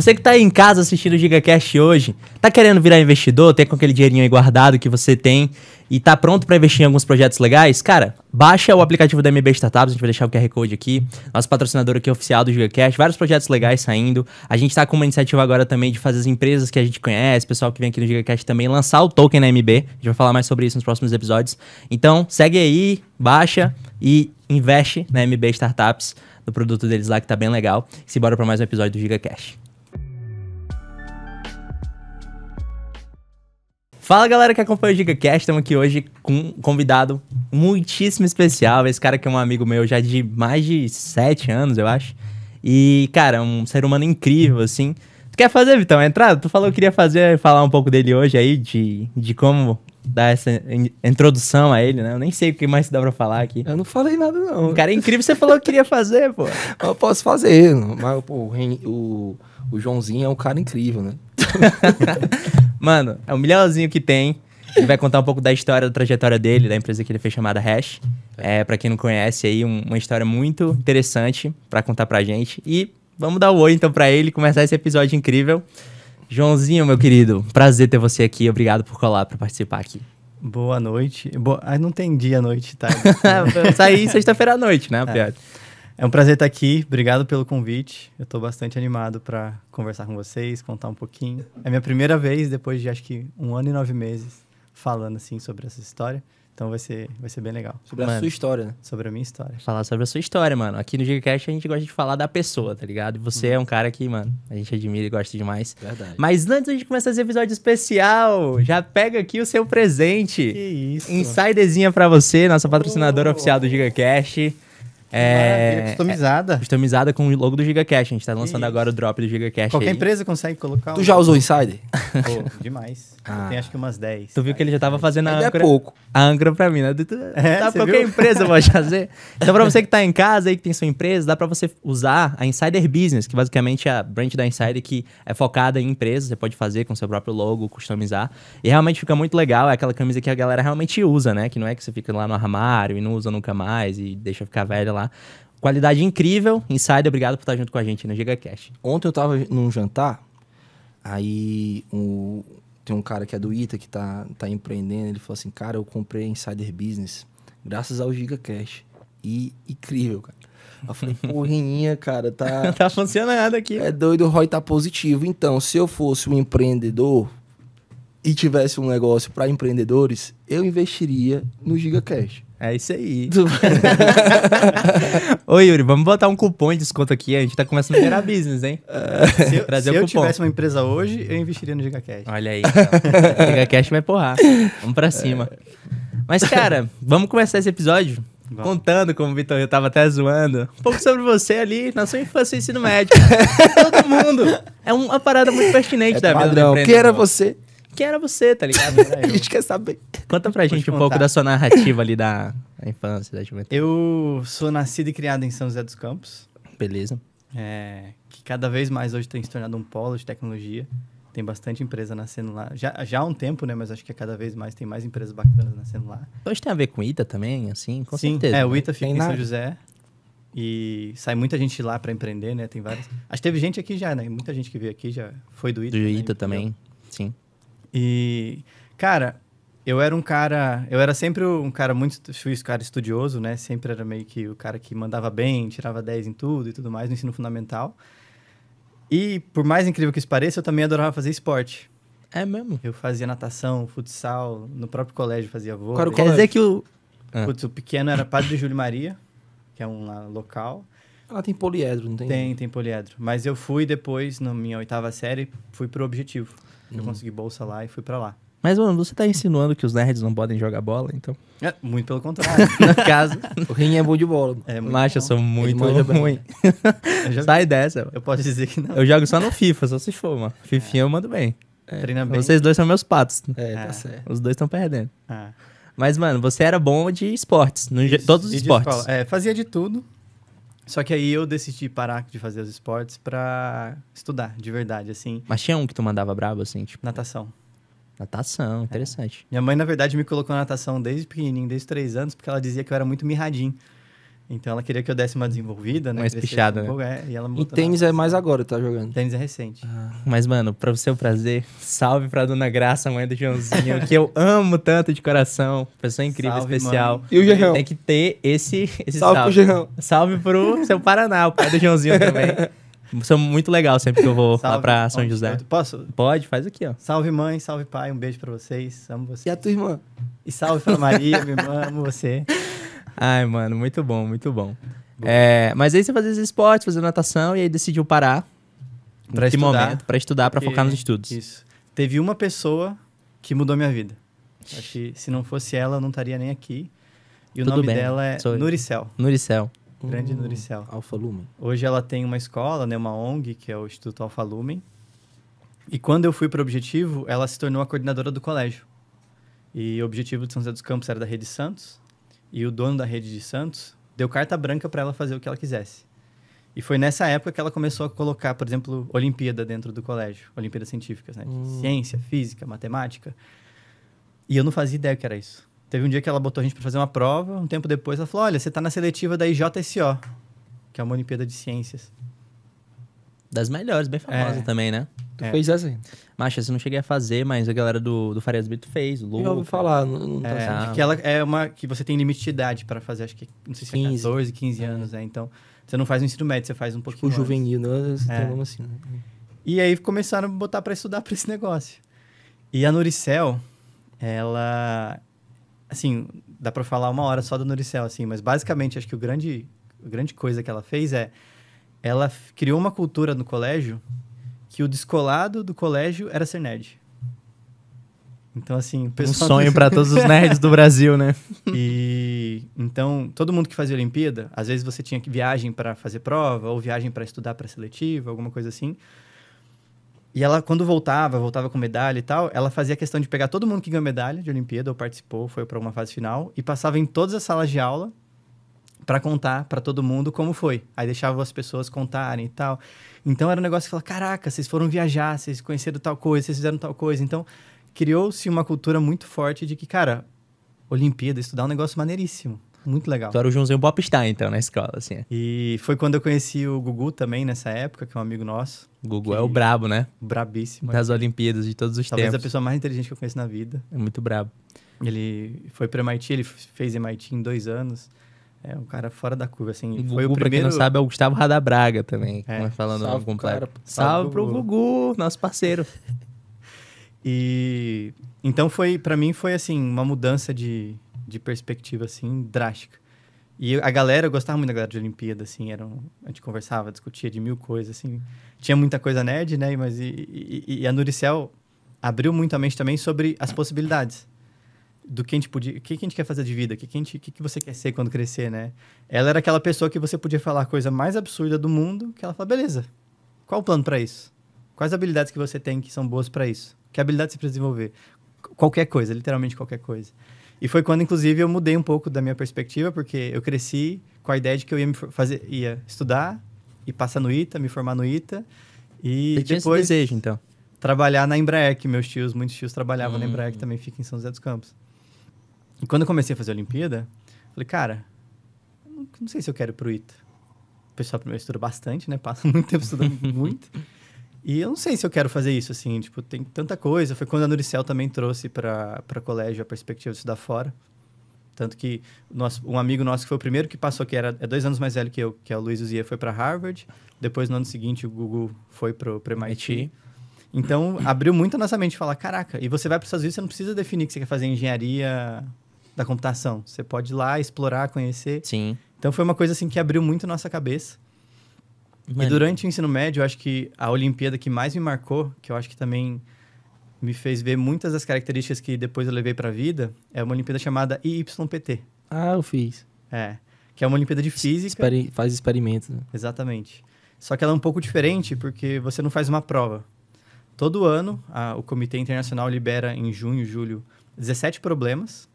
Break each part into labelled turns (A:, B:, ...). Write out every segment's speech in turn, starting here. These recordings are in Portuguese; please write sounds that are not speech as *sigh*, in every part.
A: Você que tá aí em casa assistindo o GigaCast hoje, tá querendo virar investidor, tem com aquele dinheirinho aí guardado que você tem e tá pronto para investir em alguns projetos legais? Cara, baixa o aplicativo da MB Startups, a gente vai deixar o QR Code aqui, nosso patrocinador aqui oficial do GigaCast, vários projetos legais saindo. A gente tá com uma iniciativa agora também de fazer as empresas que a gente conhece, pessoal que vem aqui no GigaCast também, lançar o token na MB. A gente vai falar mais sobre isso nos próximos episódios. Então, segue aí, baixa e investe na MB Startups, no produto deles lá que tá bem legal. E bora para mais um episódio do GigaCast. Fala galera que acompanha o GigaCast, estamos aqui hoje com um convidado muitíssimo especial. Esse cara que é um amigo meu já de mais de sete anos, eu acho. E, cara, é um ser humano incrível, assim. Tu quer fazer, Vitão, a entrada? Tu falou que queria fazer, falar um pouco dele hoje aí, de, de como dar essa in introdução a ele, né? Eu nem sei o que mais dá pra falar aqui. Eu não falei nada, não. O cara é incrível, você falou que queria fazer, pô. *laughs* Eu posso fazer, mas pô, o, o Joãozinho é um cara incrível, né? *laughs* Mano, é o melhorzinho que tem. Ele vai contar um pouco da história, da trajetória dele, da empresa que ele fez chamada Hash. É, para quem não conhece aí, um, uma história muito interessante para contar pra gente. E vamos dar o um oi então para ele, começar esse episódio incrível. Joãozinho, meu querido, prazer ter você aqui. Obrigado por colar para participar aqui.
B: Boa noite. Boa... Ah, não tem dia, noite, tá? *laughs* Saí sexta-feira à noite, né, é. É um prazer estar aqui. Obrigado pelo convite. Eu estou bastante animado para conversar com vocês, contar um pouquinho. É minha primeira vez depois de acho que um ano e nove meses falando assim sobre essa história. Então vai ser, vai ser bem legal. Sobre mano, a sua história, né? Sobre a minha história.
A: Falar sobre a sua história, mano. Aqui no Gigacast a gente gosta de falar da pessoa, tá ligado? E você hum. é um cara que, mano, a gente admira e gosta demais. Verdade. Mas antes da gente começar esse episódio especial, já pega aqui o seu presente. Que isso. Insiderzinha pra você, nossa patrocinadora oh. oficial do Gigacast. É, é, customizada. É, customizada com o logo do GigaCash. A gente tá lançando Isso. agora o drop do GigaCash. Qualquer aí. empresa consegue colocar. Tu um... já usou o Insider? Pô,
B: *laughs* demais. Ah. acho que umas 10. Tu
A: viu que ele já tava fazendo Mas a é Angra. é pouco. A Angra pra mim, né? É, dá tá pra qualquer viu? empresa pode *laughs* fazer. Então pra você que tá em casa aí, que tem sua empresa, dá pra você usar a Insider Business, que basicamente é a branch da Insider que é focada em empresas. Você pode fazer com seu próprio logo, customizar. E realmente fica muito legal. É aquela camisa que a galera realmente usa, né? Que não é que você fica lá no armário e não usa nunca mais e deixa ficar velha lá lá. Qualidade incrível. Insider, obrigado por estar junto com a gente na né? GigaCast. Ontem eu tava num
C: jantar, aí tem um cara que é do ITA, que tá, tá empreendendo, ele falou assim, cara, eu comprei Insider Business graças ao GigaCast. E incrível, cara. Eu falei, porrinha, *laughs* cara, tá... *laughs* tá funcionando aqui. É doido, o Roy tá positivo. Então, se eu fosse um empreendedor e tivesse um negócio para
A: empreendedores, eu investiria no GigaCast. É isso aí. Oi *laughs* Yuri, vamos botar um cupom de desconto aqui. A gente tá começando a gerar business, hein? Uh, se eu, se eu tivesse uma
B: empresa hoje, eu investiria no GigaCash. Olha aí. Então. *laughs* GigaCash vai porrar. Vamos pra cima. É. Mas, cara,
A: vamos começar esse episódio contando, como o Vitor eu tava até zoando, um pouco sobre você ali na sua infância e ensino médio. Todo mundo. É uma parada muito pertinente é da vida. Não, era você? Quem era você, tá ligado? *laughs* a é, gente quer
B: saber. Conta pra gente um contar. pouco da sua narrativa
A: ali da, infância, da juventude.
B: Eu sou nascido e criado em São José dos Campos. Beleza. É, que cada vez mais hoje tem se tornado um polo de tecnologia. Tem bastante empresa nascendo lá. Já, já há um tempo, né? Mas acho que cada vez mais tem mais empresas bacanas nascendo lá.
A: Hoje tem a ver com o ITA também, assim? Com Sim, certeza. É, o né? ITA fica tem em nada. São
B: José. E sai muita gente lá para empreender, né? Tem várias. Acho que teve gente aqui já, né? Muita gente que veio aqui já foi do
A: ITA. Do né? ITA também, sim.
B: E, cara, eu era um cara. Eu era sempre um cara muito. Fui um cara estudioso, né? Sempre era meio que o cara que mandava bem, tirava 10 em tudo e tudo mais no ensino fundamental. E, por mais incrível que isso pareça, eu também adorava fazer esporte. É mesmo? Eu fazia natação, futsal, no próprio colégio fazia vôlei. Qual Quer dizer que o. Ah. Putz, o pequeno era Padre Júlio Maria, que é um lá, local. Ela ah, tem poliedro, não tem? Tem, tem poliedro. Mas eu fui depois, na minha oitava série, fui pro Objetivo. Eu uhum. consegui bolsa lá e fui para lá.
A: Mas, mano, você tá insinuando que os nerds não podem jogar bola, então? É, muito pelo contrário. *laughs* no
B: caso, o Rin é bom de bola.
A: É Macho, eu sou muito ruim. *laughs* Sai
B: dessa. Eu posso dizer que não. Eu jogo só no
A: FIFA, só se for, mano. É. Fifinha eu mando bem. É. Treina bem. Vocês dois são meus patos. É, tá é. certo. Os dois estão perdendo. É. Mas, mano, você era bom de esportes, no... todos os esportes.
B: É, fazia de tudo. Só que aí eu decidi parar de fazer os esportes pra estudar, de verdade, assim.
A: Mas tinha um que tu mandava brabo, assim, tipo... Natação. Natação, é. interessante. É.
B: Minha mãe, na verdade, me colocou na natação desde pequenininho, desde três anos, porque ela dizia que eu era muito mirradinho. Então ela queria que eu desse uma desenvolvida, né? Uma espichada, né? é, e ela e tênis é mais agora, tá jogando? Tênis é recente.
A: Ah. Mas, mano, pra o seu é prazer, salve pra Dona Graça, mãe do Joãozinho, que eu amo tanto de coração. Pessoa incrível, salve, especial. Mãe. E o Gerrão? Tem que ter esse, esse salve. Salve pro Gerrão.
B: Salve pro seu Paraná, o pai do Joãozinho também.
A: é muito legal sempre que eu vou salve, lá pra São José.
B: Posso? Pode, faz aqui, ó. Salve mãe, salve pai, um beijo pra vocês, amo vocês. E a tua irmã? E salve pra Maria, minha irmã, amo você. Ai, mano, muito bom, muito bom.
A: É, mas aí você fazia esse esporte, fazia natação e aí decidiu parar. Pra que estudar. momento? Pra estudar, pra e, focar nos estudos.
B: Isso. Teve uma pessoa que mudou minha vida. Acho que se não fosse ela, eu não estaria nem aqui. E Tudo o nome bem. dela é Sou Nuricel. Nuricel. Grande uh, Nuricel. Hum, Alfa Lumen. Hoje ela tem uma escola, né, uma ONG, que é o Instituto Alfa Lumen. E quando eu fui para o Objetivo, ela se tornou a coordenadora do colégio. E o Objetivo de São José dos Campos era da Rede Santos e o dono da rede de Santos deu carta branca para ela fazer o que ela quisesse. E foi nessa época que ela começou a colocar, por exemplo, Olimpíada dentro do colégio, Olimpíadas científicas, né? Hum. Ciência, física, matemática. E eu não fazia ideia que era isso. Teve um dia que ela botou a gente para fazer uma prova, um tempo depois ela falou: "Olha, você tá na seletiva da IJSO, que é uma Olimpíada de Ciências". Das melhores, bem é. famosa é. também, né? Tu é. fez essa?
A: Macha, você não cheguei a fazer, mas a galera do, do Farias Brito fez, louco. Eu ouvi falar, não, não tá é, assim. que ela
B: é uma que você tem limite de idade para fazer, acho que não sei se 15. 14, 15 é. anos, né? Então, você não faz o ensino médio, você faz um pouquinho. Tipo, juvenil, né? Esse é. assim, né? E aí começaram a botar para estudar para esse negócio. E a Nuricel, ela assim, dá para falar uma hora só da Nuricel, assim, mas basicamente acho que o grande a grande coisa que ela fez é ela criou uma cultura no colégio que o descolado do colégio era ser nerd. Então, assim, Um sonho para todos os *laughs* nerds do Brasil, né? E então, todo mundo que fazia Olimpíada, às vezes você tinha que viagem para fazer prova, ou viagem para estudar para seletiva, alguma coisa assim. E ela, quando voltava, voltava com medalha e tal, ela fazia questão de pegar todo mundo que ganhou medalha de Olimpíada ou participou, foi para uma fase final, e passava em todas as salas de aula para contar para todo mundo como foi. Aí deixava as pessoas contarem e tal. Então era um negócio que falava: caraca, vocês foram viajar, vocês conheceram tal coisa, vocês fizeram tal coisa. Então criou-se uma cultura muito forte de que, cara, Olimpíada, estudar é um negócio maneiríssimo. Muito legal. Tu era o
A: Joãozinho Bopstar, então, na escola, assim. É.
B: E foi quando eu conheci o Gugu também, nessa época, que é um amigo nosso. O Gugu é o brabo, né? Brabíssimo. Das
A: Olimpíadas, de todos os Talvez tempos. Talvez a
B: pessoa mais inteligente que eu conheço na vida. É muito brabo. Ele foi para MIT, ele fez MIT em dois anos. É, um cara fora da curva, assim. E foi Gugu, o primeiro... quem não sabe, é o Gustavo
A: Radabraga também, é. Mas né, falando Salve, completo. Cara, salve, salve pro
B: Gugu, nosso parceiro. *laughs* e então foi, para mim, foi assim, uma mudança de, de perspectiva, assim, drástica. E a galera, eu gostava muito da galera de Olimpíada, assim, era um, a gente conversava, discutia de mil coisas, assim. Tinha muita coisa nerd, né? Mas e, e, e a Nuricel abriu muito a mente também sobre as possibilidades do que a gente podia, o que, a gente quer fazer de vida, o que, a gente, o que você quer ser quando crescer, né? Ela era aquela pessoa que você podia falar a coisa mais absurda do mundo, que ela fala, beleza, qual o plano para isso? Quais habilidades que você tem que são boas para isso? Que habilidades você precisa desenvolver? Qualquer coisa, literalmente qualquer coisa. E foi quando, inclusive, eu mudei um pouco da minha perspectiva, porque eu cresci com a ideia de que eu ia, me fazer, ia estudar e passar no ITA, me formar no ITA. E Você depois. Tinha esse desejo, então? Trabalhar na Embraer, que meus tios, muitos tios trabalhavam hum. na Embraer, que também fica em São José dos Campos. E quando eu comecei a fazer a Olimpíada, falei, cara, não, sei se eu quero ir pro ITA. O pessoal primeiro estuda bastante, né? Passa *laughs* muito tempo estudando muito. E eu não sei se eu quero fazer isso, assim, tipo, tem tanta coisa. Foi quando a Nuricel também trouxe para colégio a perspectiva de estudar fora. Tanto que nosso, um amigo nosso que foi o primeiro que passou, que era, é dois anos mais velho que eu, que é o Luiz Uzia, foi para Harvard. Depois, no ano seguinte, o Google foi para o MIT. MIT. Então, abriu muito a nossa mente falar, caraca, e você vai para os Estados Unidos, você não precisa definir que você quer fazer engenharia da computação. Você pode ir lá, explorar, conhecer. Sim. Então foi uma coisa assim que abriu muito nossa cabeça. Mano. E durante o ensino médio, eu acho que a Olimpíada que mais me marcou, que eu acho que também me fez ver muitas das características que depois eu levei para a vida, é uma Olimpíada chamada IYPT. Ah, eu fiz. É. Que é uma Olimpíada de Física. Experi faz experimentos. Né? Exatamente. Só que ela é um pouco diferente porque você não faz uma prova. Todo ano, a, o Comitê Internacional libera em junho, julho, 17 problemas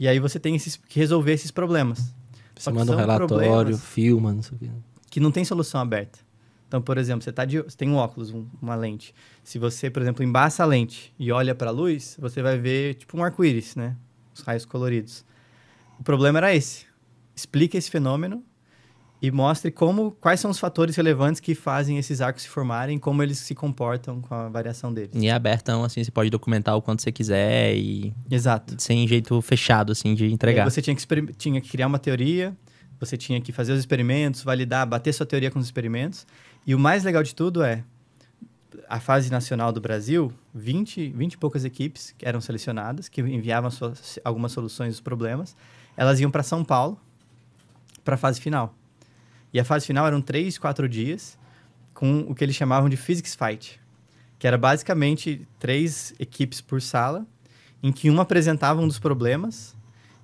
B: e aí você tem esses, que resolver esses problemas. Você manda um relatório, filma, não sei o quê. Que não tem solução aberta. Então, por exemplo, você, tá de, você tem um óculos, um, uma lente. Se você, por exemplo, embaça a lente e olha para a luz, você vai ver tipo um arco-íris, né? Os raios coloridos. O problema era esse. Explica esse fenômeno e mostre como quais são os fatores relevantes que fazem esses arcos se formarem, como eles se comportam com a variação deles.
A: E é abertão, assim, você pode documentar o quanto você quiser e Exato. sem jeito fechado assim de entregar. Você
B: tinha que, tinha que criar uma teoria, você tinha que fazer os experimentos, validar, bater sua teoria com os experimentos. E o mais legal de tudo é a fase nacional do Brasil, 20, 20 e poucas equipes que eram selecionadas, que enviavam suas, algumas soluções dos problemas, elas iam para São Paulo para a fase final. E a fase final eram três, quatro dias com o que eles chamavam de Physics Fight, que era basicamente três equipes por sala, em que uma apresentava um dos problemas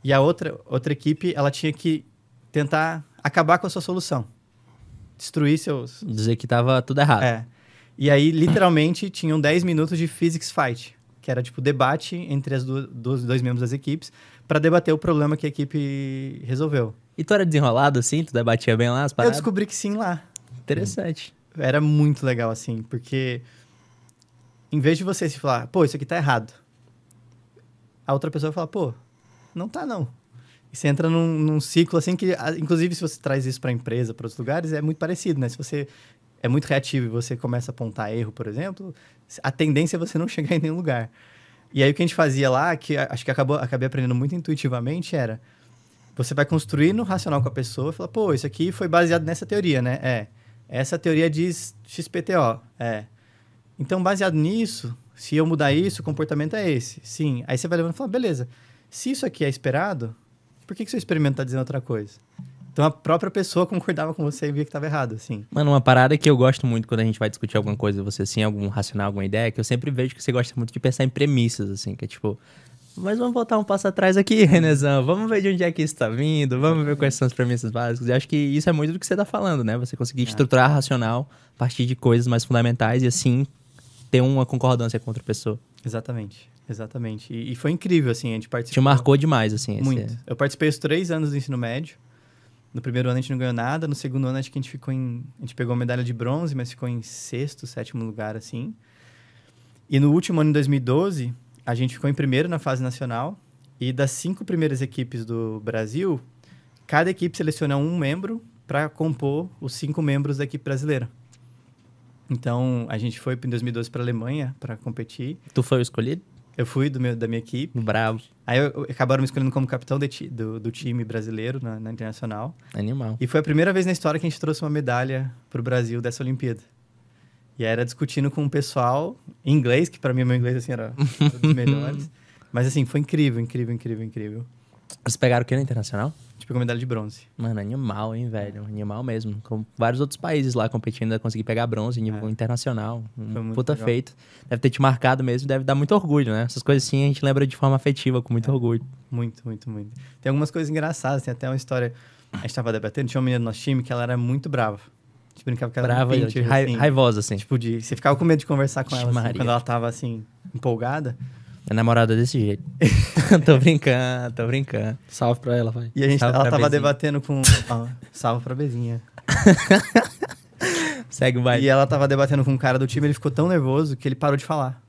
B: e a outra, outra equipe ela tinha que tentar acabar com a sua solução. Destruir seus. Dizer que estava tudo errado. É. E aí, literalmente, tinham 10 minutos de physics fight, que era tipo debate entre as duas, dois, dois membros das equipes, para debater o problema que a equipe resolveu. E tu era desenrolado assim? Tu debatia bem lá as paradas? Eu descobri que sim lá. Interessante. Era muito legal assim, porque em vez de você se falar, pô, isso aqui tá errado, a outra pessoa fala, pô, não tá não. E você entra num, num ciclo assim que, ah, inclusive, se você traz isso para empresa, para outros lugares, é muito parecido, né? Se você é muito reativo e você começa a apontar erro, por exemplo, a tendência é você não *laughs* chegar em nenhum lugar. E aí o que a gente fazia lá, que acho que acabou, acabei aprendendo muito intuitivamente, era você vai construir no racional com a pessoa e fala, pô, isso aqui foi baseado nessa teoria, né? É. Essa teoria diz XPTO. É. Então, baseado nisso, se eu mudar isso, o comportamento é esse. Sim. Aí você vai levando e fala, beleza, se isso aqui é esperado, por que, que seu experimento está dizendo outra coisa? Então a própria pessoa concordava com você e via que estava errado, assim.
A: Mano, uma parada que eu gosto muito quando a gente vai discutir alguma coisa, você assim, algum racional, alguma ideia, é que eu sempre vejo que você gosta muito de pensar em premissas, assim, que é tipo, mas vamos voltar um passo atrás aqui, *laughs* Renezão. Vamos ver de onde é que isso está vindo, vamos ver quais são as premissas básicas. E acho que isso é muito do que você está falando, né? Você conseguir é. estruturar racional a partir de coisas mais fundamentais e
B: assim ter uma concordância com outra pessoa. Exatamente, exatamente. E, e foi incrível, assim, a gente participou. Te marcou demais, assim. Muito. Eu participei os três anos do ensino médio. No primeiro ano a gente não ganhou nada, no segundo ano acho que a gente ficou em. A gente pegou a medalha de bronze, mas ficou em sexto, sétimo lugar, assim. E no último ano, em 2012, a gente ficou em primeiro na fase nacional. E das cinco primeiras equipes do Brasil, cada equipe seleciona um membro para compor os cinco membros da equipe brasileira. Então, a gente foi em 2012 para a Alemanha para competir. Tu foi o escolhido? Eu fui meu, da minha equipe. Bravo. Aí eu, eu, acabaram me escolhendo como capitão de, do, do, time brasileiro na, na internacional. Animal. E foi a primeira vez na história que a gente trouxe uma medalha para o Brasil dessa Olimpíada. E era discutindo com o pessoal em inglês, que para mim meu inglês assim era um dos melhores. Mas assim, foi incrível, incrível, incrível, incrível. Vocês pegaram o que no internacional? Tipo com medalha de bronze. Mano, animal,
A: hein, velho? Animal mesmo. Com vários outros países lá competindo, ainda consegui pegar bronze em nível é. internacional. Um puta legal. feito. Deve ter te marcado mesmo, deve dar muito orgulho, né? Essas coisas assim a gente lembra de forma afetiva, com muito é. orgulho.
B: Muito, muito, muito. Tem algumas coisas engraçadas, tem até uma história. A gente tava debatendo, tinha uma menina do nosso time que ela era muito brava gente brincava ela Brava, assim, raivosa, assim. Tipo, de, você ficava com medo de conversar com ela assim, quando ela tava assim, empolgada.
A: É namorada desse jeito. *laughs* tô brincando, tô brincando. Salve pra ela, vai. E a gente, salve ela tava Bezinha. debatendo
B: com. *laughs* Ó, salve pra Bezinha. *laughs* Segue o baile. E ela tava debatendo com um cara do time, ele ficou tão nervoso que ele parou de falar.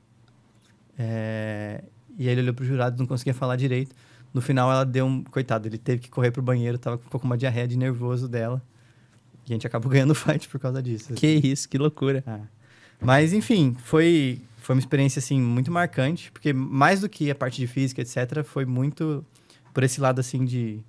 B: É... E aí ele olhou pro jurado não conseguia falar direito. No final ela deu um. Coitado, ele teve que correr pro banheiro, tava, com uma diarreia de nervoso dela a gente acabou *laughs* ganhando o fight por causa disso. Que assim. isso, que loucura. Ah. Mas, enfim, foi, foi uma experiência, assim, muito marcante, porque mais do que a parte de física, etc., foi muito por esse lado, assim, de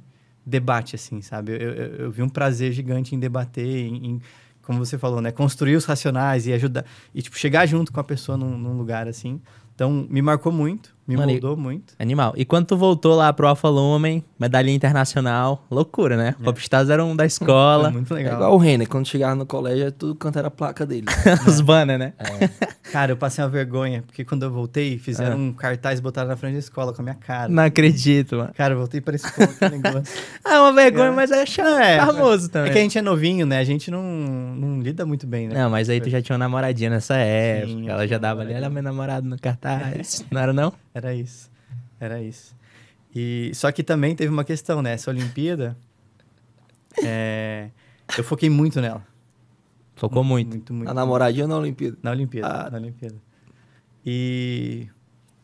B: debate, assim, sabe? Eu, eu, eu vi um prazer gigante em debater, em, em, como você falou, né? Construir os racionais e ajudar, e, tipo, chegar junto com a pessoa num, num lugar, assim. Então, me marcou muito. Me Mano, muito. Animal.
A: E quando tu voltou lá pro Alfa Lumen, medalha internacional, loucura, né? É. era um da escola. Foi muito legal. É igual o Renner,
B: quando chegava no colégio, é tudo canto era a placa dele. *laughs* Os é. banner, né? É. *laughs* Cara, eu passei uma vergonha, porque quando eu voltei, fizeram ah. um cartaz e botaram na frente da escola com a minha cara. Não acredito, mano. Cara, eu voltei pra esse ponto, *laughs* negócio. ah, é uma vergonha, é. mas é, famoso também. É que a gente é novinho, né? A gente não, não lida muito bem, né? Não, mas aí tu já tinha uma
A: namoradinha nessa época. Sim, ela já dava ali, olha
B: meu namorado no cartaz. não era não? Era isso. Era isso. E só que também teve uma questão, né? Essa Olimpíada, *laughs* é, eu foquei muito nela. Focou muito. muito, muito na namoradinha ou na Olimpíada? Na Olimpíada. Ah. Na Olimpíada. E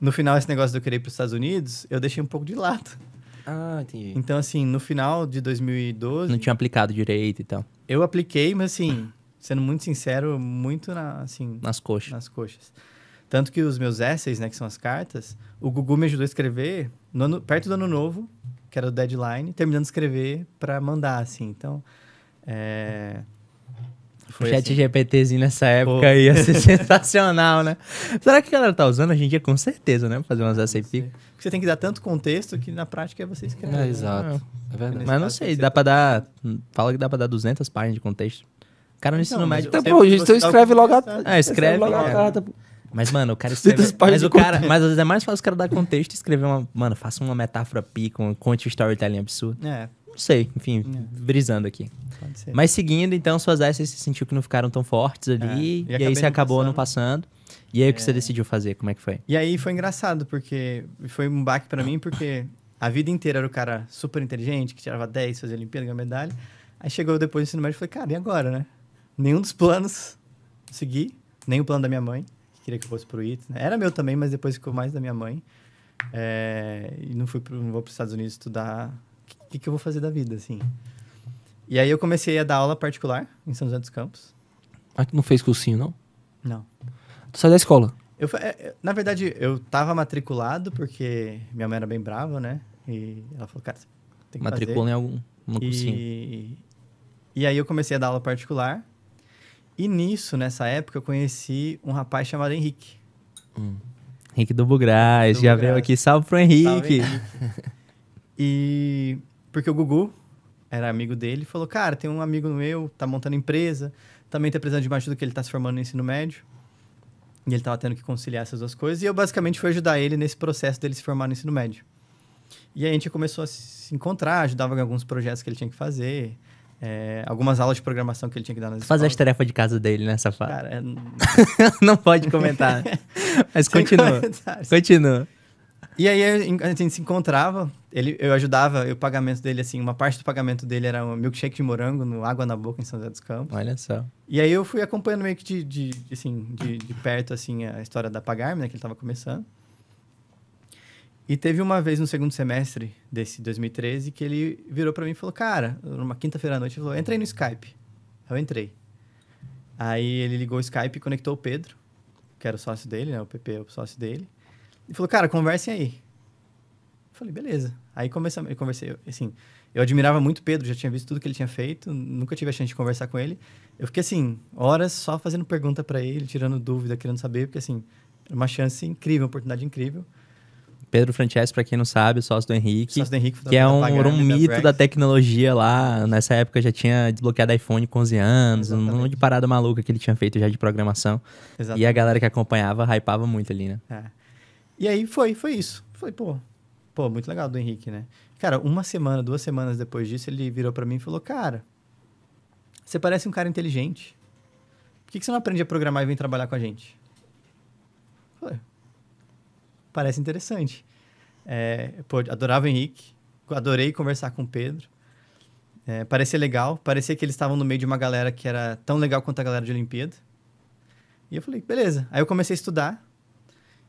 B: no final, esse negócio de eu querer ir para os Estados Unidos, eu deixei um pouco de lado. Ah, entendi. Então, assim, no final de 2012. Não
A: tinha aplicado direito e então. tal.
B: Eu apliquei, mas assim, sendo muito sincero, muito na, assim. Nas coxas. Nas coxas. Tanto que os meus essays, né, que são as cartas, o Gugu me ajudou a escrever ano, perto do ano novo, que era o deadline, terminando de escrever para mandar, assim. Então, é... Foi chat assim.
A: GPTzinho nessa época Pô. ia ser *laughs* sensacional, né? Será que a galera tá usando a gente ia Com certeza, né? Fazer umas SAP. Porque
B: você tem que dar tanto contexto que na prática é você escreve. É, né? exato. É verdade. Mas não sei, dá
A: para dar... Fala que dá para dar 200 páginas de contexto. O cara no tá então, ensino médio... Então, pô, então escreve logo a... É, escreve, escreve logo a carta, pô. Mas, mano, o cara escreve. Mas, o cara, mas às vezes é mais fácil o cara dar contexto e escrever uma. Mano, faça uma metáfora pica, um, conte um storytelling absurdo. É. Não sei, enfim, é. brisando aqui. Pode ser. Mas seguindo, então, suas essas você sentiu que não ficaram tão fortes ali. É. E, e aí você acabou passando. não passando. E aí o que você é. decidiu fazer? Como é que foi?
B: E aí foi engraçado, porque foi um baque para mim, porque a vida inteira era o cara super inteligente, que tirava 10, fazia Olimpíada, ganhava medalha. Aí chegou depois do ensino médio e falei, cara, e agora, né? Nenhum dos planos segui, nem o plano da minha mãe queria que eu fosse pro ITA. Né? Era meu também, mas depois ficou mais da minha mãe. É, e não fui pro, não vou para os Estados Unidos estudar o que, que eu vou fazer da vida, assim. E aí eu comecei a dar aula particular em São José dos Campos. Mas tu não fez cursinho, não? Não. Tu saiu da escola? Eu, é, é, na verdade, eu tava matriculado porque minha mãe era bem brava, né? E ela falou, cara, tem que Matricula fazer. em algum cursinho. E, e aí eu comecei a dar aula particular. E nisso, nessa época, eu conheci um rapaz chamado Henrique.
A: Hum. Henrique do Bugraz, já veio aqui. Salve pro Henrique! Salve,
B: Henrique. *laughs* e porque o Gugu era amigo dele falou: Cara, tem um amigo meu, tá montando empresa, também tá precisando de mais ajuda que ele tá se formando no ensino médio. E ele tava tendo que conciliar essas duas coisas. E eu basicamente fui ajudar ele nesse processo dele se formar no ensino médio. E aí a gente começou a se encontrar, ajudava em alguns projetos que ele tinha que fazer. É, algumas aulas de programação que ele tinha que dar nas
A: Fazer as tarefas de casa dele,
B: né, safado? Cara, é... *laughs* não pode comentar. *laughs* Mas continua. Continua. E aí a gente assim, se encontrava, ele, eu ajudava, o pagamento dele, assim, uma parte do pagamento dele era um milkshake de morango no Água na Boca, em São José dos Campos. Olha só. E aí eu fui acompanhando meio que de, de assim, de, de, perto, assim, a história da Pagarme, né, que ele estava começando. E teve uma vez no segundo semestre desse 2013 que ele virou para mim e falou: Cara, numa quinta-feira à noite, ele falou: Entrei no Skype. Eu entrei. Aí ele ligou o Skype e conectou o Pedro, que era o sócio dele, né? O PP é o sócio dele. E falou: Cara, conversem aí. Eu falei: Beleza. Aí começamos eu conversei, assim. Eu admirava muito o Pedro, já tinha visto tudo que ele tinha feito, nunca tive a chance de conversar com ele. Eu fiquei, assim, horas só fazendo pergunta para ele, tirando dúvida, querendo saber, porque, assim, era é uma chance incrível, uma oportunidade incrível.
A: Pedro Francesco, para quem não sabe, sócio do Henrique, sócio do Henrique que é um, era um mito da, da tecnologia lá. Nessa época já tinha desbloqueado iPhone com 11 anos, Exatamente. um monte de parada maluca que ele tinha feito já de programação. Exatamente. E a galera que acompanhava hypava muito ali, né?
B: É. E aí foi, foi isso. Foi, pô, pô, muito legal do Henrique, né? Cara, uma semana, duas semanas depois disso, ele virou para mim e falou: Cara, você parece um cara inteligente. Por que, que você não aprende a programar e vem trabalhar com a gente? Eu falei, parece interessante. É, pô, adorava o Henrique, adorei conversar com o Pedro. É, parecia legal, parecia que eles estavam no meio de uma galera que era tão legal quanto a galera de Olimpíada. E eu falei, beleza. Aí eu comecei a estudar.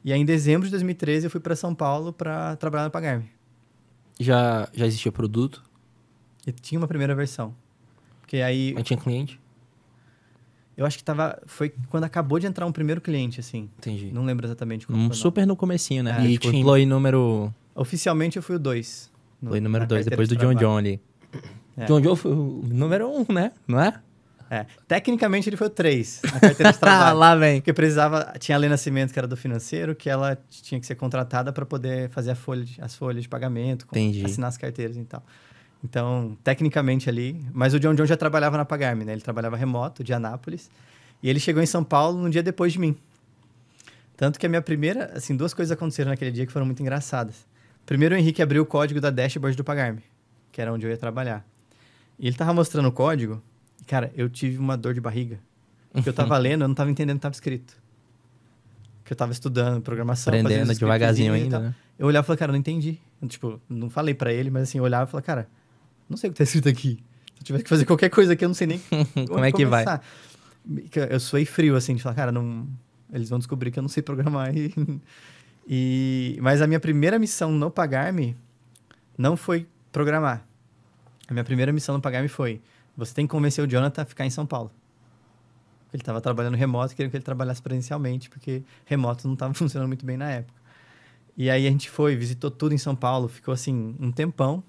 B: E aí em dezembro de 2013 eu fui para São Paulo para trabalhar na Pagarme.
C: Já, já existia produto?
B: E tinha uma primeira versão. Porque aí. Mas tinha cliente? Eu acho que tava. Foi quando acabou de entrar um primeiro cliente, assim. Entendi. Não lembro exatamente como. Um super no comecinho, né? É, e tipo, employee número. Oficialmente eu fui o 2. Employee número 2, depois do John John ali. É. John John foi o número 1, um, né? Não é? É. Tecnicamente ele foi o 3, a carteira de *laughs* trabalho. lá vem. Porque precisava. Tinha a Lena Nascimento, que era do financeiro, que ela tinha que ser contratada para poder fazer folha de, as folhas de pagamento, com, assinar as carteiras e tal. Então, tecnicamente ali. Mas o John John já trabalhava na Pagarme, né? Ele trabalhava remoto, de Anápolis. E ele chegou em São Paulo um dia depois de mim. Tanto que a minha primeira. Assim, duas coisas aconteceram naquele dia que foram muito engraçadas. Primeiro, o Henrique abriu o código da dashboard do Pagarme, que era onde eu ia trabalhar. E ele tava mostrando o código. E, cara, eu tive uma dor de barriga. Porque eu tava uhum. lendo, eu não tava entendendo o que tava escrito. Que eu tava estudando programação. Aprendendo devagarzinho ainda, né? Eu olhava e falava, cara, eu não entendi. Eu, tipo, não falei para ele, mas assim, eu olhava e falava, cara não sei o que está escrito aqui. Se eu tivesse que fazer qualquer coisa aqui, eu não sei nem *laughs* como é que começar. vai. Eu suei frio, assim, de falar, cara, não... eles vão descobrir que eu não sei programar. E... *laughs* e... Mas a minha primeira missão no Pagar-me não foi programar. A minha primeira missão no Pagar-me foi: você tem que convencer o Jonathan a ficar em São Paulo. Ele estava trabalhando remoto e que ele trabalhasse presencialmente, porque remoto não estava *laughs* funcionando muito bem na época. E aí a gente foi, visitou tudo em São Paulo, ficou assim um tempão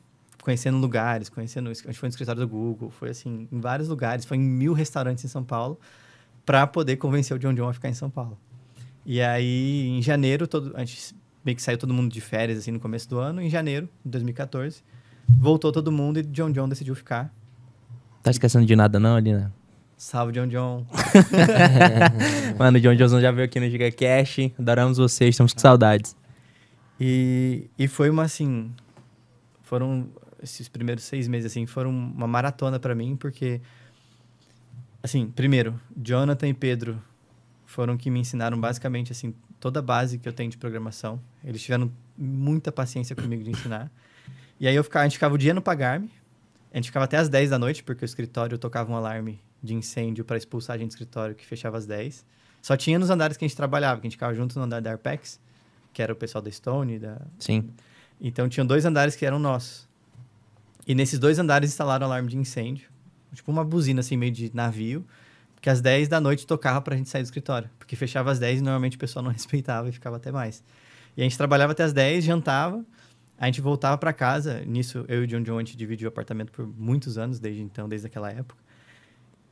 B: conhecendo lugares, conhecendo. A gente foi no escritório do Google, foi assim, em vários lugares, foi em mil restaurantes em São Paulo, para poder convencer o John John a ficar em São Paulo. E aí, em janeiro, todo, a gente meio que saiu todo mundo de férias, assim, no começo do ano, em janeiro de 2014, voltou todo mundo e John John decidiu ficar.
A: Tá esquecendo de nada, não, Alina?
B: Salve, John John. *laughs*
A: Mano, o John Johnson já veio
B: aqui no GigaCast.
A: Adoramos vocês, estamos com saudades.
B: E, e foi uma assim. Foram esses primeiros seis meses, assim, foram uma maratona para mim, porque, assim, primeiro, Jonathan e Pedro foram que me ensinaram basicamente, assim, toda a base que eu tenho de programação. Eles tiveram muita paciência comigo de ensinar. E aí eu ficava, a gente ficava o dia no pagar-me, a gente ficava até às 10 da noite, porque o escritório tocava um alarme de incêndio para expulsar a gente do escritório, que fechava às 10. Só tinha nos andares que a gente trabalhava, que a gente ficava junto no andar da Arpex, que era o pessoal da Stone, da... Sim. Então, tinham dois andares que eram nossos. E nesses dois andares instalaram alarme de incêndio, tipo uma buzina assim, meio de navio, que às 10 da noite tocava pra gente sair do escritório, porque fechava às 10 e normalmente o pessoal não *laughs* respeitava e ficava até mais. E a gente trabalhava até às 10, jantava, a gente voltava para casa, nisso eu e o John John a gente dividiu o apartamento por muitos anos, desde então, desde aquela época.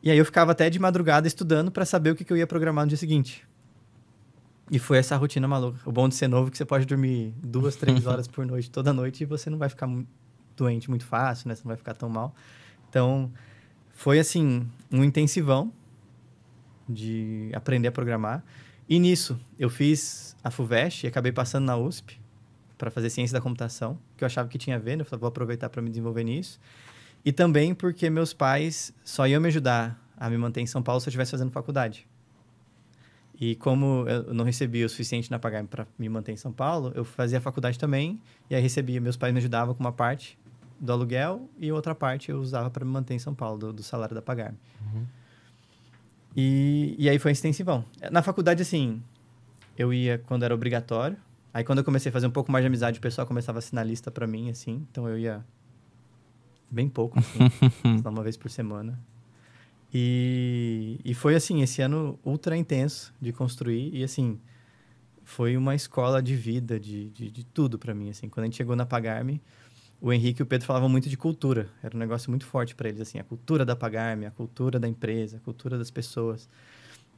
B: E aí eu ficava até de madrugada estudando para saber o que, que eu ia programar no dia seguinte. E foi essa rotina maluca. O bom de ser novo é que você pode dormir duas, três *laughs* horas por noite, toda noite, e você não vai ficar doente muito fácil, né? Você não vai ficar tão mal. Então, foi assim, um intensivão de aprender a programar. E nisso, eu fiz a FUVEST e acabei passando na USP para fazer ciência da computação, que eu achava que tinha a ver, né? Eu falei, vou aproveitar para me desenvolver nisso. E também porque meus pais só iam me ajudar a me manter em São Paulo se eu estivesse fazendo faculdade. E como eu não recebia o suficiente na pagar para me manter em São Paulo, eu fazia faculdade também, e aí recebia, meus pais me ajudavam com uma parte, do aluguel e outra parte eu usava para me manter em São Paulo, do, do salário da Pagar. Uhum. E, e aí foi um extensivão. É, na faculdade, assim, eu ia quando era obrigatório. Aí quando eu comecei a fazer um pouco mais de amizade, o pessoal começava a assinar lista para mim, assim. Então eu ia bem pouco, assim, *laughs* uma vez por semana. E, e foi assim, esse ano ultra intenso de construir e assim foi uma escola de vida, de, de, de tudo para mim, assim. Quando a gente chegou na Pagarme, o Henrique e o Pedro falavam muito de cultura. Era um negócio muito forte para eles, assim, a cultura da Pagarme, a cultura da empresa, a cultura das pessoas.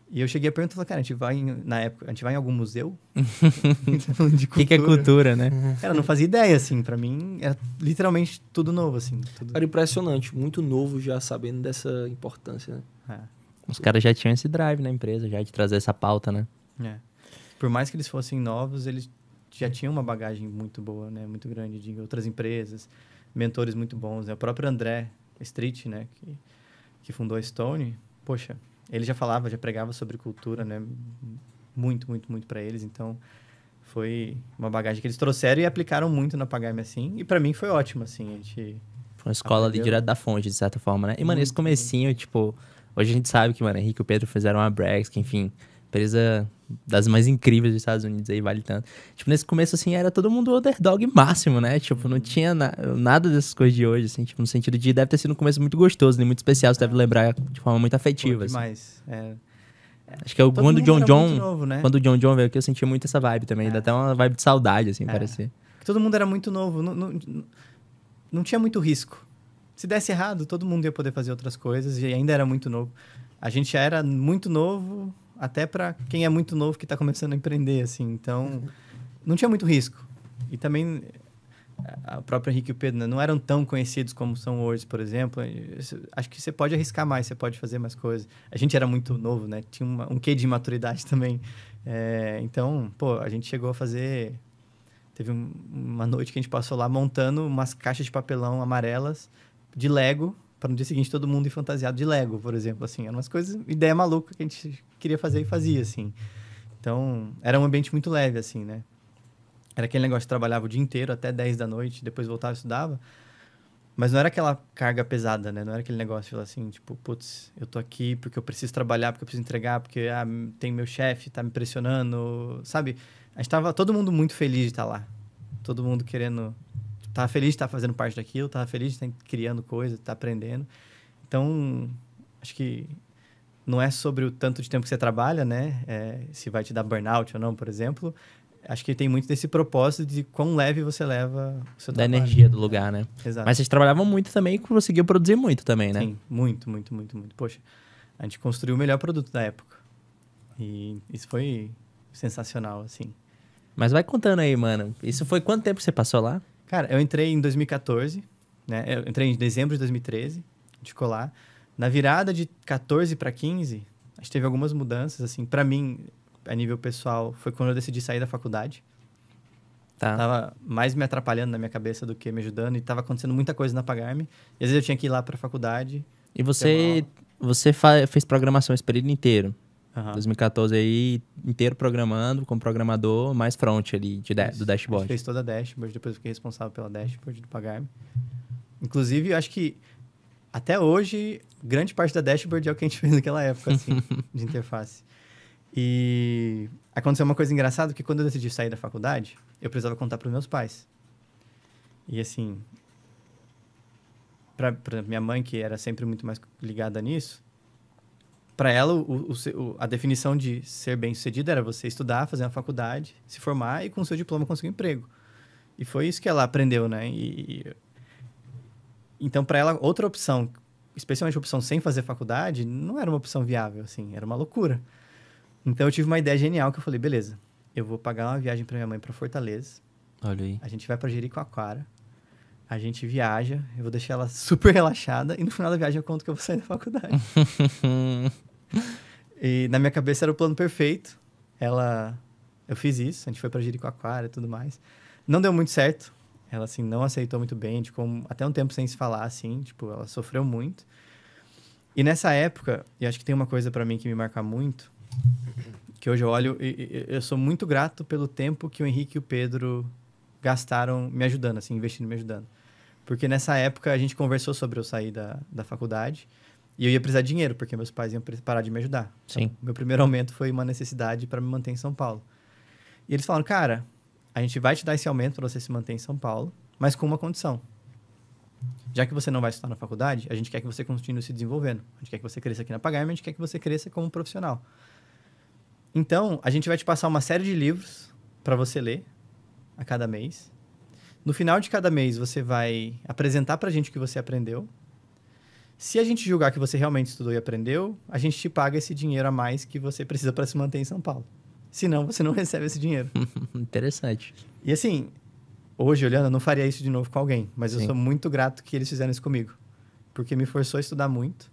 B: E eu cheguei a perguntar, cara, a gente vai, em, na época, a gente vai em algum museu? O *laughs* que, que é cultura, né? Uhum. Cara, não fazia ideia, assim, para mim era literalmente tudo novo, assim. Tudo... Era impressionante, muito novo já sabendo dessa importância, né? É.
A: Os caras já tinham esse drive na empresa, já de trazer essa pauta, né?
B: É. Por mais que eles fossem novos, eles já tinha uma bagagem muito boa, né? Muito grande de outras empresas, mentores muito bons, né? O próprio André Street, né? Que, que fundou a Stone, poxa, ele já falava, já pregava sobre cultura, né? Muito, muito, muito para eles. Então, foi uma bagagem que eles trouxeram e aplicaram muito na Pagame, assim. E para mim foi ótimo, assim. A gente uma escola Aprendeu. ali direto
A: da fonte, de certa forma, né? E, mano, esse comecinho, tipo... Hoje a gente sabe que, mano, Henrique e o Pedro fizeram a Brex, que, enfim... Empresa das mais incríveis dos Estados Unidos aí, vale tanto. Tipo, nesse começo, assim, era todo mundo underdog máximo, né? Tipo, não uhum. tinha na, nada dessas coisas de hoje, assim, tipo, no sentido de deve ter sido um começo muito gostoso, nem né? muito especial, você deve é. lembrar de forma muito afetiva. Pô, demais.
B: Assim. É. Acho que é quando o John John, novo, né? quando o
A: John John veio aqui, eu senti muito essa vibe também, é. dá até uma vibe de saudade, assim, é.
B: Todo mundo era muito novo, não, não, não tinha muito risco. Se desse errado, todo mundo ia poder fazer outras coisas e ainda era muito novo. A gente já era muito novo, até para quem é muito novo que está começando a empreender, assim. Então, não tinha muito risco. E também o próprio Henrique e o Pedro né, não eram tão conhecidos como são hoje, por exemplo. Acho que você pode arriscar mais, você pode fazer mais coisas. A gente era muito novo, né? Tinha uma, um quê de maturidade *laughs* também. É, então, pô, a gente chegou a fazer... Teve um, uma noite que a gente passou lá montando umas caixas de papelão amarelas de Lego para no dia seguinte todo mundo ir fantasiado de Lego, por exemplo. Assim, eram umas coisas... Ideia maluca que a gente queria fazer e fazia, assim. Então, era um ambiente muito leve, assim, né? Era aquele negócio que trabalhava o dia inteiro até 10 da noite, depois voltava e estudava. Mas não era aquela carga pesada, né? Não era aquele negócio assim, tipo, putz, eu tô aqui porque eu preciso trabalhar, porque eu preciso entregar, porque ah, tem meu chefe, tá me pressionando, sabe? A gente tava todo mundo muito feliz de estar tá lá. Todo mundo querendo. Tava tá feliz de estar tá fazendo parte daquilo, tava tá feliz de estar tá criando coisa, de tá estar aprendendo. Então, acho que não é sobre o tanto de tempo que você trabalha, né? É, se vai te dar burnout ou não, por exemplo. Acho que tem muito desse propósito de quão leve você leva o seu da trabalho. Da energia do lugar, né? Exato. Mas vocês
A: trabalhavam muito também e conseguiam produzir muito também, né? Sim,
B: muito, muito, muito, muito. Poxa, a gente construiu o melhor produto da época. E isso foi sensacional, assim. Mas vai contando aí, mano. Isso foi quanto tempo você passou lá? Cara, eu entrei em 2014, né? Eu entrei em dezembro de 2013, a ficou lá. Na virada de 14 para 15, a gente teve algumas mudanças, assim, para mim, a nível pessoal, foi quando eu decidi sair da faculdade. Tá. Tava mais me atrapalhando na minha cabeça do que me ajudando e tava acontecendo muita coisa na Pagarme. E às vezes eu tinha que ir lá pra faculdade. E você
A: você fez programação esse período inteiro? Uhum. 2014 aí, inteiro programando, como programador, mais front ali de, de do dashboard. fez
B: toda a dashboard, depois fiquei responsável pela dashboard do Pagarme. Inclusive, eu acho que até hoje, grande parte da dashboard é o que a gente fez naquela época, assim, *laughs* de interface. E aconteceu uma coisa engraçada, que quando eu decidi sair da faculdade, eu precisava contar para os meus pais. E assim, para minha mãe, que era sempre muito mais ligada nisso, para ela, o, o, a definição de ser bem-sucedido era você estudar, fazer uma faculdade, se formar e com o seu diploma conseguir um emprego. E foi isso que ela aprendeu, né? E, então, para ela, outra opção, especialmente a opção sem fazer faculdade, não era uma opção viável, assim, era uma loucura. Então, eu tive uma ideia genial que eu falei, beleza, eu vou pagar uma viagem para minha mãe para Fortaleza. Olha aí. A gente vai para Jericoacoara. A gente viaja, eu vou deixar ela *laughs* super relaxada e no final da viagem eu conto que eu vou sair da faculdade. *laughs* e na minha cabeça era o plano perfeito. Ela eu fiz isso, a gente foi para Jericoacoara e tudo mais. Não deu muito certo, ela, assim, não aceitou muito bem, ficou até um tempo sem se falar, assim, tipo, ela sofreu muito. E nessa época, e acho que tem uma coisa para mim que me marca muito, que hoje eu olho, e, e, eu sou muito grato pelo tempo que o Henrique e o Pedro gastaram me ajudando, assim, investindo me ajudando. Porque nessa época a gente conversou sobre eu sair da, da faculdade e eu ia precisar de dinheiro, porque meus pais iam parar de me ajudar. Sim. Então, meu primeiro aumento foi uma necessidade para me manter em São Paulo. E eles falaram, cara, a gente vai te dar esse aumento para você se manter em São Paulo, mas com uma condição. Já que você não vai estudar na faculdade, a gente quer que você continue se desenvolvendo. A gente quer que você cresça aqui na Pagarme, a gente quer que você cresça como profissional. Então, a gente vai te passar uma série de livros para você ler a cada mês. No final de cada mês, você vai apresentar para a gente o que você aprendeu. Se a gente julgar que você realmente estudou e aprendeu, a gente te paga esse dinheiro a mais que você precisa para se manter em São Paulo. Senão você não *laughs* recebe esse dinheiro. *laughs* Interessante. E assim, hoje olhando, eu não faria isso de novo com alguém, mas Sim. eu sou muito grato que eles fizeram isso comigo. Porque me forçou a estudar muito.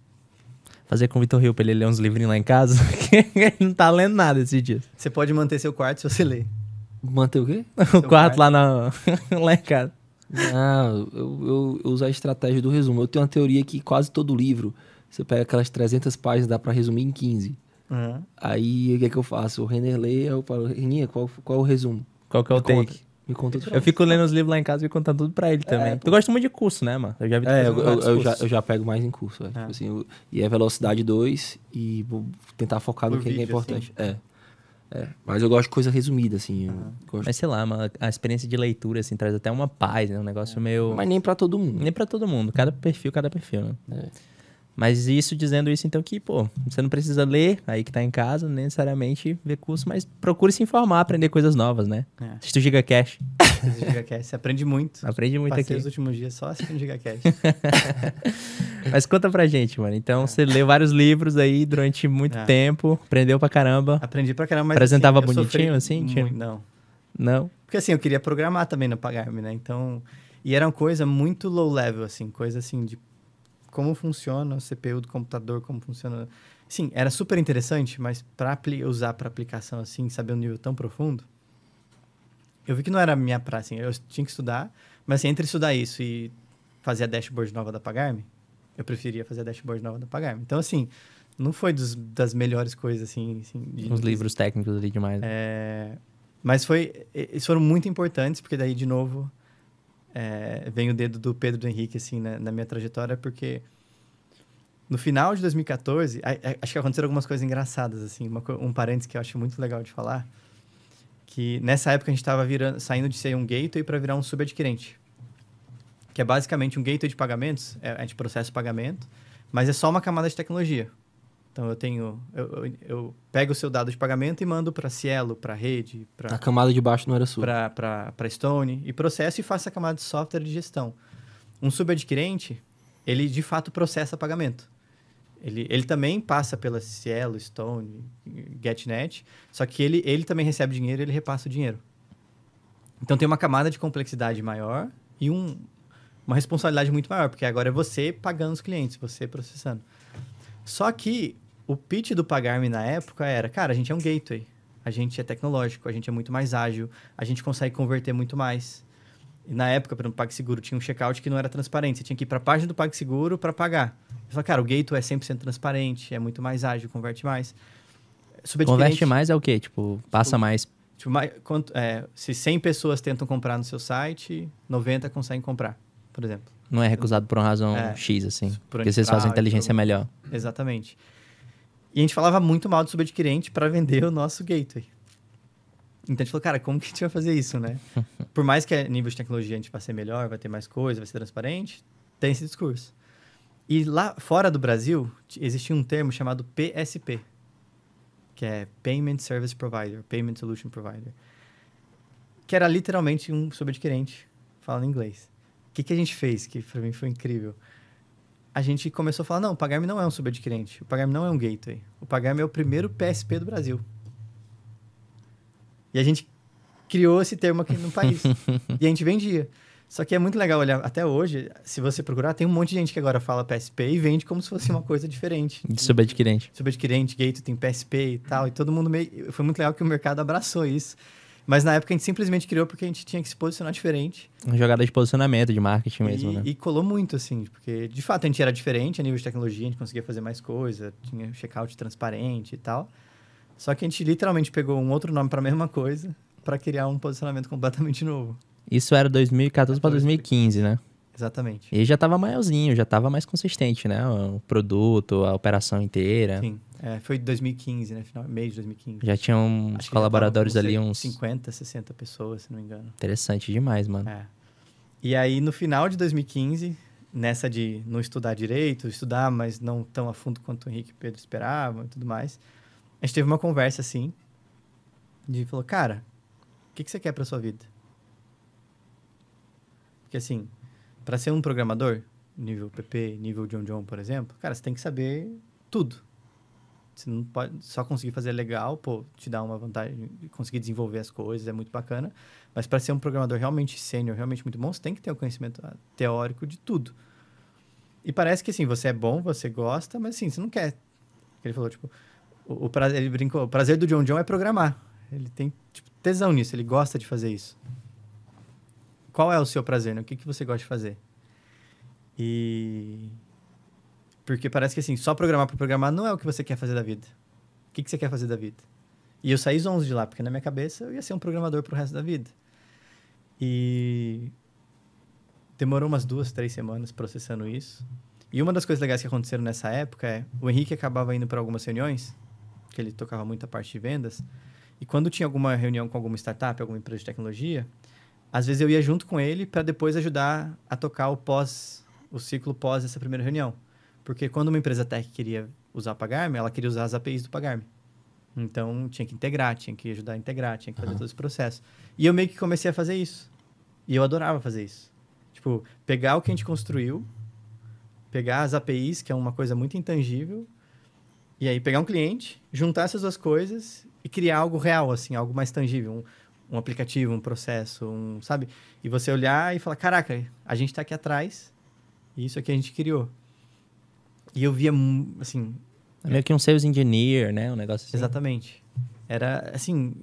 A: Fazer com o Vitor Rio pra ele ler uns livrinhos lá em casa, *laughs* porque
B: ele não tá lendo nada esses dias. Você pode manter seu quarto se você ler. Manter o quê? o quarto, quarto, lá, na... lá em casa.
C: Não, eu, eu, eu uso a estratégia do resumo. Eu tenho uma teoria que quase todo livro, você pega aquelas 300 páginas, dá para resumir em 15. Uhum. Aí o que é que eu faço? O Renner lê,
A: eu falo, Reninha, qual, qual é o resumo? Qual que é o take? Conta. Me conta tudo. Eu fico lendo os livros lá em casa e contando tudo pra ele também. É, tu gosta muito de curso, né, mano? Eu já vi é, eu, eu, eu, já, eu já
C: pego mais em curso. É. é. Tipo assim, eu, e é velocidade 2
A: e vou tentar focar no que, é é vídeo, é importante. Assim. É. é. Mas eu gosto de coisa resumida, assim. Uhum. Gosto... Mas sei lá, mano, a experiência de leitura, assim, traz até uma paz, né? Um negócio meio. Mas nem pra todo mundo. Nem pra todo mundo. Cada perfil, cada perfil, né? É. Mas isso dizendo isso, então, que, pô, você não precisa ler aí que tá em casa, nem necessariamente ver curso, mas procure se informar, aprender coisas novas, né? É. Assista o GigaCash.
B: Assista o aprende muito. Aprende muito Passei aqui. os últimos dias só assistindo gigacache *laughs*
A: mas conta pra gente, mano. Então, é. você leu vários livros aí durante muito é. tempo, aprendeu pra caramba. Aprendi pra caramba, mas Apresentava assim, bonitinho, assim? tinha... Não.
B: Não? Porque assim, eu queria programar também no Pagarme, né? Então... E era uma coisa muito low level, assim, coisa assim de como funciona o CPU do computador, como funciona. Sim, era super interessante, mas para usar para aplicação assim, saber um nível tão profundo, eu vi que não era minha praia, assim, eu tinha que estudar, mas assim, entre estudar isso e fazer a dashboard nova da Pagarme, eu preferia fazer a dashboard nova da Pagarme. Então, assim, não foi dos, das melhores coisas, assim. assim de, Uns
A: livros técnicos ali demais. Né?
B: É, mas foi, eles foram muito importantes, porque daí, de novo, é, vem o dedo do Pedro Henrique, assim, na, na, minha trajetória, porque no final de 2014, a, a, acho que aconteceram algumas coisas engraçadas, assim, uma, um parênteses que eu acho muito legal de falar, que nessa época a gente estava saindo de ser um gateway para virar um subadquirente, que é basicamente um gateway de pagamentos, é, a é gente processa o pagamento, mas é só uma camada de tecnologia. Então eu tenho, eu, eu, eu pego o seu dado de pagamento e mando para Cielo, para rede, para a
C: camada de baixo não era sua,
B: para para Stone e processo e faço a camada de software de gestão. Um subadquirente, ele de fato processa pagamento. Ele, ele também passa pela Cielo, Stone, GetNet, só que ele, ele também recebe dinheiro ele repassa o dinheiro. Então tem uma camada de complexidade maior e um, uma responsabilidade muito maior, porque agora é você pagando os clientes, você processando. Só que o pitch do Pagarme na época era, cara, a gente é um gateway, a gente é tecnológico, a gente é muito mais ágil, a gente consegue converter muito mais. E na época, para o PagSeguro tinha um checkout que não era transparente, você tinha que ir para a página do PagSeguro para pagar. Eu falava, cara, o gateway é 100% transparente, é muito mais ágil, converte mais. Converte mais é o
A: quê? Tipo, passa tipo, mais...
B: Tipo, mais quanto, é, se 100 pessoas tentam comprar no seu site, 90 conseguem comprar, por exemplo.
A: Não é recusado por uma razão é, X, assim. Por porque vocês fazem inteligência melhor.
B: Exatamente. E a gente falava muito mal do subadquirente para vender o nosso gateway. Então a gente falou, cara, como que a gente vai fazer isso, né? *laughs* Por mais que a nível de tecnologia a gente vai ser melhor, vai ter mais coisa, vai ser transparente, tem esse discurso. E lá fora do Brasil, existia um termo chamado PSP, que é Payment Service Provider, Payment Solution Provider, que era literalmente um subadquirente falando inglês. O que, que a gente fez, que para mim foi incrível? a gente começou a falar, não, o Pagarme não é um subadquirente, o Pagarme não é um gateway. O Pagarme é o primeiro PSP do Brasil. E a gente criou esse termo aqui no país. *laughs* e a gente vendia. Só que é muito legal olhar, até hoje, se você procurar, tem um monte de gente que agora fala PSP e vende como se fosse uma coisa diferente. De subadquirente. Subadquirente, gateway tem PSP e tal, e todo mundo meio... Foi muito legal que o mercado abraçou isso. Mas na época a gente simplesmente criou porque a gente tinha que se posicionar diferente.
A: Uma jogada de posicionamento, de marketing mesmo, e, né? E
B: colou muito, assim, porque de fato a gente era diferente a nível de tecnologia, a gente conseguia fazer mais coisa, tinha checkout transparente e tal. Só que a gente literalmente pegou um outro nome para a mesma coisa para criar um posicionamento completamente novo.
A: Isso era 2014 para 2015, né? Exatamente. E já estava maiorzinho, já estava mais consistente, né? O produto, a operação inteira. Sim.
B: É, foi 2015, né? Final, meio de 2015. Já tinham uns colaboradores ali, uns. 50, 60 pessoas, se não me engano. Interessante demais, mano. É. E aí, no final de 2015, nessa de não estudar direito, estudar, mas não tão a fundo quanto o Henrique e o Pedro esperavam e tudo mais, a gente teve uma conversa assim. De falou, cara, o que, que você quer pra sua vida? Porque assim, para ser um programador, nível PP, nível John John, por exemplo, cara, você tem que saber tudo. Você não pode só conseguir fazer legal, pô, te dá uma vantagem, conseguir desenvolver as coisas, é muito bacana. Mas para ser um programador realmente sênior, realmente muito bom, você tem que ter o um conhecimento ah, teórico de tudo. E parece que, assim, você é bom, você gosta, mas, assim, você não quer. Ele falou, tipo, o, o prazer, ele brincou, o prazer do John John é programar. Ele tem, tipo, tesão nisso, ele gosta de fazer isso qual é o seu prazer, né? O que, que você gosta de fazer? E... Porque parece que, assim, só programar para programar não é o que você quer fazer da vida. O que, que você quer fazer da vida? E eu saí zonzo de lá, porque na minha cabeça eu ia ser um programador pro resto da vida. E demorou umas duas, três semanas processando isso. E uma das coisas legais que aconteceram nessa época é o Henrique acabava indo para algumas reuniões, que ele tocava muito a parte de vendas. E quando tinha alguma reunião com alguma startup, alguma empresa de tecnologia, às vezes eu ia junto com ele para depois ajudar a tocar o pós, o ciclo pós essa primeira reunião. Porque quando uma empresa tech queria usar o Pagarme, ela queria usar as APIs do Pagarme. Então tinha que integrar, tinha que ajudar a integrar, tinha que fazer uhum. todo esse processo. E eu meio que comecei a fazer isso. E eu adorava fazer isso. Tipo, pegar o que a gente construiu, pegar as APIs, que é uma coisa muito intangível, e aí pegar um cliente, juntar essas duas coisas e criar algo real, assim, algo mais tangível. Um, um aplicativo, um processo, um, sabe? E você olhar e falar, caraca, a gente está aqui atrás e isso aqui a gente criou. E eu via, hum, assim... É meio que um sales engineer, né? Um negócio assim. Exatamente. Era, assim,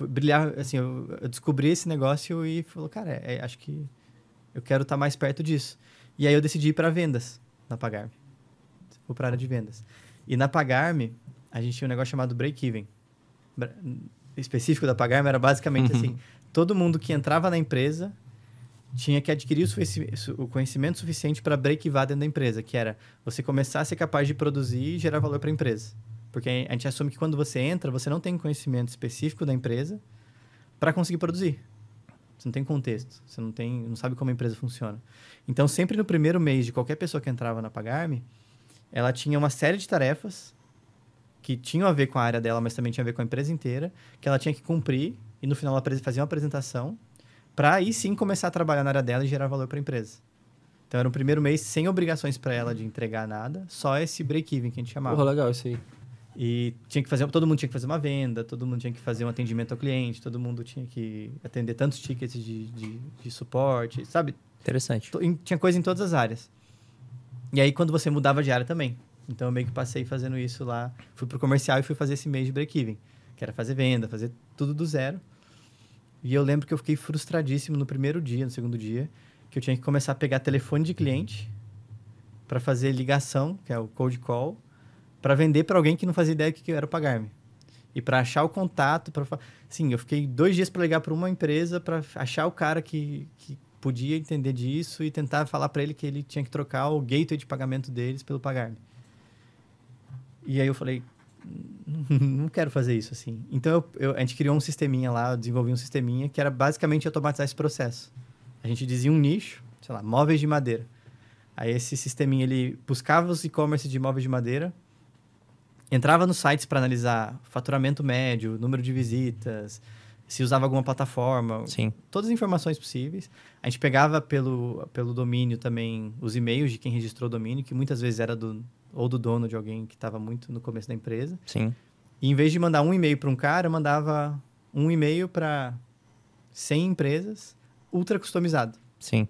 B: brilhar, assim, eu, descobri esse negócio e falou, cara, é, é acho que eu quero estar tá mais perto disso. E aí eu decidi ir para vendas na Pagarme. Vou para área de vendas. E na Pagarme, a gente tinha um negócio chamado break-even específico da Pagarme era basicamente uhum. assim: todo mundo que entrava na empresa tinha que adquirir o, conhecimento suficiente para breakivar dentro da empresa, que era você começar a ser capaz de produzir e gerar valor para a empresa. Porque a gente assume que quando você entra, você não tem conhecimento específico da empresa para conseguir produzir. Você não tem contexto, você não tem, não sabe como a empresa funciona. Então, sempre no primeiro mês de qualquer pessoa que entrava na Pagarme, ela tinha uma série de tarefas que tinham a ver com a área dela, mas também tinha a ver com a empresa inteira, que ela tinha que cumprir e no final ela fazia uma apresentação para aí sim começar a trabalhar na área dela e gerar valor para a empresa. Então era um primeiro mês sem obrigações para ela de entregar nada, só esse break-even que a gente chamava. Porra, legal isso aí. E tinha que fazer, todo mundo tinha que fazer uma venda, todo mundo tinha que fazer um atendimento ao cliente, todo mundo tinha que atender tantos tickets de, de, de suporte, sabe? Interessante. T tinha coisa em todas as áreas. E aí, quando você mudava de área também. Então eu meio que passei fazendo isso lá. Fui pro comercial e fui fazer esse mês de break-even. Que era fazer venda, fazer tudo do zero. E eu lembro que eu fiquei frustradíssimo no primeiro dia, no segundo dia, que eu tinha que começar a pegar telefone de cliente para fazer ligação, que é o cold call, para vender para alguém que não fazia ideia do que era pagar-me. E para achar o contato, para sim, eu fiquei dois dias para ligar para uma empresa para achar o cara que, que podia entender disso e tentar falar para ele que ele tinha que trocar o gateway de pagamento deles pelo pagar-me. E aí eu falei, hum, não quero fazer isso assim. Então eu, a gente criou um sisteminha lá, desenvolvi um sisteminha que era basicamente automatizar esse processo. A gente dizia um nicho, sei lá, móveis de madeira. Aí esse sisteminha ele buscava os e-commerce de móveis de madeira, entrava nos sites para analisar faturamento médio, número de visitas, se usava alguma plataforma, Sim. todas as informações possíveis. A gente pegava pelo, pelo domínio também os e-mails de quem registrou o domínio, que muitas vezes era do, ou do dono de alguém que estava muito no começo da empresa. Sim. E em vez de mandar um e-mail para um cara, eu mandava um e-mail para 100 empresas, ultra customizado. Sim.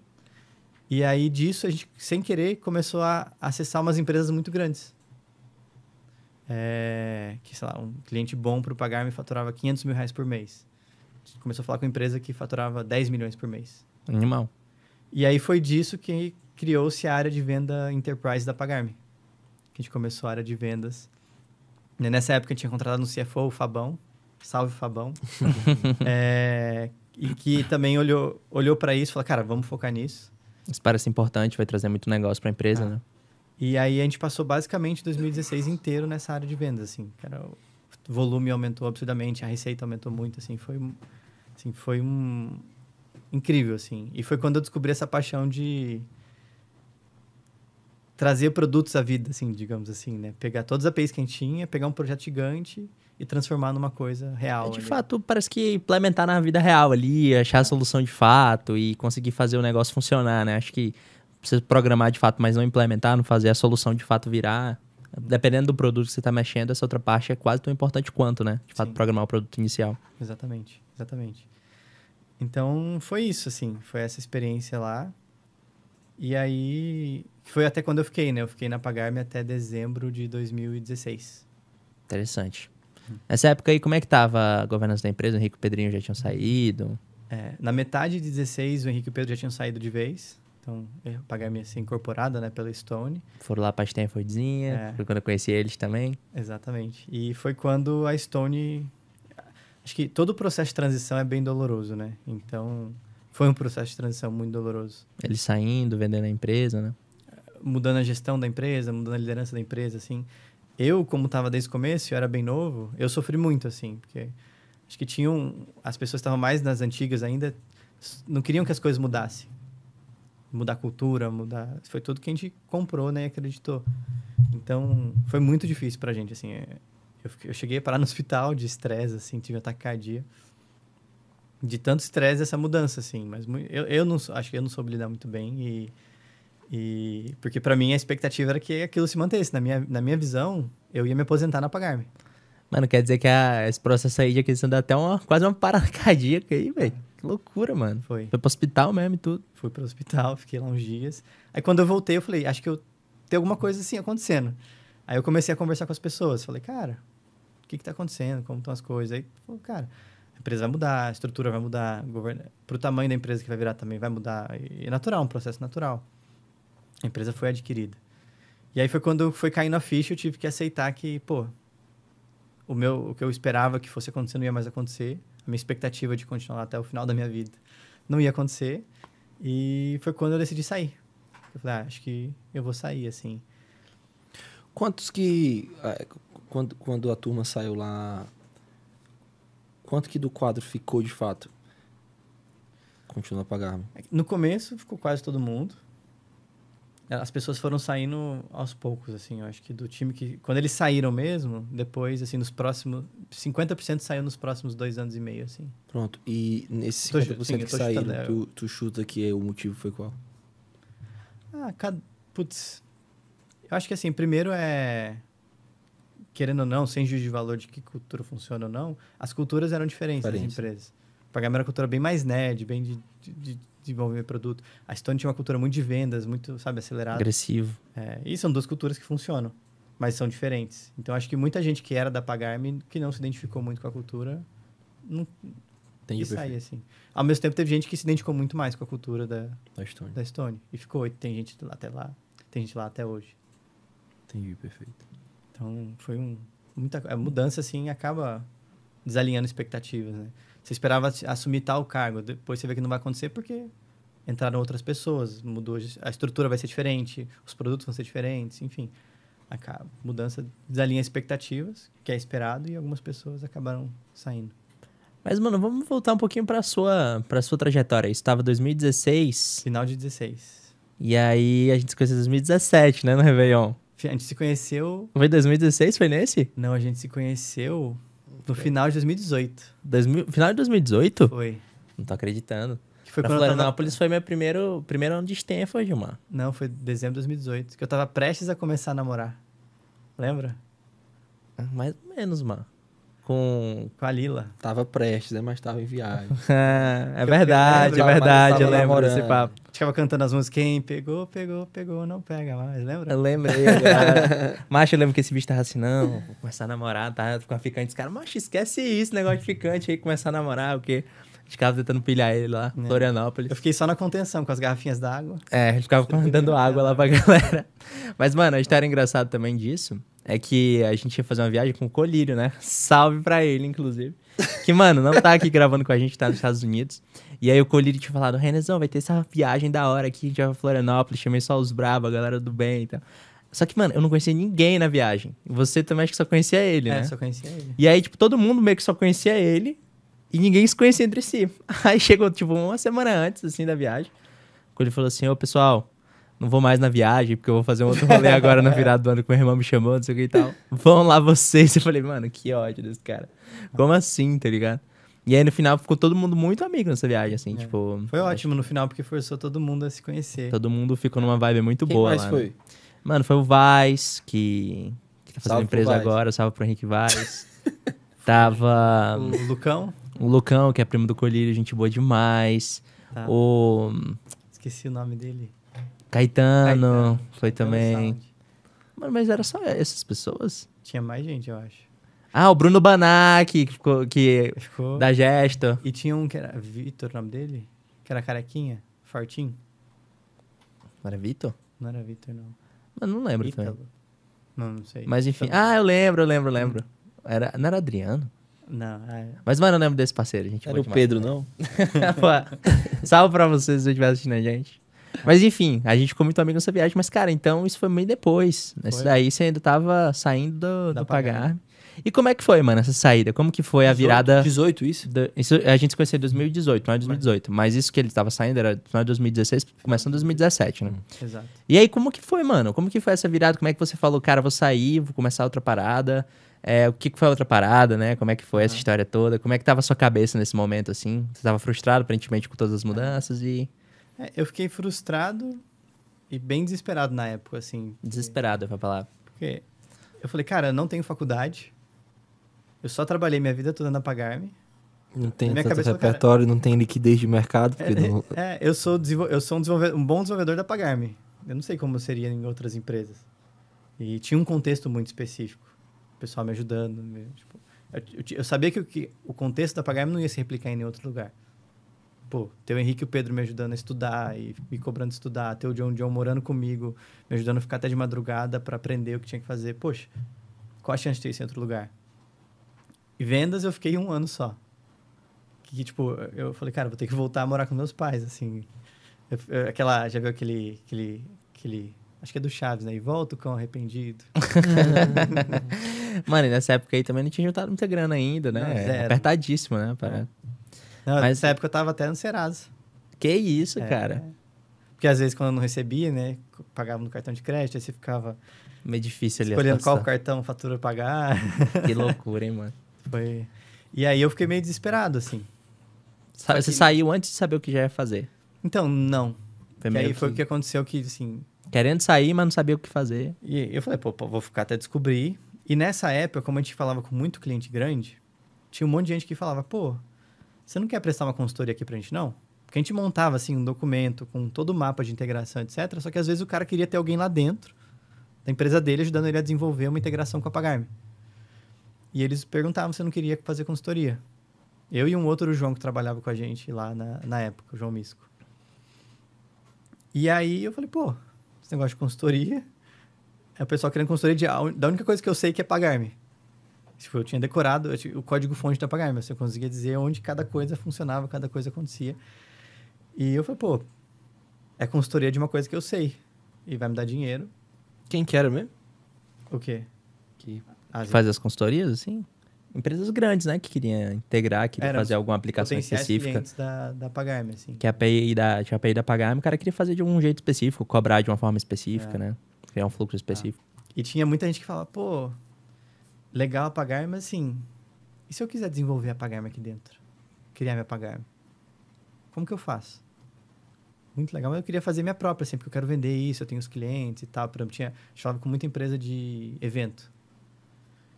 B: E aí disso a gente, sem querer, começou a acessar umas empresas muito grandes. É, que, sei lá, um cliente bom para pagar me faturava 500 mil reais por mês. A gente começou a falar com uma empresa que faturava 10 milhões por mês. Animal. E aí foi disso que criou-se a área de venda enterprise da Pagarme que a gente começou a área de vendas. E nessa época a gente tinha contratado um CFO, o Fabão. Salve, Fabão. *laughs* é, e que também olhou, olhou para isso e falou, cara, vamos focar nisso.
A: Isso parece é assim importante, vai trazer muito negócio para a empresa, ah. né?
B: E aí a gente passou basicamente 2016 inteiro nessa área de vendas, assim, cara, o volume aumentou absurdamente, a receita aumentou muito, assim, foi, assim, foi um incrível, assim. E foi quando eu descobri essa paixão de trazer produtos à vida, assim, digamos assim, né? Pegar todas as APIs que a gente tinha, pegar um projeto gigante e transformar numa coisa real. É, de ali.
A: fato, parece que implementar na vida real ali, achar a é. solução de fato e conseguir fazer o negócio funcionar, né? Acho que precisa programar de fato, mas não implementar, não fazer a solução de fato virar. Dependendo do produto que você está mexendo, essa outra parte é quase tão importante quanto, né? De fato, Sim. programar o produto inicial.
B: Exatamente, exatamente. Então, foi isso, assim. Foi essa experiência lá. E aí, que foi até quando eu fiquei, né? Eu fiquei na Pagarme até dezembro de 2016.
A: Interessante. Nessa época aí, como é que tava a governança da empresa? O Henrique e o Pedrinho já tinham saído?
B: É, na metade de 16, o Henrique e o Pedro já tinham saído de vez. Então, é, a Pagarme me ia ser incorporada, né, pela Stone.
A: Foram lá pra Stanfordzinha, é. foi quando eu conheci eles também.
B: Exatamente. E foi quando a Stone... Acho que todo o processo de transição é bem doloroso, né? Então, foi um processo de transição muito doloroso. Eles saindo, vendendo a empresa, né? mudando a gestão da empresa, mudando a liderança da empresa, assim. Eu, como estava desde o começo, eu era bem novo, eu sofri muito, assim, porque acho que tinham... As pessoas estavam mais nas antigas ainda, não queriam que as coisas mudassem. Mudar a cultura, mudar... Foi tudo que a gente comprou, né, e acreditou. Então, foi muito difícil para a gente, assim. Eh, eu, eu cheguei a parar no hospital de estresse, assim, tive um cardíaco. de tanto estresse essa mudança, assim. Mas eu, eu não acho que eu não soube lidar muito bem e e porque para mim a expectativa era que aquilo se mantesse. Na minha, na minha visão, eu ia me aposentar na Pagarme.
A: Mano, quer dizer que a, esse processo aí de aquisição dá até
B: uma, quase uma parada *laughs* cardíaca aí, velho. É. Que loucura, mano. Foi. Foi pro hospital mesmo e tudo. Fui pro hospital, *laughs* fiquei lá uns dias. Aí quando eu voltei, eu falei, acho que eu tem alguma coisa assim acontecendo. Aí eu comecei a conversar com as pessoas. Falei, cara, o que que tá acontecendo? Como estão as coisas? Aí, falou, cara, a empresa vai mudar, a estrutura vai mudar, governo... pro tamanho da empresa que vai virar também vai mudar. E é natural, um processo natural. A empresa foi adquirida. E aí foi quando foi caindo a ficha, eu tive que aceitar que, pô, o meu o que eu esperava que fosse acontecer não ia mais acontecer. A minha expectativa de continuar até o final da minha vida não ia acontecer. E foi quando eu decidi sair. Eu falei, ah, acho que eu vou sair, assim.
C: Quantos que. Ah, quando, quando a turma saiu lá. Quanto que do quadro ficou de fato? Continua a pagar?
B: No começo ficou quase todo mundo as pessoas foram saindo aos poucos, assim. Eu acho que do time que. Quando eles saíram mesmo, depois, assim, nos próximos. 50% saiu nos próximos dois anos e meio, assim.
C: Pronto. E nesse 50% tô, sim, que saíram, tu, tu, chuta que o motivo foi qual?
B: Ah, cada. Putz. Eu acho que, assim, primeiro é. Querendo ou não, sem juízo de valor de que cultura funciona ou não, as culturas eram diferentes Diferente. das empresas. Pagamento era uma cultura bem mais nerd, bem de, de, de desenvolver produto. A Stone tinha uma cultura muito de vendas, muito, sabe, acelerada. Agressivo. É, e são duas culturas que funcionam, mas são diferentes. Então, acho que muita gente que era da Pagarme, que não se identificou muito com a cultura, não... Entendi, e sair, assim. Ao mesmo tempo, teve gente que se identificou muito mais com a cultura da, da, Stone. da Stone. E ficou. E tem gente lá até lá. Tem gente lá até hoje. Entendi, perfeito. Então, foi um... Muita, a mudança, assim, acaba desalinhando expectativas, né? Você esperava assumir tal cargo, depois você vê que não vai acontecer porque entraram outras pessoas, mudou, a estrutura vai ser diferente, os produtos vão ser diferentes, enfim. A mudança desalinha expectativas, que é esperado, e algumas pessoas acabaram saindo.
A: Mas, mano, vamos voltar um pouquinho para sua, para sua trajetória. Estava 2016. Final
B: de 16.
A: E aí a gente se conheceu em 2017, né, no Réveillon?
B: A gente se conheceu.
A: Foi 2016? Foi nesse?
B: Não, a gente se conheceu no final de 2018.
A: Dois, final de 2018? Foi. Não tô acreditando. Que foi pra quando Florianópolis
B: tava... foi meu primeiro, primeiro ano de Stanford, Gilmar. Não, foi dezembro de 2018. Que eu tava prestes a começar a namorar. Lembra? Mais ou menos, mano com, com a Lila. Tava
C: prestes, né? Mas tava em viagem.
B: *laughs* é, é verdade, é verdade. Eu lembro desse papo. Ficava cantando as músicas, quem pegou, pegou, pegou, não pega mais, lembra? Eu lembrei *laughs* Mas
A: eu lembro que esse bicho tava assim, não, vou começar a namorar, tá? Com a ficante. Os caras, macho, esquece isso, negócio de ficante aí, começar a namorar, porque ficava tentando pilhar ele lá, é. Florianópolis. Eu fiquei só na contenção com as garrafinhas d'água. É, ele ficava *laughs* dando água lá pra galera. Mas, mano, a história é engraçada também disso é que a gente ia fazer uma viagem com o Colírio, né? Salve pra ele, inclusive. Que, mano, não tá aqui gravando com a gente, tá nos Estados Unidos. E aí o Colírio tinha falado, Renezão, vai ter essa viagem da hora aqui, a gente vai pra Florianópolis, chamei só os bravos, a galera do bem e tal. Só que, mano, eu não conhecia ninguém na viagem. Você também acho que só conhecia ele, é, né? É, só conhecia ele. E aí, tipo, todo mundo meio que só conhecia ele e ninguém se conhecia entre si. *laughs* Aí chegou, tipo, uma semana antes, assim, da viagem. O Colírio falou assim, ô, pessoal, não vou mais na viagem, porque eu vou fazer um outro rolê agora na virada do ano que meu irmão me chamou, não sei o que e tal. Vão lá vocês. Eu falei, mano, que ódio desse cara. Como assim, tá ligado? E aí no final ficou todo mundo muito amigo nessa viagem, assim, é. tipo. Foi
B: ótimo acho... no final, porque forçou todo mundo a se conhecer. Todo
A: mundo ficou numa vibe muito Quem boa. Mais lá, né? foi? Né? Mano, foi o Vaz, que, que tá fazendo salve empresa agora, salve pro Henrique Vaz. *laughs* Tava. O Lucão? O Lucão, que é primo do Colírio, gente boa demais. Tá. O.
B: Esqueci o nome dele.
A: Caetano, Caetano foi também.
B: Mano, mas era só essas
A: pessoas?
B: Tinha mais gente, eu acho.
A: Ah, o Bruno Banac, que ficou, que ficou.
B: da Gesto. E tinha um que era Vitor, o nome dele? Que era carequinha, fortinho. Não era Vitor? Não era Vitor, não. Mas não lembro Italo. também. Não, não sei. Mas enfim. Então... Ah,
A: eu lembro, eu lembro, eu lembro. Era, não era Adriano? Não. É... Mas, mano, eu lembro desse parceiro. A gente era o Pedro, mais. não? *laughs* Salve pra vocês se você estiver assistindo a gente. Mas enfim, a gente ficou muito amigo nessa viagem, mas cara, então isso foi meio depois. Né? Foi. Isso daí você ainda tava saindo do, do pagar. E como é que foi, mano, essa saída? Como que foi 18, a virada. 18, isso? Do, isso a gente se conheceu em 2018, não é 2018. Mas isso que ele tava saindo era final de 2016, começando 2017, né? Hum, exato. E aí, como que foi, mano? Como que foi essa virada? Como é que você falou, cara, vou sair, vou começar outra parada? É, o que, foi a outra parada, né? Como é que foi ah. essa história toda? Como é que tava a sua cabeça nesse momento, assim? Você tava frustrado, aparentemente, com todas as é. mudanças e.
B: É, eu fiquei frustrado e bem desesperado na época, assim. Porque... Desesperado, é pra falar. Porque eu falei, cara, eu não tenho faculdade. Eu só trabalhei minha vida toda na Apagarme, Não tem minha tanto repertório,
C: não tem liquidez de mercado. É, não...
B: é, é eu sou, eu sou um, um bom desenvolvedor da Apagarme. Eu não sei como seria em outras empresas. E tinha um contexto muito específico. O pessoal me ajudando. tipo, eu, eu, eu, sabia que o, que o contexto da Apagarme não ia se replicar em nenhum outro lugar pô, ter o Henrique e o Pedro me ajudando a estudar e me cobrando estudar, ter o John John morando comigo, me ajudando a ficar até de madrugada para aprender o que tinha que fazer. Poxa, qual a chance de ter isso em outro lugar? E vendas eu fiquei um ano só. Que, tipo, eu falei, cara, vou ter que voltar a morar com meus pais, assim. Eu, eu, aquela, já viu aquele, aquele, aquele, acho que é do Chaves, né? E volta o cão arrependido.
A: *laughs* Mano, nessa época aí também não tinha juntado muita grana ainda, né? Não, é apertadíssimo,
B: né? Não, Mas nessa época eu tava até no Serasa. Que isso, é, cara. Porque às vezes quando eu não recebia, né? Pagava no cartão de crédito, aí você ficava. Meio difícil ali. Escolhendo qual cartão fatura pagar. Que *laughs* loucura, hein, mano. Foi. E aí eu fiquei meio desesperado, assim. você que... saiu antes de saber o que já ia fazer? Então, não. e aí que... foi o que aconteceu que, assim. Querendo sair, mas não sabia o que fazer. E eu falei, pô, pô, vou ficar até descobrir. E nessa época, como a gente falava com muito cliente grande, tinha um monte de gente que falava, pô, você não quer prestar uma consultoria aqui pra gente, não? Porque a gente montava, assim, um documento com todo o mapa de integração, etc. Só que às vezes o cara queria ter alguém lá dentro da empresa dele ajudando ele a desenvolver uma integração com a Pagarme. E eles perguntavam se eu não queria fazer consultoria. Eu e um outro João que trabalhava com a gente lá na, na época, o João Misco. E aí eu falei, pô, esse negócio de consultoria. É o pessoal querendo consultoria de. Da única coisa que eu sei é que é Pagarme. Tipo, eu tinha decorado eu, o código-fonte da Pagarme mas eu conseguia dizer onde cada coisa funcionava, cada coisa acontecia. E eu falei, pô, é consultoria de uma coisa que eu sei. E vai me dar dinheiro. Quem quer mesmo? O quê? Que as ah, faz
A: as consultorias, assim? Empresas grandes, né? Que queriam integrar, queriam era fazer alguma aplicação específica.
B: da, da Pagarme, assim. Que
A: a API da, tinha a API da Pagarme, o cara queria fazer de um jeito específico, cobrar de uma forma específica, é. né? Criar um fluxo tá. específico.
B: Ah. E tinha muita gente que falava, pô, legal a pagar, mas assim, e se eu quiser desenvolver a pagar aqui dentro? Criar minha pagar? Como que eu faço? Muito legal, mas eu queria fazer minha própria, assim, porque eu quero vender isso, eu tenho os clientes e tal. Por exemplo, tinha, chave com muita empresa de evento.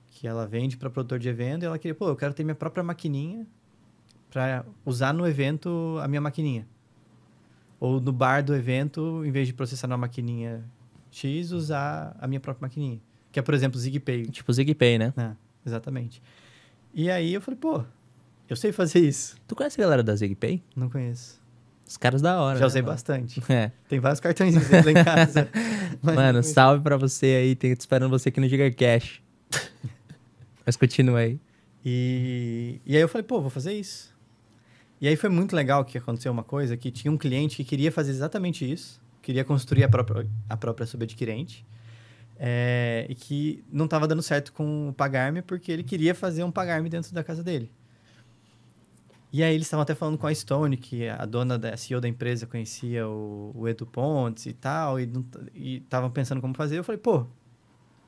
B: Que ela vende para produtor de evento e ela queria, pô, eu quero ter minha própria maquininha para usar no evento a minha maquininha. Ou no bar do evento, em vez de processar na maquininha X, usar a minha própria maquininha. Que é, por exemplo, ZigPay. Tipo o ZigPay, né? É, exatamente. E aí eu falei, pô, eu sei
A: fazer isso. Tu conhece a galera da ZigPay?
B: Não conheço.
A: Os caras da hora. Já né, usei bastante. É. Tem vários cartões em casa. *laughs* mano, salve pra você aí. Tem te esperando você aqui no GigaCash. *laughs* mas continua aí.
B: E, e aí eu falei, pô, vou fazer isso. E aí foi muito legal que aconteceu uma coisa, que tinha um cliente que queria fazer exatamente isso. Queria construir a própria, a própria subadquirente. É, e que não estava dando certo com o Pagarme, porque ele queria fazer um Pagarme dentro da casa dele. E aí eles estavam até falando com a Stone, que a dona da a CEO da empresa conhecia o, o Edu Pontes e tal, e estavam pensando como fazer. Eu falei, pô,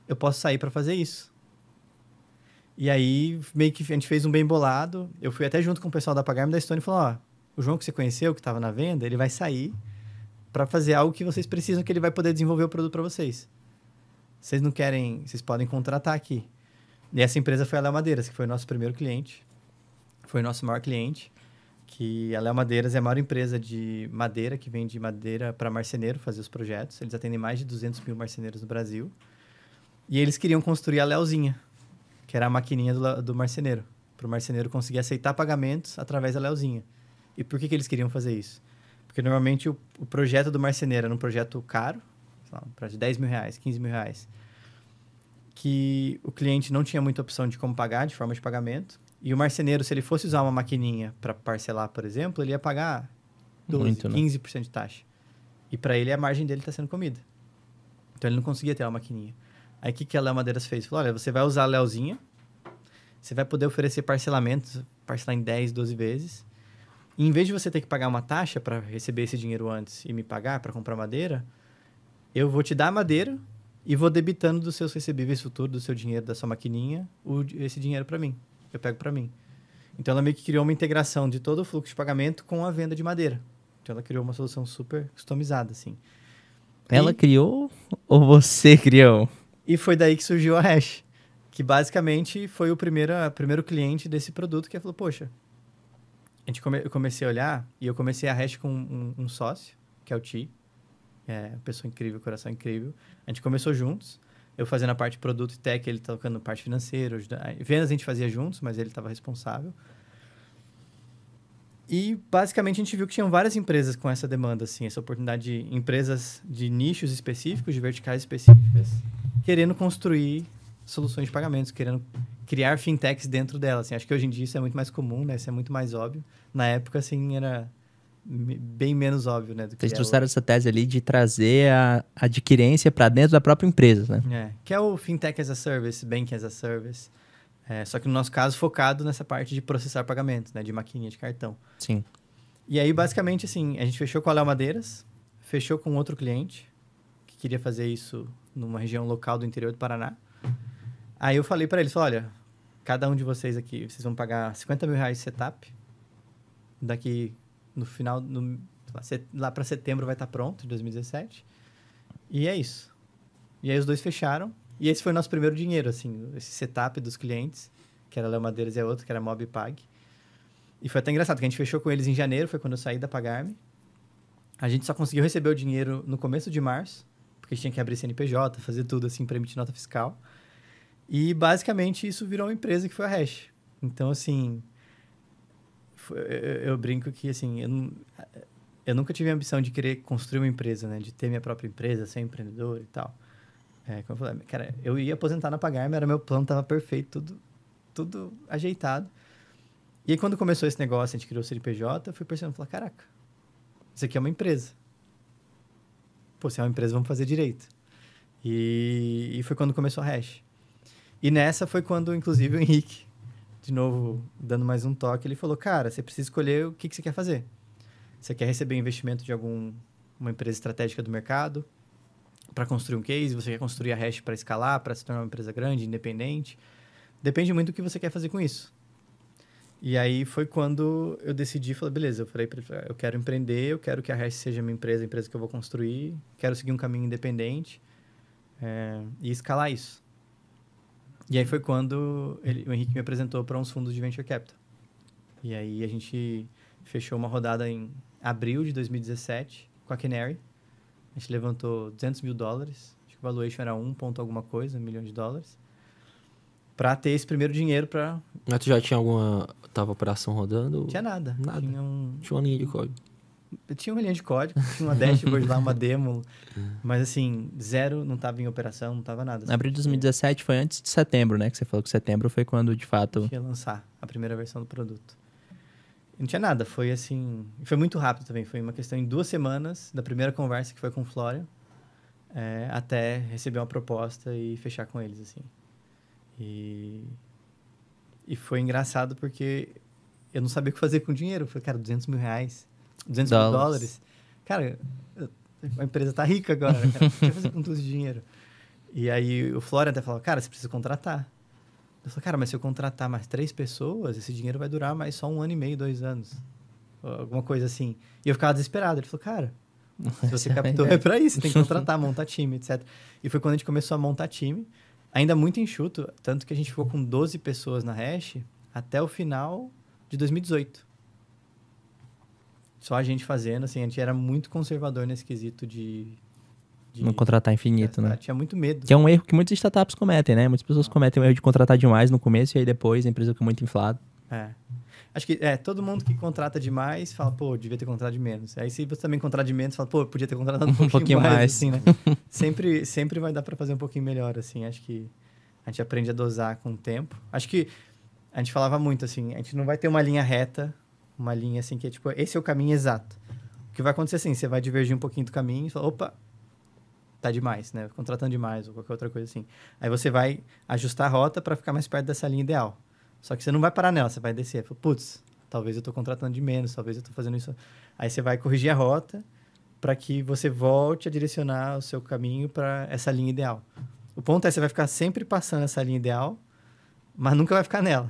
B: eu posso sair para fazer isso. E aí, meio que a gente fez um bem bolado. Eu fui até junto com o pessoal da Pagarme da Stone e falou: ó, o João que você conheceu, que estava na venda, ele vai sair para fazer algo que vocês precisam, que ele vai poder desenvolver o produto para vocês vocês não querem, vocês podem contratar aqui. E essa empresa foi a Léo Madeiras, que foi nosso primeiro cliente, foi nosso maior cliente, que a Léo Madeiras é a maior empresa de madeira, que vende madeira para marceneiro fazer os projetos. Eles atendem mais de 200 mil marceneiros no Brasil. E eles queriam construir a Leozinha, que era a maquininha do, do marceneiro, para o marceneiro conseguir aceitar pagamentos através da Leozinha. E por que, que eles queriam fazer isso? Porque normalmente o, o projeto do marceneiro era um projeto caro, para de 10 mil reais, 15 mil reais, que o cliente não tinha muita opção de como pagar, de forma de pagamento. E o marceneiro, se ele fosse usar uma maquininha para parcelar, por exemplo, ele ia pagar 12, Muito, né? 15% de taxa. E para ele, a margem dele está sendo comida. Então, ele não conseguia ter uma maquininha. Aí, o que, que a Léo Madeiras fez? Falou, olha, você vai usar a Leozinha, você vai poder oferecer parcelamentos, parcelar em 10, 12 vezes. E em vez de você ter que pagar uma taxa para receber esse dinheiro antes e me pagar para comprar madeira, eu vou te dar a madeira e vou debitando dos seus recebíveis futuros, do seu dinheiro, da sua maquininha, o, esse dinheiro para mim. Eu pego para mim. Então ela meio que criou uma integração de todo o fluxo de pagamento com a venda de madeira. Então ela criou uma solução super customizada, assim. Ela e... criou
A: ou você *laughs* criou?
B: E foi daí que surgiu a Hash, que basicamente foi o primeiro, primeiro cliente desse produto que falou, poxa, a gente come, eu comecei a olhar e eu comecei a Hash com um, um sócio, que é o Ti, é uma pessoa incrível, coração incrível. A gente começou juntos, eu fazendo a parte produto e tech, ele tocando a parte financeira. Vendas a gente fazia juntos, mas ele estava responsável. E basicamente a gente viu que tinham várias empresas com essa demanda, assim, essa oportunidade de empresas de nichos específicos, de verticais específicas, querendo construir soluções de pagamentos, querendo criar fintechs dentro dela. Assim. Acho que hoje em dia isso é muito mais comum, né? Isso é muito mais óbvio. Na época, assim, era bem menos óbvio, né? Vocês é trouxeram
A: essa tese ali de trazer a adquirência para dentro da própria empresa,
B: né? É, que é o Fintech as a Service, Banking as a Service. É, só que no nosso caso, focado nessa parte de processar pagamentos, né? De maquininha de cartão. Sim. E aí, basicamente, assim, a gente fechou com a Léo Madeiras, fechou com outro cliente que queria fazer isso numa região local do interior do Paraná. Aí eu falei para eles, olha, cada um de vocês aqui, vocês vão pagar 50 mil reais de setup. Daqui no final, no, lá, para setembro vai estar tá pronto, 2017. E é isso. E aí os dois fecharam. E esse foi o nosso primeiro dinheiro, assim, esse setup dos clientes, que era Léo Madeiras e a outra, que era Mob Pag. E foi até engraçado, que a gente fechou com eles em janeiro, foi quando eu saí da Pagarme. A gente só conseguiu receber o dinheiro no começo de março, porque tinha que abrir CNPJ, fazer tudo assim para emitir nota fiscal. E basicamente isso virou uma empresa que foi a Hash. Então, assim, eu, eu brinco que, assim, eu, eu, nunca tive a ambição de querer construir uma empresa, né? De ter minha própria empresa, ser empreendedor e tal. É, como eu falei, cara, eu ia aposentar na Pagarme, era meu plano, tava perfeito, tudo, tudo ajeitado. E aí, quando começou esse negócio, a gente criou o CNPJ, eu fui percebendo, falei, caraca, isso aqui é uma empresa. Pô, se é uma empresa, vamos fazer direito. E, e foi quando começou a Hash. E nessa foi quando, inclusive, o Henrique de novo, dando mais um toque, ele falou: Cara, você precisa escolher o que, que você quer fazer. Você quer receber investimento de alguma empresa estratégica do mercado para construir um case? Você quer construir a hash para escalar, para se tornar uma empresa grande, independente? Depende muito do que você quer fazer com isso. E aí foi quando eu decidi, falei, beleza, eu falei, eu quero empreender, eu quero que a Hash seja minha empresa, a empresa que eu vou construir, quero seguir um caminho independente é, e escalar isso. E aí foi quando ele, o Henrique me apresentou para uns fundos de venture capital. E aí a gente fechou uma rodada em abril de 2017 com a Canary. A gente levantou 200 mil dólares. Acho que o valuation era 1 ponto alguma coisa, um milhão de dólares. Para ter esse primeiro dinheiro para...
C: Mas tu já tinha alguma... Tava operação rodando?
A: Tinha
B: nada. Nada. Tinha, um... tinha uma linha de código. Eu tinha uma linha de código, tinha uma dashboard lá, uma *laughs* demo, mas assim, zero, não estava em operação, não estava nada. Assim. Abril
A: de 2017 foi antes de setembro, né? Que você falou que setembro foi quando de fato.
B: Ia lançar a primeira versão do produto. Não tinha nada, foi assim. Foi muito rápido também, foi uma questão em duas semanas, da primeira conversa que foi com o Flória, é, eh, até receber uma proposta e fechar com eles, assim. E. E foi engraçado porque eu não sabia o que fazer com o dinheiro. foi falei, cara, 200 mil reais 200 dólares. mil dólares. Cara, a empresa tá rica agora, cara. O que fazer com todo esse dinheiro? E aí o Florian até falou, cara, você precisa contratar. Eu falei, cara, mas se eu contratar mais três pessoas, esse dinheiro vai durar mais só um ano e meio, dois anos. Alguma coisa assim. E eu ficava desesperado. Ele falou, cara,
A: se você *laughs* é captou é pra isso, tem que contratar,
B: *laughs* montar time, etc. E foi quando a gente começou a montar time, ainda muito enxuto, tanto que a gente ficou com 12 pessoas na Hash até o final de 2018 só a gente fazendo, assim, a gente era muito conservador nesse quesito de. de não
A: contratar infinito, né? Tinha muito medo. Que é um erro que muitas startups cometem, né? Muitas pessoas ah. cometem o erro de contratar demais no começo e aí depois a empresa fica muito inflada.
B: É. Acho que é, todo mundo que contrata demais fala, pô, devia ter contratado de menos. Aí se você também contrata de menos, fala, pô, podia ter contratado *laughs* um pouquinho, um pouquinho mais, mais. Assim, né? *laughs* sempre, sempre vai dar para fazer um pouquinho melhor, assim. Acho que a gente aprende a dosar com o tempo. Acho que a gente falava muito, assim, a gente não vai ter uma linha reta uma linha assim que é tipo, esse é o caminho exato. O que vai acontecer assim, você vai divergir um pouquinho do caminho e fala, opa, tá demais, né? Contratando demais ou qualquer outra coisa assim. Aí você vai ajustar a rota para ficar mais perto dessa linha ideal. Só que você não vai parar nela, você vai descer. Putz, talvez eu tô contratando de menos, talvez eu tô fazendo isso. Aí você vai corrigir a rota para que você volte a direcionar o seu caminho para essa linha ideal. O ponto é você vai ficar sempre passando essa linha ideal, mas nunca vai ficar nela.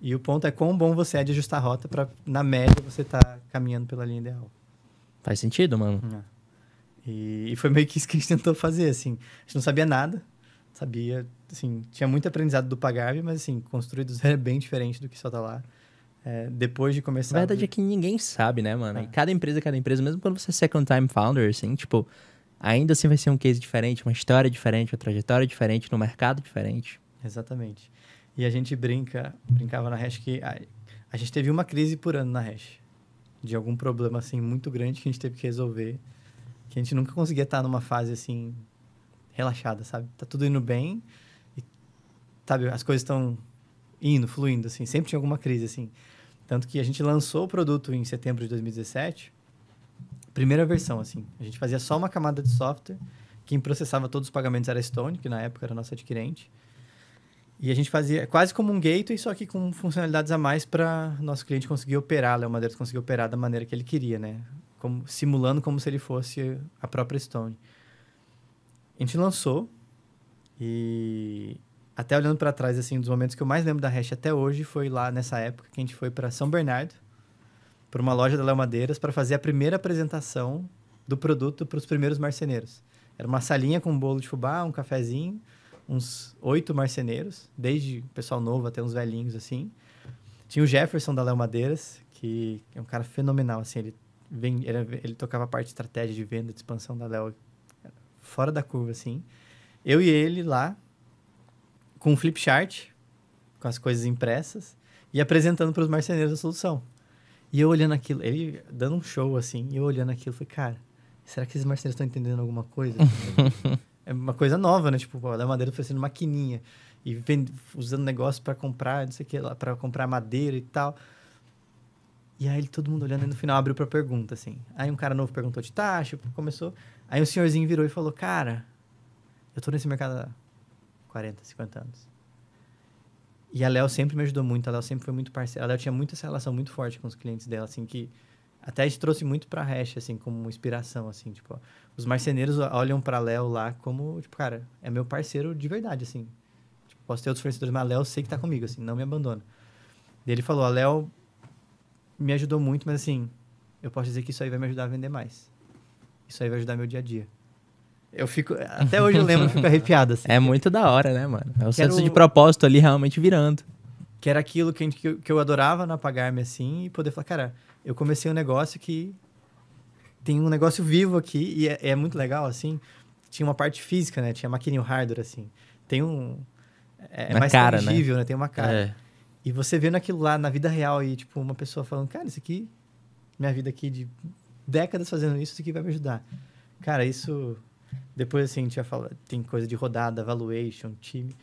B: E o ponto é quão bom você é de ajustar a rota para na média, você tá caminhando pela linha ideal.
A: Faz sentido, mano.
B: É. E, foi meio que isso que a gente tentou fazer, assim. A gente não sabia nada, sabia, assim, tinha muito aprendizado do Pagave, mas, assim, construir do zero é bem diferente do que só tá lá. É, depois
A: de começar... A verdade a... é que ninguém sabe, né, mano? É. E cada empresa, é cada empresa, mesmo quando você é second time founder, assim, tipo, ainda assim vai ser um case diferente, uma história diferente, uma trajetória diferente, no mercado diferente.
B: Exatamente. E a gente brinca, brincava na Hash que a, a gente teve uma crise por ano na Hash. De algum problema, assim, muito grande que a gente teve que resolver. Que a gente nunca conseguia estar numa fase, assim, relaxada, sabe? Tá tudo indo bem e, sabe, as coisas estão indo, fluindo, assim. Sempre tinha alguma crise, assim. Tanto que a gente lançou o produto em setembro de 2017, primeira versão, assim. A gente fazia só uma camada de software, quem processava todos os pagamentos era a Stone, que na época era nossa adquirente. E a gente fazia quase como um gateway, só que com funcionalidades a mais para nosso cliente conseguir operar, Léo Madeiros conseguir operar da maneira que ele queria, né? Como, simulando como se ele fosse a própria Stone. A gente lançou e até olhando para trás, assim, um dos momentos que eu mais lembro da Hash até hoje foi lá nessa época que a gente foi para São Bernardo, para uma loja da Léo Madeiras, para fazer a primeira apresentação do produto para os primeiros marceneiros. Era uma salinha com um bolo de fubá, um cafezinho uns oito marceneiros, desde pessoal novo até uns velhinhos, assim. Tinha o Jefferson da Léo Madeiras, que é um cara fenomenal, assim. Ele, vem, ele, ele tocava a parte de estratégia de venda, de expansão da Léo, fora da curva, assim. Eu e ele lá, com um flip chart, com as coisas impressas, e apresentando para os marceneiros a solução. E eu olhando aquilo, ele dando um show, assim, e eu olhando aquilo, falei, cara, será que esses marceneiros estão entendendo alguma coisa? *laughs* é uma coisa nova, né? Tipo, a Madeira oferecendo maquininha e usando negócio para comprar, não sei o que lá, para comprar madeira e tal. E aí todo mundo olhando e no final abriu para pergunta, assim. Aí um cara novo perguntou de taxa, começou. Aí um senhorzinho virou e falou: "Cara, eu tô nesse mercado há 40, 50 anos. E a Léo sempre me ajudou muito, a Léo sempre foi muito parceira. A Léo tinha muito essa relação muito forte com os clientes dela, assim, que até a gente trouxe muito pra Hash, assim, como inspiração, assim, tipo, os marceneiros olham pra Léo lá como, tipo, cara, é meu parceiro de verdade, assim. Tipo, posso ter outros fornecedores, mas Léo sei que tá comigo, assim, não me abandona. E ele falou, a Léo me ajudou muito, mas assim, eu posso dizer que isso aí vai me ajudar a vender mais. Isso aí vai ajudar meu dia a dia. Eu fico. Até hoje eu lembro, eu fico *laughs*
A: arrepiado, assim. É muito da hora, né, mano? É o Quero... senso de propósito ali realmente virando.
B: Que era aquilo que, a gente, que eu adorava na Pagar-me, assim, e poder falar, cara, eu comecei um negócio que tem um negócio vivo aqui e é, é, muito legal, assim. Tinha uma parte física, né? Tinha maquininho hardware, assim. Tem um... É, é mais cara, né? tangível, né? né? Tem uma cara. É. E você vendo aquilo lá na vida real e, tipo, uma pessoa falando, cara, isso aqui... Minha vida aqui de décadas fazendo isso, isso aqui vai me ajudar. Cara, isso... Depois, assim, a gente já fala... Tem coisa de rodada, valuation, time...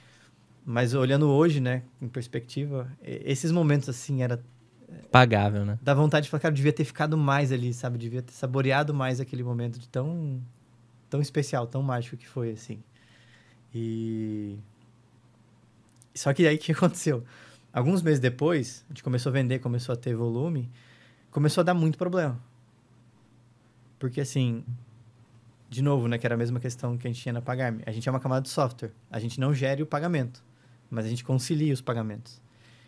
B: Mas olhando hoje, né, em perspectiva, esses momentos assim era eh, pagável, né? Dá vontade de falar, cara, eu devia ter ficado mais ali, sabe? Devia ter saboreado mais aquele momento de tão tão especial, tão mágico que foi assim. E só que aí *laughs* o que aconteceu? Alguns meses depois, a gente começou a vender, começou a ter volume, começou a dar muito problema. Porque assim, de novo, né, que era a mesma questão que a gente tinha na Pagarme. A gente é uma camada de software, a gente não gere o pagamento mas a gente concilia os pagamentos.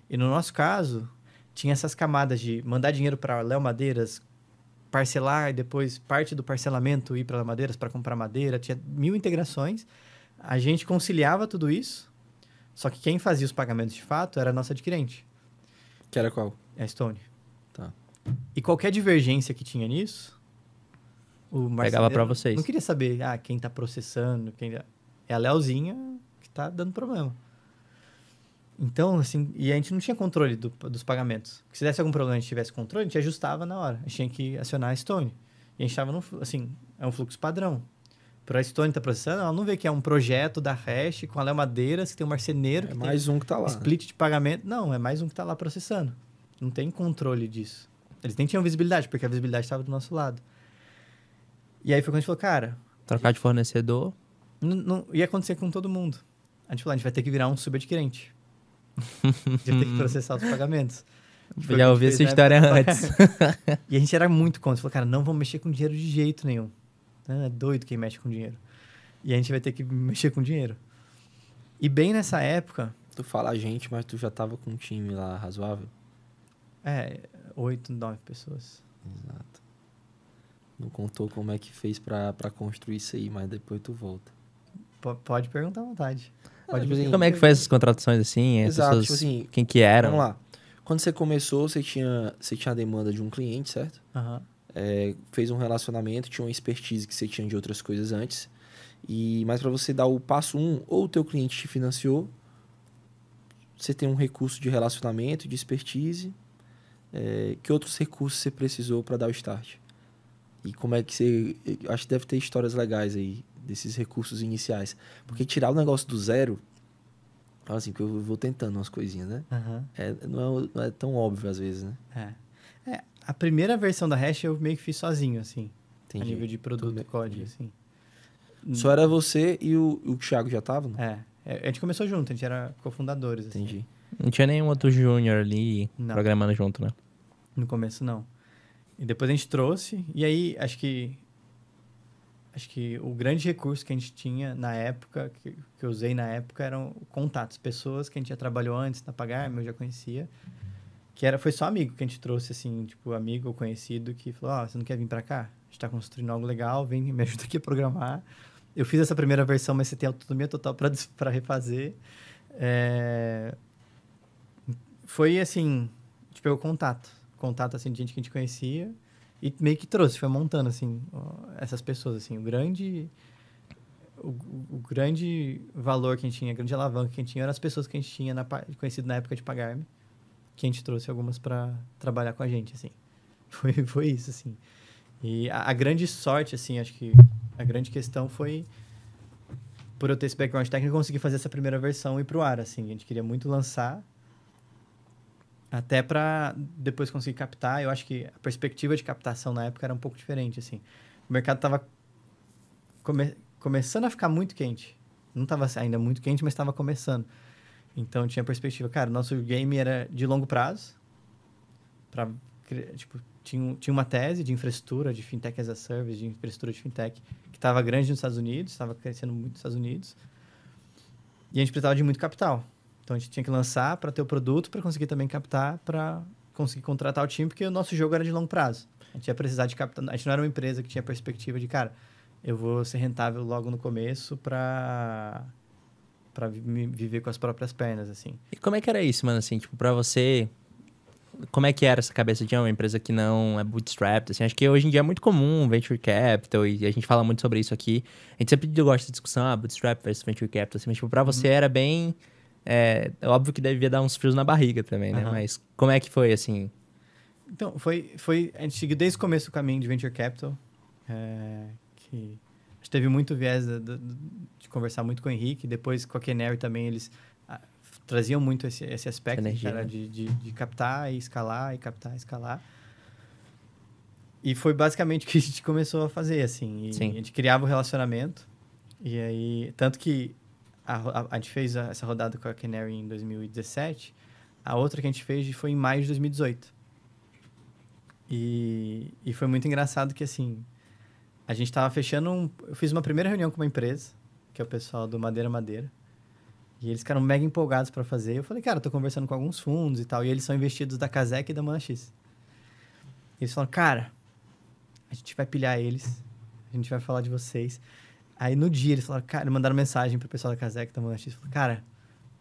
B: E no nosso caso, tinha essas camadas de mandar dinheiro para Léo Madeiras, parcelar e depois parte do parcelamento ir para Léo Madeiras para comprar madeira, tinha mil integrações. A gente conciliava tudo isso, só que quem fazia os pagamentos de fato era a nossa adquirente. Que era qual? É a Stone. Tá. E qualquer divergência que tinha nisso, o Pegava para vocês. Não queria saber, ah, quem está processando, quem é a Leozinha que está dando problema. Então, assim, e a gente não tinha controle do, dos pagamentos. se desse algum problema e a gente tivesse controle, a gente ajustava na hora. A gente tinha que acionar a Stone. E a gente estava, assim, é um fluxo padrão. Para a Stone estar tá processando, ela não vê que é um projeto da Hash com a Léo Madeiras, que tem um marceneiro. É mais um que está lá. Né? Split de pagamento. Não, é mais um que está lá processando. Não tem controle disso. Eles nem tinham visibilidade, porque a visibilidade estava do nosso lado. E aí foi quando a gente falou, cara.
A: Trocar de fornecedor?
B: Não, não, ia acontecer com todo mundo. A gente falou, a gente vai ter que virar um subadquirente
A: de *laughs* ter que processar
B: os pagamentos. Tipo, Já ouvi essa né? história antes. e a gente era muito contra. Falou, cara, não vamos mexer com dinheiro de jeito nenhum. Né? É doido quem mexe com dinheiro. E a gente vai ter que mexer com dinheiro. E bem nessa época. Tu fala a gente, mas tu já tava com um time lá razoável? É, oito, nove pessoas. Exato.
C: Não contou como é que fez para construir isso aí, mas depois tu volta.
B: P pode perguntar à vontade. Pode tipo assim, como é que foi
A: essas contratações assim? Exato, pessoas, tipo assim, quem que eram? Vamos
C: lá. Quando você começou, você tinha, você tinha a demanda de um cliente, certo? Uhum. É, fez um relacionamento, tinha uma expertise que você tinha de outras coisas antes. E mas para você dar o passo um, ou o teu cliente te financiou, você tem um recurso de relacionamento, de expertise. É, que outros recursos você precisou para dar o start? E como é que você. Acho que deve ter histórias legais aí desses recursos iniciais. Porque tirar o negócio do zero, assim, que eu vou tentando umas coisinhas, né? Uhum. É, não, é, não é tão óbvio às vezes, né?
B: É. é. A primeira versão da hash eu meio que fiz sozinho, assim. Entendi. A nível de produto, e código, assim.
C: Só era você e o, o Thiago já tava, é. é. A gente começou junto, a gente
B: era cofundadores, assim. Entendi.
A: Não tinha nenhum outro júnior ali não. programando junto, né?
B: No começo, não. E depois a gente trouxe, e aí acho que acho que o grande recurso que a gente tinha na época, que, que eu usei na época, eram contatos, pessoas que a gente já trabalhou antes na Pagar, eu já conhecia, que era foi só amigo que a gente trouxe, assim, tipo, amigo ou conhecido que falou: Ó, oh, você não quer vir para cá? A gente tá construindo algo legal, vem me ajuda aqui a programar. Eu fiz essa primeira versão, mas você tem autonomia total para refazer. É... Foi assim, tipo, é o contato. Contato, assim, de gente que a gente conhecia. E meio que trouxe, foi montando, assim, essas pessoas, assim. O grande... O, o, grande valor que a gente tinha, a grande alavanca que a gente tinha, eram as pessoas que a gente tinha na, conhecido na época de Pagarme, que a gente trouxe algumas para trabalhar com a gente, assim. *laughs* Foi, foi isso, assim. E a, a, grande sorte, assim, acho que a grande questão foi por eu ter esse background técnico, conseguir fazer essa primeira versão e ir pro ar, assim. A gente queria muito lançar até para depois conseguir captar, eu acho que a perspectiva de captação na época era um pouco diferente, assim. O mercado estava come começando a ficar muito quente. Não estava ainda muito quente, mas estava começando. Então tinha perspectiva. Cara, nosso game era de longo prazo. Pra, tipo, tinha, tinha uma tese de infraestrutura, de fintech as a service, de infraestrutura de fintech, que estava grande nos Estados Unidos, estava crescendo muito nos Estados Unidos. E a gente precisava de muito capital. Então a gente tinha que lançar para ter o produto, para conseguir também captar, para conseguir contratar o time, porque o nosso jogo era de longo prazo. A gente ia precisar de capital. A gente não era uma empresa que tinha perspectiva de, cara, eu vou ser rentável logo no começo para para viver com as próprias pernas, assim.
A: E como é que era isso, mano, assim, tipo, para você como é que era essa cabeça de ah, uma empresa que não é bootstrapped, assim, acho que hoje em dia é muito comum venture capital e a gente fala muito sobre isso aqui. A gente sempre gosta de discussão, ah, bootstrap versus venture capital, assim, mas tipo, para você uhum. era bem é, é, óbvio que devia dar uns frios na barriga também, né? Uhum. Mas como é que foi, assim?
B: Então, foi, foi... A gente seguiu desde o começo o caminho de Venture Capital, é, que... A gente teve muito viés de, de, de conversar muito com o Henrique, depois com a Canary também, eles traziam muito esse, esse aspecto energia, cara, né? de, de, de, captar e escalar, e captar e escalar. E foi basicamente o que a gente começou a fazer, assim. a gente criava o um relacionamento. E aí... Tanto que a, a, a gente fez a, essa rodada com a Canary em 2017. A outra que a gente fez foi em maio de 2018. E, e foi muito engraçado que, assim, a gente estava fechando um, Eu fiz uma primeira reunião com uma empresa, que é o pessoal do Madeira Madeira. E eles ficaram mega empolgados para fazer. Eu falei, cara, eu tô conversando com alguns fundos e tal. E eles são investidos da Kazek e da Mana X. Eles falaram, cara, a gente vai pilhar eles. A gente vai falar de vocês. Aí no dia eles falaram, cara, mandaram mensagem pro pessoal da tá da Manchester, falaram, cara,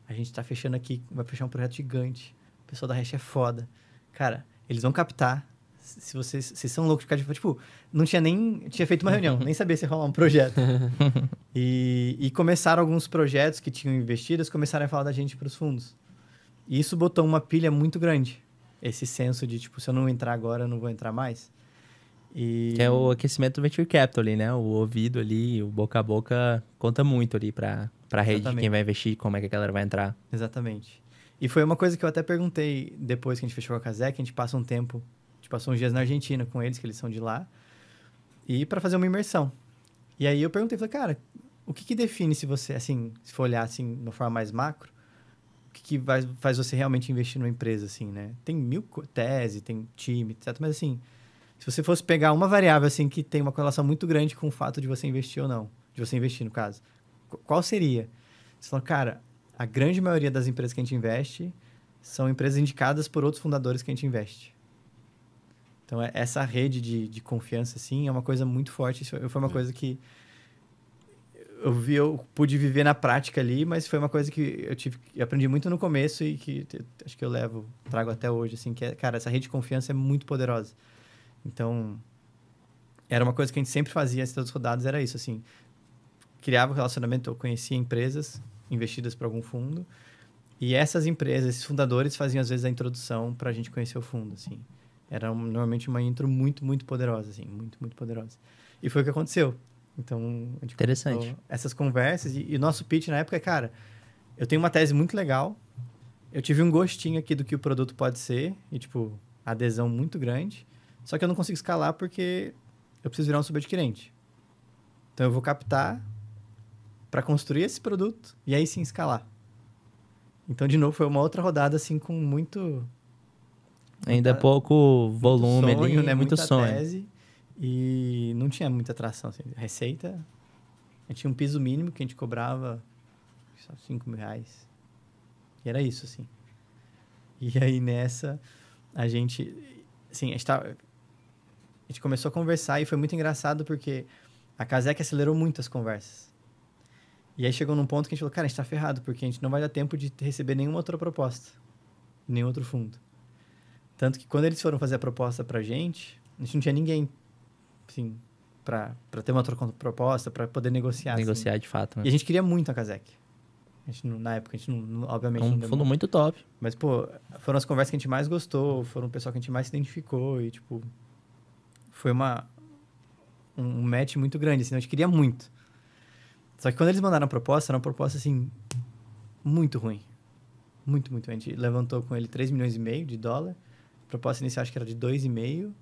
B: a gente tá fechando aqui, vai fechar um projeto gigante. O pessoal da Hash é foda. Cara, eles vão captar. Se vocês, vocês são loucos de ficar tipo, não tinha nem. Tinha feito uma reunião, nem sabia se ia rolar um projeto. *laughs* e, e começaram alguns projetos que tinham investidas, começaram a falar da gente para os fundos. E isso botou uma pilha muito grande. Esse senso de, tipo, se eu não entrar agora, eu não vou entrar mais. E... Que é
A: o aquecimento do venture capital ali, né? O ouvido ali, o boca a boca conta muito ali para a rede de quem vai investir, como é que a galera vai entrar.
B: Exatamente. E foi uma coisa que eu até perguntei depois que a gente fechou a que a gente passa um tempo, a gente passou uns dias na Argentina com eles, que eles são de lá, e para fazer uma imersão. E aí eu perguntei, falei, cara, o que, que define se você, assim, se for olhar assim, de uma forma mais macro, o que, que vai, faz você realmente investir numa empresa, assim, né? Tem mil tese, tem time, etc. Mas assim, se você fosse pegar uma variável assim que tem uma correlação muito grande com o fato de você investir ou não, de você investir no caso, qual seria? Você falou, cara, a grande maioria das empresas que a gente investe são empresas indicadas por outros fundadores que a gente investe. Então, é, essa rede de, de confiança, assim, é uma coisa muito forte. Isso foi uma é. coisa que eu, vi, eu pude viver na prática ali, mas foi uma coisa que eu tive, eu aprendi muito no começo e que acho que eu levo, trago até hoje, assim, que é, cara, essa rede de confiança é muito poderosa. Então, era uma coisa que a gente sempre fazia antes das rodadas, era isso, assim. Criava um relacionamento, eu conhecia empresas investidas por algum fundo, e essas empresas, esses fundadores faziam às vezes a introdução para a gente conhecer o fundo, assim. Era um, normalmente uma intro muito, muito poderosa, assim, muito, muito poderosa. E foi o que aconteceu. Então, a gente Interessante. essas conversas e, o nosso pitch na época, é, cara, eu tenho uma tese muito legal, eu tive um gostinho aqui do que o produto pode ser e tipo, adesão muito grande. Só que eu não consigo escalar porque eu preciso virar um subadquirente. Então eu vou captar para construir esse produto e aí sim escalar. Então, de novo, foi uma outra rodada assim com muito.
A: Ainda é muita, pouco volume muito sonho, ali, né? muito muita sonho. Tese,
B: e não tinha muita atração. Assim. Receita, a gente tinha um piso mínimo que a gente cobrava só 5 mil reais. E era isso, assim. E aí nessa, a gente. Assim, a gente tava, a gente começou a conversar e foi muito engraçado porque a Kazek acelerou muito as conversas. E aí chegou num ponto que a gente falou, cara, a gente tá ferrado, porque a gente não vai dar tempo de receber nenhuma outra proposta, nenhum outro fundo. Tanto que quando eles foram fazer a proposta pra gente, a gente não tinha ninguém, assim, pra, pra ter uma outra proposta, pra poder negociar. Assim. Negociar assim. de fato, né? E a gente queria muito a Kazek. A gente, na época, a gente não, obviamente... Um fundo muito top. Mas, pô, foram as conversas que a gente mais gostou, foram o pessoal que a gente mais se identificou e, tipo, foi uma, um match muito grande, assim, a gente queria muito. Só que quando eles mandaram a proposta, era uma proposta, assim, muito ruim. Muito, muito ruim. A gente levantou com ele 3 milhões e meio de dólar. A proposta inicial acho que era de 2,5. e meio,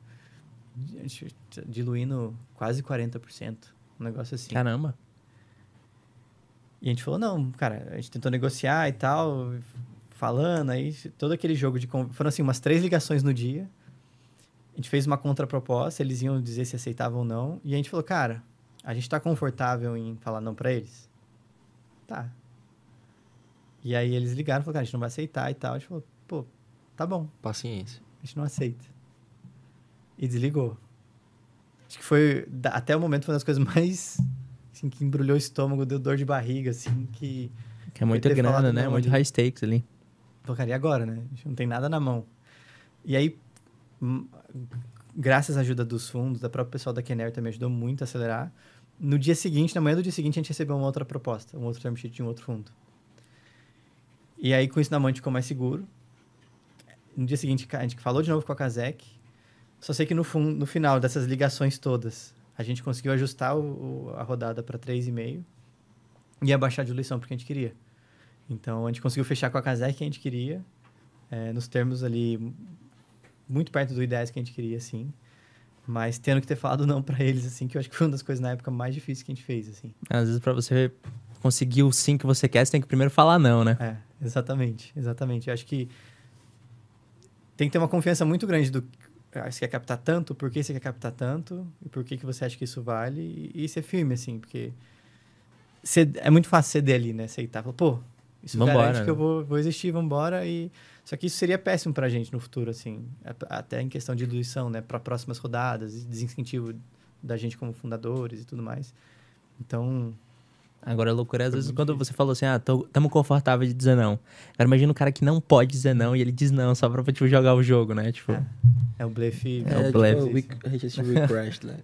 B: diluindo quase 40%. Um negócio assim. Caramba! E a gente falou, não, cara, a gente tentou negociar e tal, falando, aí todo aquele jogo de... Foram, assim, umas três ligações no dia a gente fez uma contraproposta, eles iam dizer se aceitavam ou não. E a gente falou, cara, a gente tá confortável em falar não para eles? Tá. E aí eles ligaram e falaram, cara, a gente não vai aceitar e tal. A gente falou, pô, tá bom. Paciência. A gente não aceita. E desligou. Acho que foi, até o momento, foi uma das coisas mais, assim, que embrulhou o estômago, deu dor de barriga, assim, que... Que é muito grana, falado, né? Não, Muito né? high stakes ali. tocaria cara, e agora, né? A gente não tem nada na mão. E aí, graças à ajuda dos fundos, da própria pessoal da Kenner também ajudou muito a acelerar. No dia seguinte, na manhã do dia seguinte, a gente recebeu uma outra proposta, um outro term sheet de um outro fundo. E aí, com isso na mão, a gente ficou mais seguro. No dia seguinte, a gente falou de novo com a Kazek. Só sei que no, fundo, no final dessas ligações todas, a gente conseguiu ajustar o, o, a rodada para 3,5 e abaixar a diluição porque a gente queria. Então, a gente conseguiu fechar com a Kazek que a gente queria, é, nos termos ali muito perto do ideias que a gente queria, assim. Mas tendo que ter falado não para eles, assim, que eu acho que foi uma das coisas na época mais difíceis que a gente fez, assim.
A: Às vezes, para você conseguir o sim que você quer, você tem que primeiro falar não, né?
B: É, exatamente, exatamente. Eu acho que tem que ter uma confiança muito grande do ah, você quer captar tanto, por que você quer captar tanto, e por que, que você acha que isso vale, e, ser firme, assim, porque é muito fácil ceder ali, né? Aceitar, falar, pô, isso vambora, garante né? que eu vou, vou existir, vambora. E... Só que isso seria péssimo pra gente no futuro, assim. É até em questão de diluição, né? Para próximas rodadas, desincentivo da gente como fundadores e tudo mais.
A: Então, Agora, a loucura é, às vezes quando é você falou assim, ah, estamos confortáveis de dizer não. Agora, imagina um cara que não pode dizer não e ele diz não só pra, tipo, jogar o jogo, né? Tipo... É, é o blefe... É, é o tipo, blefe. Tipo, a gente assistiu
B: *laughs* né?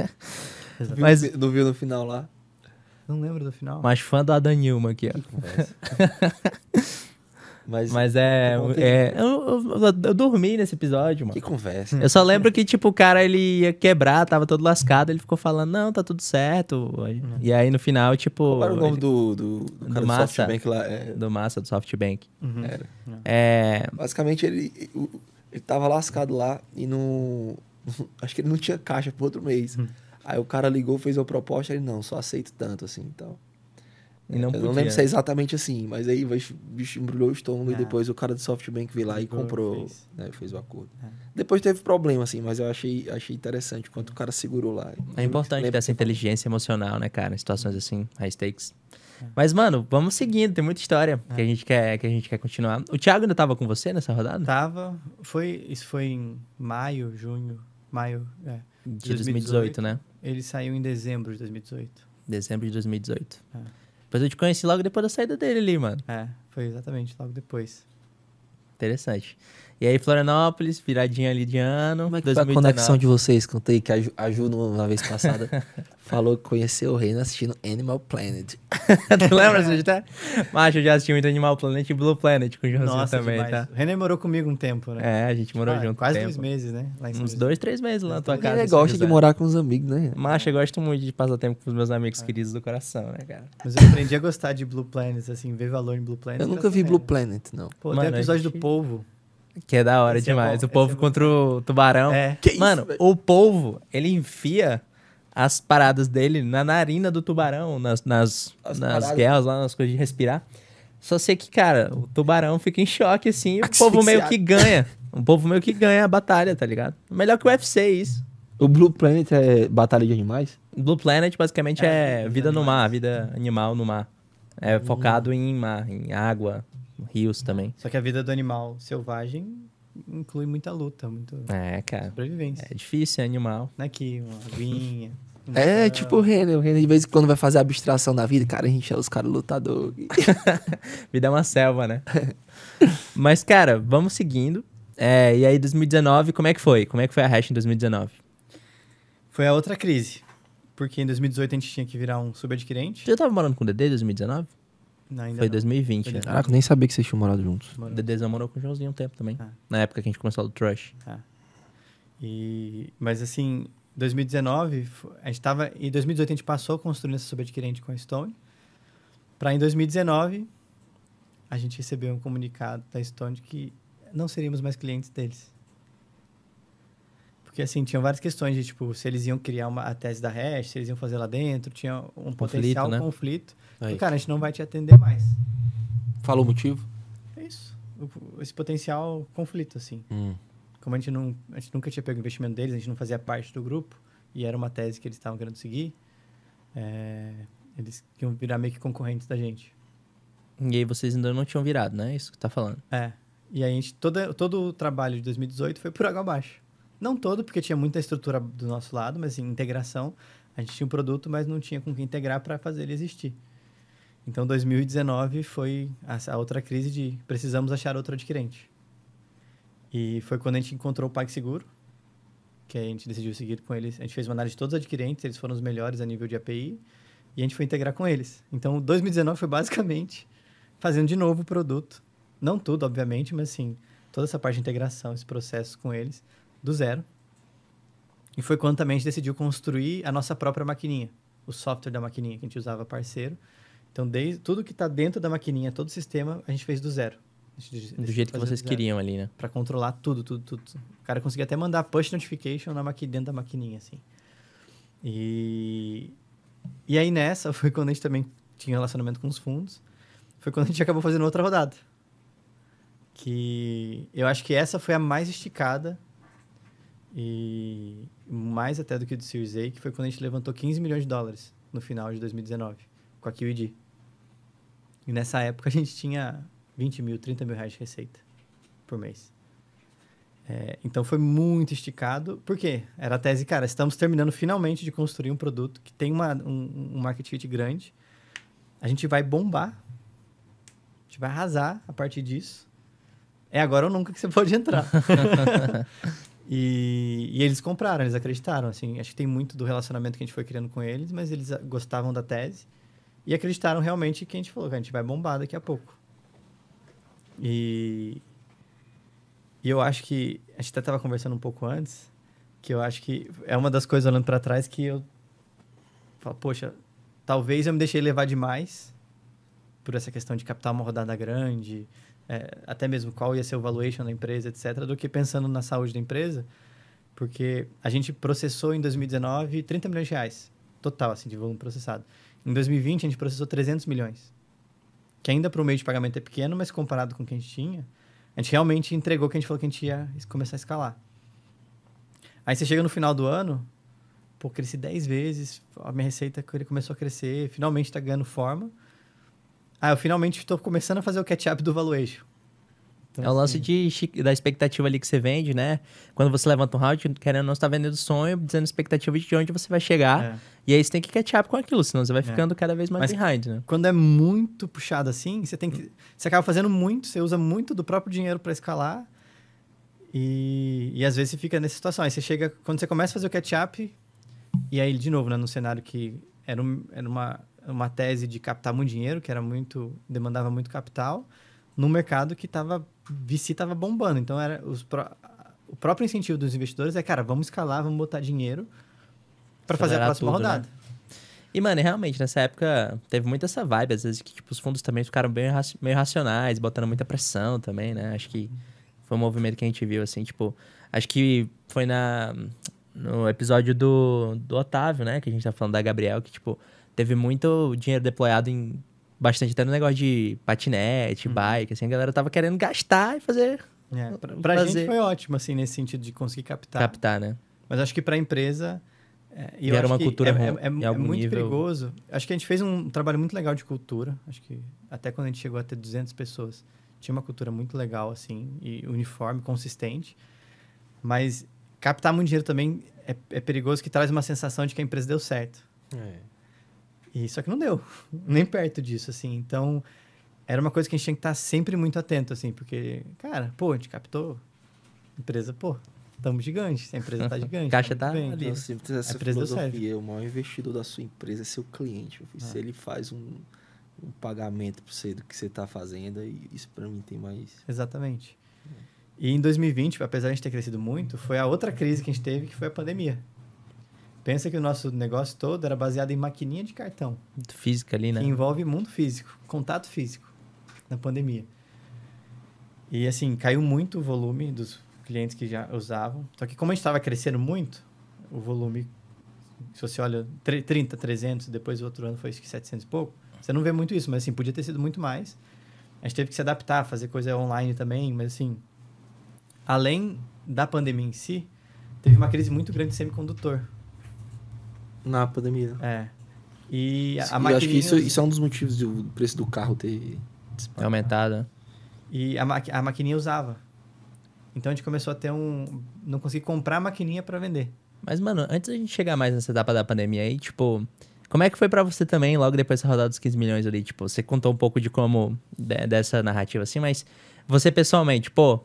B: É.
A: *laughs* Mas... Não viu no final lá? Não lembro do final. Mas fã da Danilma aqui, ó. *laughs* Mas, Mas é. é eu, eu, eu, dormi nesse episódio, mano. Que conversa. Eu só lembro que, tipo, o cara ele ia quebrar, tava todo lascado, ele ficou falando, não, tá tudo certo. Uhum. E aí no final, tipo. Qual era o nome do, do, do, do massa, SoftBank lá? É... Do Massa, do SoftBank. Uhum. Era. É... Basicamente, ele, ele tava lascado lá
C: e não. *laughs* Acho que ele não tinha caixa pro outro mês. Uhum. Aí o cara ligou, fez a proposta, ele, não, só aceito tanto, assim, então. E não eu podia. não lembro se é exatamente assim, mas aí o bicho embrulhou o estômago e ah. depois o cara do SoftBank veio lá e comprou, fez, né, fez o acordo. É. Depois teve problema, assim, mas eu achei, achei interessante quanto o cara segurou lá. É
A: importante ter essa inteligência emocional, né, cara, em situações assim, high stakes. É. Mas, mano, vamos seguindo, tem muita história que, é. a gente quer, que a gente quer continuar. O Thiago ainda tava com você nessa rodada?
B: Tava, foi, isso foi em maio, junho, maio, é, de 2018, 2018 né? Ele saiu em dezembro de 2018.
A: Dezembro de 2018. É. Mas eu te conheci logo depois da saída dele ali, mano. É, foi exatamente, logo depois. Interessante. E aí, Florianópolis, viradinha ali de ano. Como é que 2019. foi a conexão de
C: vocês? Contei que a, Ju, na vez passada, *laughs* falou que
A: conheceu o Reino assistindo Animal Planet. *laughs* tu lembra, gente, tá? Mas eu já assisti muito Animal Planet e Blue Planet com o Joãozinho também, demais. tá?
B: O Renan morou comigo um tempo, né? É, a gente tipo, morou ah, junto. Quase um dois meses, né? Uns dois, três meses lá na tua casa. Ele gosta de morar
A: com os amigos, né? Macho, eu gosto muito de passar tempo com
B: os meus amigos ah. queridos do coração, né, cara? Mas eu aprendi a gostar de Blue Planet, assim, ver valor em Blue Planet. Eu nunca vi Blue Planet, não. Pô, Mano, tem episódio do povo.
A: Que é da hora esse é demais. É o povo é contra o tubarão. É. Que Mano, isso, o povo, ele enfia as paradas dele na narina do tubarão, nas, nas, nas guerras lá, nas coisas de respirar. Só sei que, cara, o tubarão fica em choque, assim, e o povo meio que ganha. o povo meio que ganha a batalha, tá ligado? Melhor que o UFC, isso.
C: O Blue Planet é batalha de
A: animais? Blue Planet basicamente é, é vida animais. no mar, vida animal no mar. É focado hum. em mar, em água, rios também. Só
B: que a vida do animal selvagem inclui muita luta, muito
A: é, cara. sobrevivência. É difícil, é animal.
B: É que uma aguinha. Um é,
C: tipo o Renner.
A: O Renner, de vez em quando, vai fazer a abstração da vida. Cara, a gente é os caras lutador. *laughs* vida é uma selva, né? *laughs* Mas, cara, vamos seguindo. É, e aí, 2019, como é que foi? Como é que foi a hash em 2019?
B: Foi a outra crise. Porque em 2018 a gente tinha que virar um subadquirente. Você já tava morando com o DD em 2019? Ainda Foi não. 2020. Foi Caraca, é. eu ah, nem
C: sabia que vocês tinham morado juntos. Morou.
B: Dedezão morou com o Joãozinho um tempo também. Ah.
C: Na época que a gente começou do Trash.
A: Ah.
B: E... Mas assim, 2019, a gente tava. Em 2018 a gente passou construindo essa subadquirente com a Stone. Para em 2019, a gente recebeu um comunicado da Stone que não seríamos mais clientes deles. Porque, assim, tinha várias questões de, tipo, se eles iam criar uma, a tese da hash, se eles iam fazer lá dentro, tinha um conflito, potencial né? conflito. Aí. E, cara, a gente não vai te atender mais. Falou o motivo? É isso. O, esse potencial conflito, assim. Hum. Como a gente, não, a gente nunca tinha pego o investimento deles, a gente não fazia parte do grupo, e era uma tese que eles estavam querendo seguir, é, eles iam virar meio que concorrentes da gente. E aí vocês ainda não tinham virado, né? É isso que tá falando. É. E aí a gente, todo, todo o trabalho de 2018 foi por água abaixo. Não todo, porque tinha muita estrutura do nosso lado, mas em assim, integração. A gente tinha um produto, mas não tinha com que integrar para fazer ele existir. Então, 2019 foi a, outra crise de precisamos achar outro adquirente. E foi quando a gente encontrou o PagSeguro, que a gente decidiu seguir com eles. A gente fez uma análise de todos os adquirentes, eles foram os melhores a nível de API, e a gente foi integrar com eles. Então, 2019 foi basicamente fazendo de novo o produto. Não tudo, obviamente, mas assim, toda essa parte de integração, esse processo com eles, do zero. E foi quando também a gente decidiu construir a nossa própria maquininha, o software da maquininha que a gente usava parceiro. Então, desde, tudo que está dentro da maquininha, todo o sistema, a gente fez do zero. do jeito que vocês queriam ali, né? Para controlar tudo, tudo, tudo. O cara conseguia até mandar push notification na maqui, dentro da maquininha, assim. E... E aí, nessa, *laughs* foi quando a gente também tinha relacionamento com os fundos. Foi quando a gente acabou fazendo outra rodada. Que eu acho que essa foi a mais esticada e mais até do que o do Series A, que foi quando a gente levantou 15 milhões de dólares no final de 2019, com a QED. E nessa época a gente tinha 20 mil, 30 mil reais de receita por mês. É, então foi muito esticado. porque Era a tese, cara, estamos terminando finalmente de construir um produto que tem uma, um, um market fit grande. A gente vai bombar. A gente vai arrasar a partir disso. É agora ou nunca que você *laughs* pode entrar. *laughs* E, e, eles compraram, eles acreditaram, assim. Acho que tem muito do relacionamento que a gente foi criando com eles, mas eles ah, gostavam da tese e acreditaram realmente que a gente falou que a gente vai bombar daqui a pouco. E, e eu acho que... A gente até estava conversando um pouco antes, que eu acho que é uma das coisas olhando para trás que eu falo, poxa, talvez eu me deixei levar demais por essa questão de capital uma rodada grande, é, até mesmo qual ia ser o valuation da empresa, etc., do que pensando na saúde da empresa, porque a gente processou em 2019 30 milhões de reais total assim, de volume processado. Em 2020, a gente processou 300 milhões, que ainda para o meio de pagamento é pequeno, mas comparado com o que a gente tinha, a gente realmente entregou o que a gente falou que a gente ia começar a escalar. Aí você chega no final do ano, pô, cresci 10 vezes, a minha receita começou a crescer, finalmente está ganhando forma. Ah, eu finalmente estou começando a fazer o catch-up do valuation. Então, é o lance
A: assim, de, da expectativa ali que você vende, né? Quando você levanta um round, querendo ou não, você tá vendendo sonho, dizendo expectativa de onde você vai chegar. É. E aí você tem que catch up com aquilo, senão você vai é. ficando cada vez mais Mas behind, né?
B: Quando é muito puxado assim, você tem que. Você acaba fazendo muito, você usa muito do próprio dinheiro para escalar. E, e às vezes você fica nessa situação. Aí você chega. Quando você começa a fazer o catch up, e aí, de novo, né, No cenário que era, um, era uma uma tese de captar muito dinheiro, que era muito demandava muito capital, num mercado que estava VC estava bombando. Então era os pro, o próprio incentivo dos investidores é, cara, vamos escalar, vamos botar dinheiro para fazer a próxima tudo, né? rodada. Né? E,
A: mano, realmente, nessa época teve muito essa vibe, às vezes, que tipo, os fundos também ficaram bem meio racionais, botando muita pressão também, né? Acho que foi um movimento que a gente viu, assim, tipo, acho que foi na no episódio do, do Otávio, né? Que a gente tá falando da Gabriel, que, tipo, teve muito dinheiro deployado em bastante até no negócio de patinete, uhum. bike, assim, a galera
B: tava querendo gastar e fazer. É, pra, pra gente foi ótimo, assim, nesse sentido de conseguir captar. Captar, né? Mas acho que pra empresa. É, e era uma cultura é, é, é, é muito nível... perigoso. Acho que a gente fez um trabalho muito legal de cultura. Acho que até quando a gente chegou a ter 200 pessoas, tinha uma cultura muito legal, assim, e uniforme, consistente. Mas captar muito dinheiro também é, é perigoso, que traz uma sensação de que a empresa deu certo. É. E só que não deu, *laughs* nem perto disso, assim. Então, era uma coisa que a gente tinha que estar sempre muito atento, assim, porque, cara, pô, a gente captou. Empresa, pô, estamos gigantes, a empresa está *laughs* gigante. Caixa tá, bem, ali. Eu sempre tenho essa filosofia,
C: o maior investidor da sua empresa é seu cliente. Ah. Se é. ele faz um, um pagamento para você do que você está fazendo, isso
B: para mim tem mais... Exatamente. E em 2020, apesar de a gente ter crescido muito, foi a outra crise que a gente teve, que foi a pandemia. Pensa que o nosso negócio todo era baseado em maquininha de cartão. Física ali, né? Que envolve mundo físico, contato físico, na pandemia. E assim, caiu muito o volume dos clientes que já usavam. Só que como a gente estava crescendo muito, o volume, se você olha 30, 300, depois o outro ano foi 700 e pouco, você não vê muito isso, mas assim, podia ter sido muito mais. A gente teve que se adaptar, fazer coisa online também, mas assim, além da pandemia em si, teve uma crise muito grande de semicondutor na pandemia. É. E a, a maquininha... acho que isso, isso,
C: é um dos motivos do preço do carro ter disparado. aumentado. Né?
B: E a, maqui... a maquininha usava. Então a gente começou a ter um. Não consegui comprar a maquininha para vender. Mas, mano, antes da gente chegar mais nessa etapa da pandemia aí, tipo, como é que
A: foi para você também, logo depois da rodada dos 15 milhões ali? Tipo, você contou um pouco de como. dessa narrativa assim, mas você pessoalmente, pô,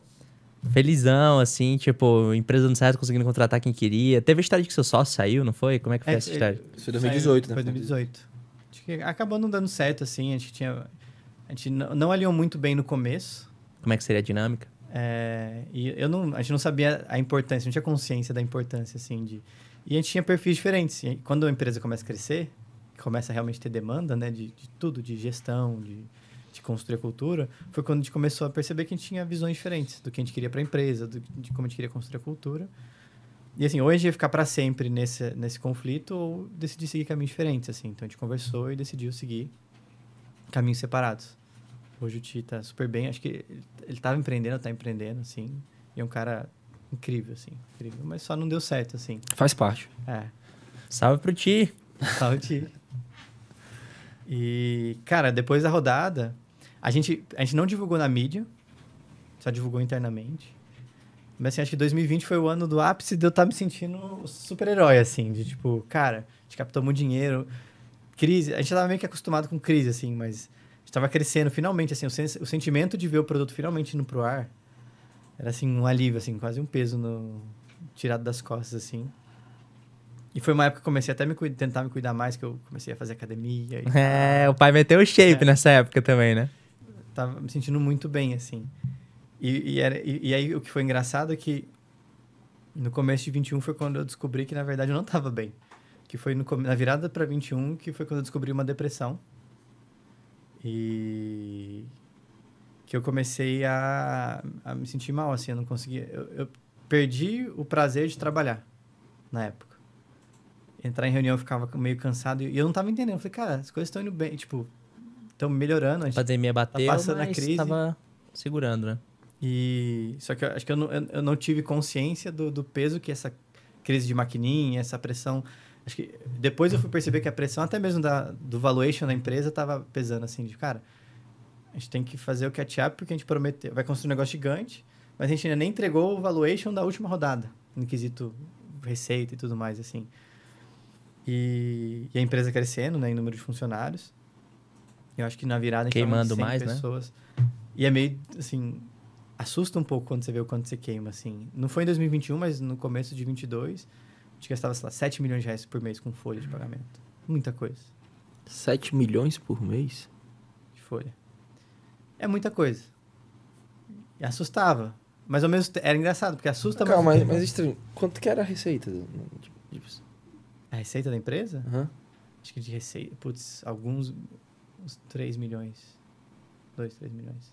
A: felizão, assim, tipo, empresa não certo, conseguindo contratar quem queria. Teve a história de que seu sócio saiu, não foi? Como é que foi é, essa história? É, foi 2018, saiu, né? Foi 2018.
B: Acho que acabou não dando certo, assim, a gente tinha... A gente não alinhou muito bem no começo. Como
A: é que seria a dinâmica?
B: É, e eu não, a gente não sabia a importância, não tinha consciência da importância, assim, de... E a gente tinha perfis diferentes. quando a empresa começa a crescer, começa a realmente ter demanda, né, de, de tudo, de gestão, de de construir a cultura, foi quando a gente começou a perceber que a gente tinha visões diferentes do que a gente queria para a empresa, do, de como a gente queria construir a cultura. E assim, hoje ia ficar para sempre nesse, nesse conflito ou decidir seguir caminhos diferentes, assim. Então a gente conversou e decidiu seguir caminhos separados. Hoje o Ti tá super bem, acho que ele estava empreendendo, está empreendendo, assim. E é um cara incrível, assim, incrível. Mas só não deu certo, assim. Faz parte. É. Salve pro Ti! Salve, Ti! E, cara, depois da rodada, a gente, a gente não divulgou na mídia, só divulgou internamente. Mas, assim, acho que 2020 foi o ano do ápice de eu estar tá me sentindo super-herói, assim, de tipo, cara, a gente captou muito dinheiro, crise. A gente estava meio que acostumado com crise, assim, mas estava crescendo finalmente, assim, o, sen o, sentimento de ver o produto finalmente indo pro ar era, assim, um alívio, assim, quase um peso no... tirado das costas, assim. E foi uma época que comecei até me cuidar, tentar me cuidar mais, que eu comecei a fazer academia. E... É, o pai meteu o shape é. nessa
A: época também, né?
B: Tava me sentindo muito bem, assim. E, e, era, e, e, aí o que foi engraçado é que no começo de 21 foi quando eu descobri que, na verdade, eu não tava bem. Que foi no, na virada para 21 que foi quando eu descobri uma depressão. E que eu comecei a, a me sentir mal, assim, eu não conseguia. eu, eu perdi o prazer de trabalhar na época entrar em reunião eu ficava meio cansado e eu não tava entendendo. Eu falei, cara, as coisas estão indo bem, tipo, estão melhorando. A, a pandemia tá bateu, tá passando mas a crise. tava segurando, né? E só que eu, acho que eu não, eu não tive consciência do, do peso que essa crise de maquininha, essa pressão. Acho que depois eu fui perceber que a pressão até mesmo da, do valuation da empresa tava pesando assim, de cara, a gente tem que fazer o catch-up porque a gente prometeu, vai construir um negócio gigante, mas a gente ainda nem entregou o valuation da última rodada, no quesito receita e tudo mais, assim. E, e a empresa crescendo, né, em número de funcionários. Eu acho que na virada a gente queimando mais, né? pessoas. Né? E é meio assim, assusta um pouco quando você vê o quanto você queima assim. Não foi em 2021, mas no começo de 22, a gente gastava, sei lá, 7 milhões de reais por mês com folha de pagamento. Muita coisa.
C: 7 milhões por
B: mês? De folha. É muita coisa. E assustava. Mas ao mesmo tempo era engraçado, porque assusta Calma, mas, mas estranho. Quanto que era a receita? Tipo, a receita da empresa? Uhum. Acho que de receita, putz, alguns uns 3 milhões. 2, 3 milhões.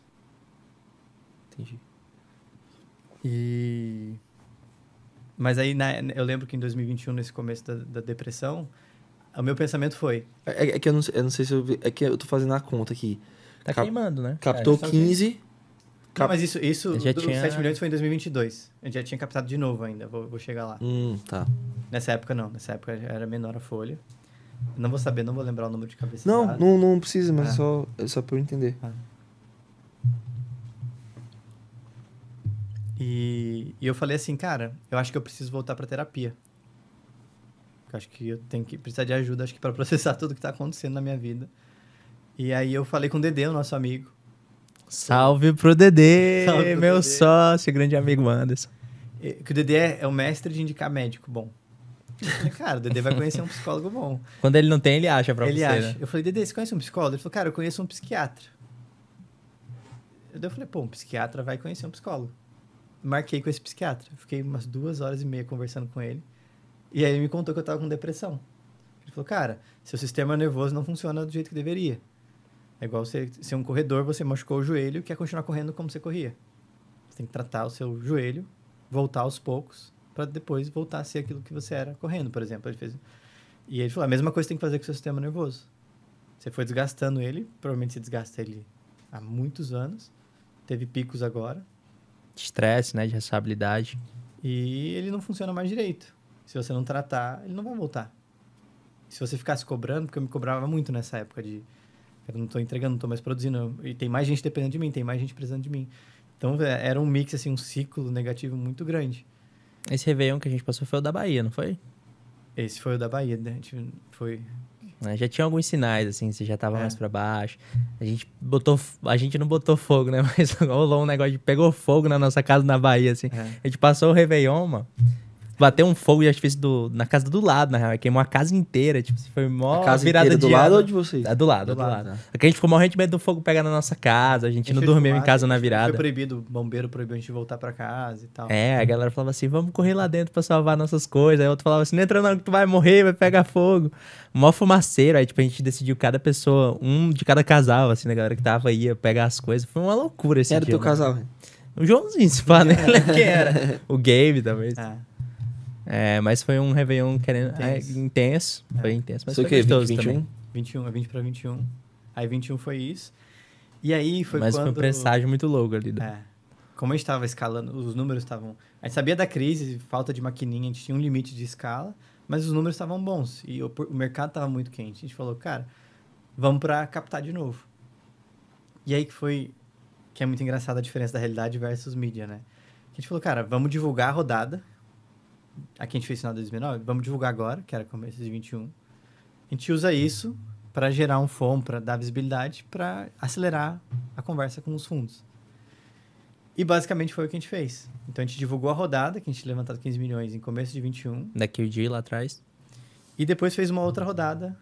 B: Entendi. E mas aí na, eu lembro que em 2021, nesse começo da, da depressão, o meu pensamento foi. É, é, é que eu não, eu não, sei se eu. É que eu tô fazendo a conta aqui. Tá Cap, queimando, né? Captou é, 15, Cap... Mas isso, isso já do, tinha... 7 milhões foi em 2022. Eu já tinha captado de novo ainda, vou, vou chegar lá. Hum, tá. Nessa época não, nessa época era menor a folha. não vou saber, não vou lembrar o número de cabeça. Não, não, não precisa, mas é. só,
C: só por entender. Ah.
B: E, e, eu falei assim, cara, eu acho que eu preciso voltar para terapia. Eu acho que eu tenho que precisar de ajuda, acho que para *laughs* processar tudo que tá acontecendo na minha vida. E aí eu falei com o Dedê, o nosso amigo.
A: Salve pro Dedê, *laughs* Salve pro meu Dedê. sócio, grande amigo Anderson.
B: Que o Dedê é, é o mestre de indicar médico bom. *laughs* Cara, o Dedê vai conhecer um psicólogo bom. Quando ele não tem, ele acha pra ele você. Ele acha. Né? Eu falei, Dedê, você conhece um psicólogo? Ele falou, cara, eu conheço um psiquiatra. Eu falei, pô, um psiquiatra vai conhecer um psicólogo. Marquei com esse psiquiatra. Fiquei umas duas horas e meia conversando com ele. E aí ele me contou que eu tava com depressão. Ele falou, cara, seu sistema nervoso não funciona do jeito que deveria. É igual você ser é um corredor, você machucou o joelho, e quer continuar correndo como você corria. Você tem que tratar o seu joelho, voltar aos poucos, para depois voltar a ser aquilo que você era correndo, por exemplo. Ele fez... E ele falou, a mesma coisa tem que fazer com o seu sistema nervoso. Você foi desgastando ele, provavelmente você desgasta ele há muitos anos, teve picos agora.
A: De estresse, né, de responsabilidade.
B: E ele não funciona mais direito. Se você não tratar, ele não vai voltar. Se você ficasse cobrando, porque eu me cobrava muito nessa época de eu não estou entregando, não estou mais produzindo, e tem mais gente dependendo de mim, tem mais gente precisando de mim. Então é, era um mix, assim, um ciclo negativo muito grande. Esse Réveillon que a gente passou foi o da Bahia, não foi? Esse foi o da Bahia, né? A gente foi. É, já tinha
A: alguns sinais, assim, você já estava é. mais para baixo. A gente botou. A gente não botou fogo, né? *laughs* Mas rolou um negócio de pegou fogo na nossa casa na Bahia, assim. É. A gente passou o Réveillon, mano bateu um fogo de artifício do, na casa do lado, na real. Queimou a casa inteira. Tipo, assim, foi mó a casa virada inteira, do lado ou de vocês? É, do lado, do, do lado. lado. Aqui tá. a gente ficou morrendo de medo do fogo pegar na nossa casa. A gente, não dormiu em casa na né? virada. Foi
B: proibido, o bombeiro proibiu a gente voltar pra casa e tal. É, a galera
A: falava assim, vamos correr lá dentro pra salvar nossas coisas. Aí outro falava assim, não entra não, que tu vai morrer, vai pegar fogo. Mó fumaceiro. Aí, tipo, a gente decidiu cada pessoa, um de cada casal, assim, a galera que tava aí, pegar as coisas. Foi uma loucura esse Era dia. Era teu casal, O Joãozinho, se pá, né? *laughs* Quem era? O game também. Ah. É, mas foi um Réveillon querendo, intenso. É, intenso foi intenso, mas so foi, que, 20, 21? também.
B: 21, é 20 para 21. Aí 21 foi isso. E aí foi mas quando... Mas foi um presságio muito louco ali. Do... Né? É. Como a gente estava escalando, os números estavam... A gente sabia da crise, falta de maquininha, a gente tinha um limite de escala, mas os números estavam bons e o, o mercado estava muito quente. A gente falou, cara, vamos para captar de novo. E aí que foi... Que é muito engraçada a diferença da realidade versus mídia, né? A gente falou, cara, vamos divulgar a rodada, aqui a gente fez final de 2009, vamos divulgar agora, que era começo de 21. A gente usa isso para gerar um FOM, para dar visibilidade, para acelerar a conversa com os fundos. E basicamente foi o que a gente fez. Então a gente divulgou a rodada, que a gente levantado 15 milhões em começo de 21.
A: daquele dia lá
B: atrás. E depois fez uma outra rodada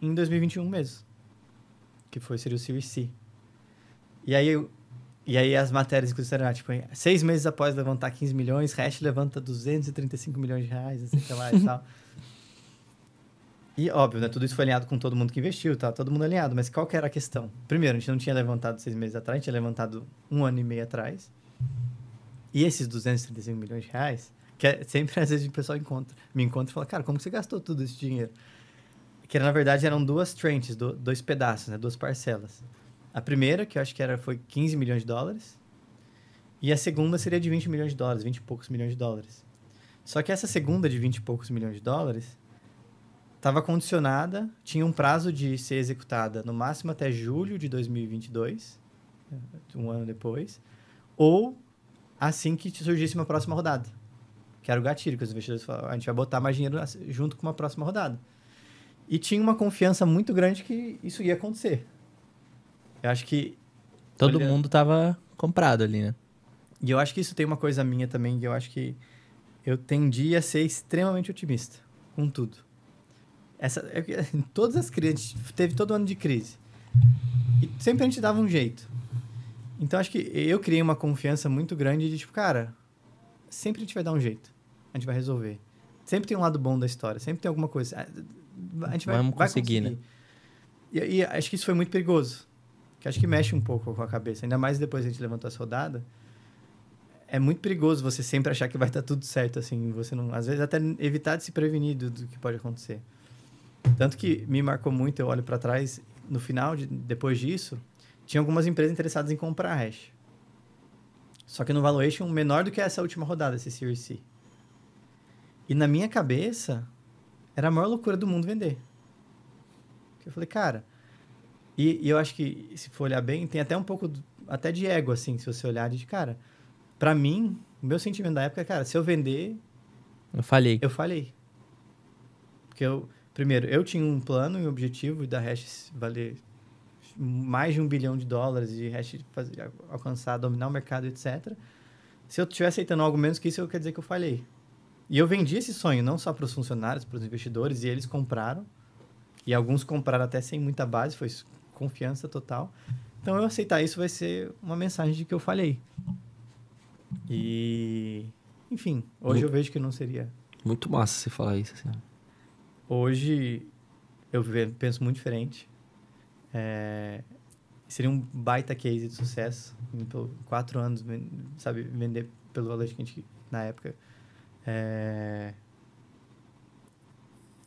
B: em 2021 mesmo. Que foi, seria o Series C. E aí e aí as matérias, inclusive, eram tipo, seis meses após levantar 15 milhões, Hash levanta 235 milhões de reais, não sei o que lá e *laughs* tal. E óbvio, né? Tudo isso foi alinhado com todo mundo que investiu, tá? Todo mundo alinhado, mas qual que era a questão? Primeiro, a gente não tinha levantado seis meses atrás, a gente tinha levantado um ano e meio atrás. E esses 235 milhões de reais, que é, sempre *laughs* às vezes o pessoal encontra, me encontra e fala, cara, como que você gastou tudo esse dinheiro? Que na verdade eram duas tranches, do, dois pedaços, né? Duas parcelas. A primeira, que eu acho que era, foi 15 milhões de dólares. E a segunda seria de 20 milhões de dólares, 20 e poucos milhões de dólares. Só que essa segunda de 20 e poucos milhões de dólares estava condicionada, tinha um prazo de ser executada no máximo até julho de 2022, um ano depois, ou assim que surgisse uma próxima rodada, que era o gatilho, que os investidores falaram, ah, a gente vai botar mais dinheiro junto com uma próxima rodada. E tinha uma confiança muito grande que isso ia acontecer. Eu acho que. Todo olhando... mundo tava comprado ali, né? E eu acho que isso tem uma coisa minha também, que eu acho que eu tendi a ser extremamente otimista com tudo. Essa, é eu, assim, todas as crises, teve todo ano de crise. E sempre a gente dava um jeito. Então acho que eu criei uma confiança muito grande de tipo, cara, sempre a gente vai dar um jeito. A gente vai resolver. Sempre tem um lado bom da história, sempre tem alguma coisa. A gente vai, Vamos vai conseguir, conseguir, né? E, e acho que isso foi muito perigoso que acho que mexe um pouco com a cabeça, ainda mais depois que a gente levantou essa rodada. É muito perigoso você sempre achar que vai estar tudo certo, assim, você não, às vezes até evitar de se prevenir do, do que pode acontecer. Tanto que me marcou muito, eu olho para trás, no final, de, depois disso, tinha algumas empresas interessadas em comprar a hash. Só que no valuation menor do que essa última rodada, esse Series C. E na minha cabeça, era a maior loucura do mundo vender. Porque eu falei, cara, e, e, eu acho que, se for olhar bem, tem até um pouco até de ego, assim, se você olhar de cara. para mim, o meu sentimento da época é, cara, se eu vender. Eu falei. Eu falei. Porque eu. Primeiro, eu tinha um plano e um objetivo da Hash valer mais de um bilhão de dólares e Hash fazer, alcançar, dominar o mercado, etc. Se eu estiver aceitando algo menos que isso, eu quer dizer que eu falei E eu vendi esse sonho não só para os funcionários, para os investidores, e eles compraram. E alguns compraram até sem muita base, foi confiança total. Então, eu aceitar isso vai ser uma mensagem de que eu falhei. E, enfim, hoje muito, eu vejo que não seria.
C: Muito massa você falar isso.
B: Assim. Hoje eu penso muito diferente. É, seria um baita case de sucesso. Por quatro anos, sabe, vender pelo valor que a gente, na época. É,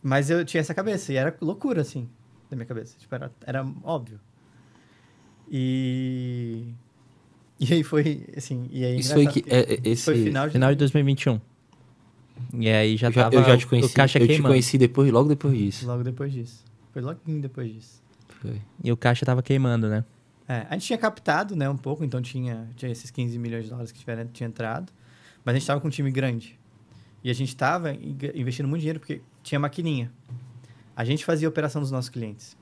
B: mas eu tinha essa cabeça e era loucura, assim da minha cabeça. Tipo, era, era óbvio. E. E aí foi, assim. E aí, é Isso foi que. É, é esse foi
A: final de, final de 2021. E aí já, já tava. Eu já te conheci. eu queimando. te conheci
B: depois, logo depois disso. Logo depois disso. Foi logo depois disso. Foi.
A: E o caixa tava queimando, né?
B: É, a gente tinha captado, né, um pouco, então tinha, tinha esses 15 milhões de dólares que tiveram, tinha entrado. Mas a gente tava com um time grande. E a gente tava investindo muito dinheiro porque tinha maquininha. A gente fazia a operação dos nossos clientes.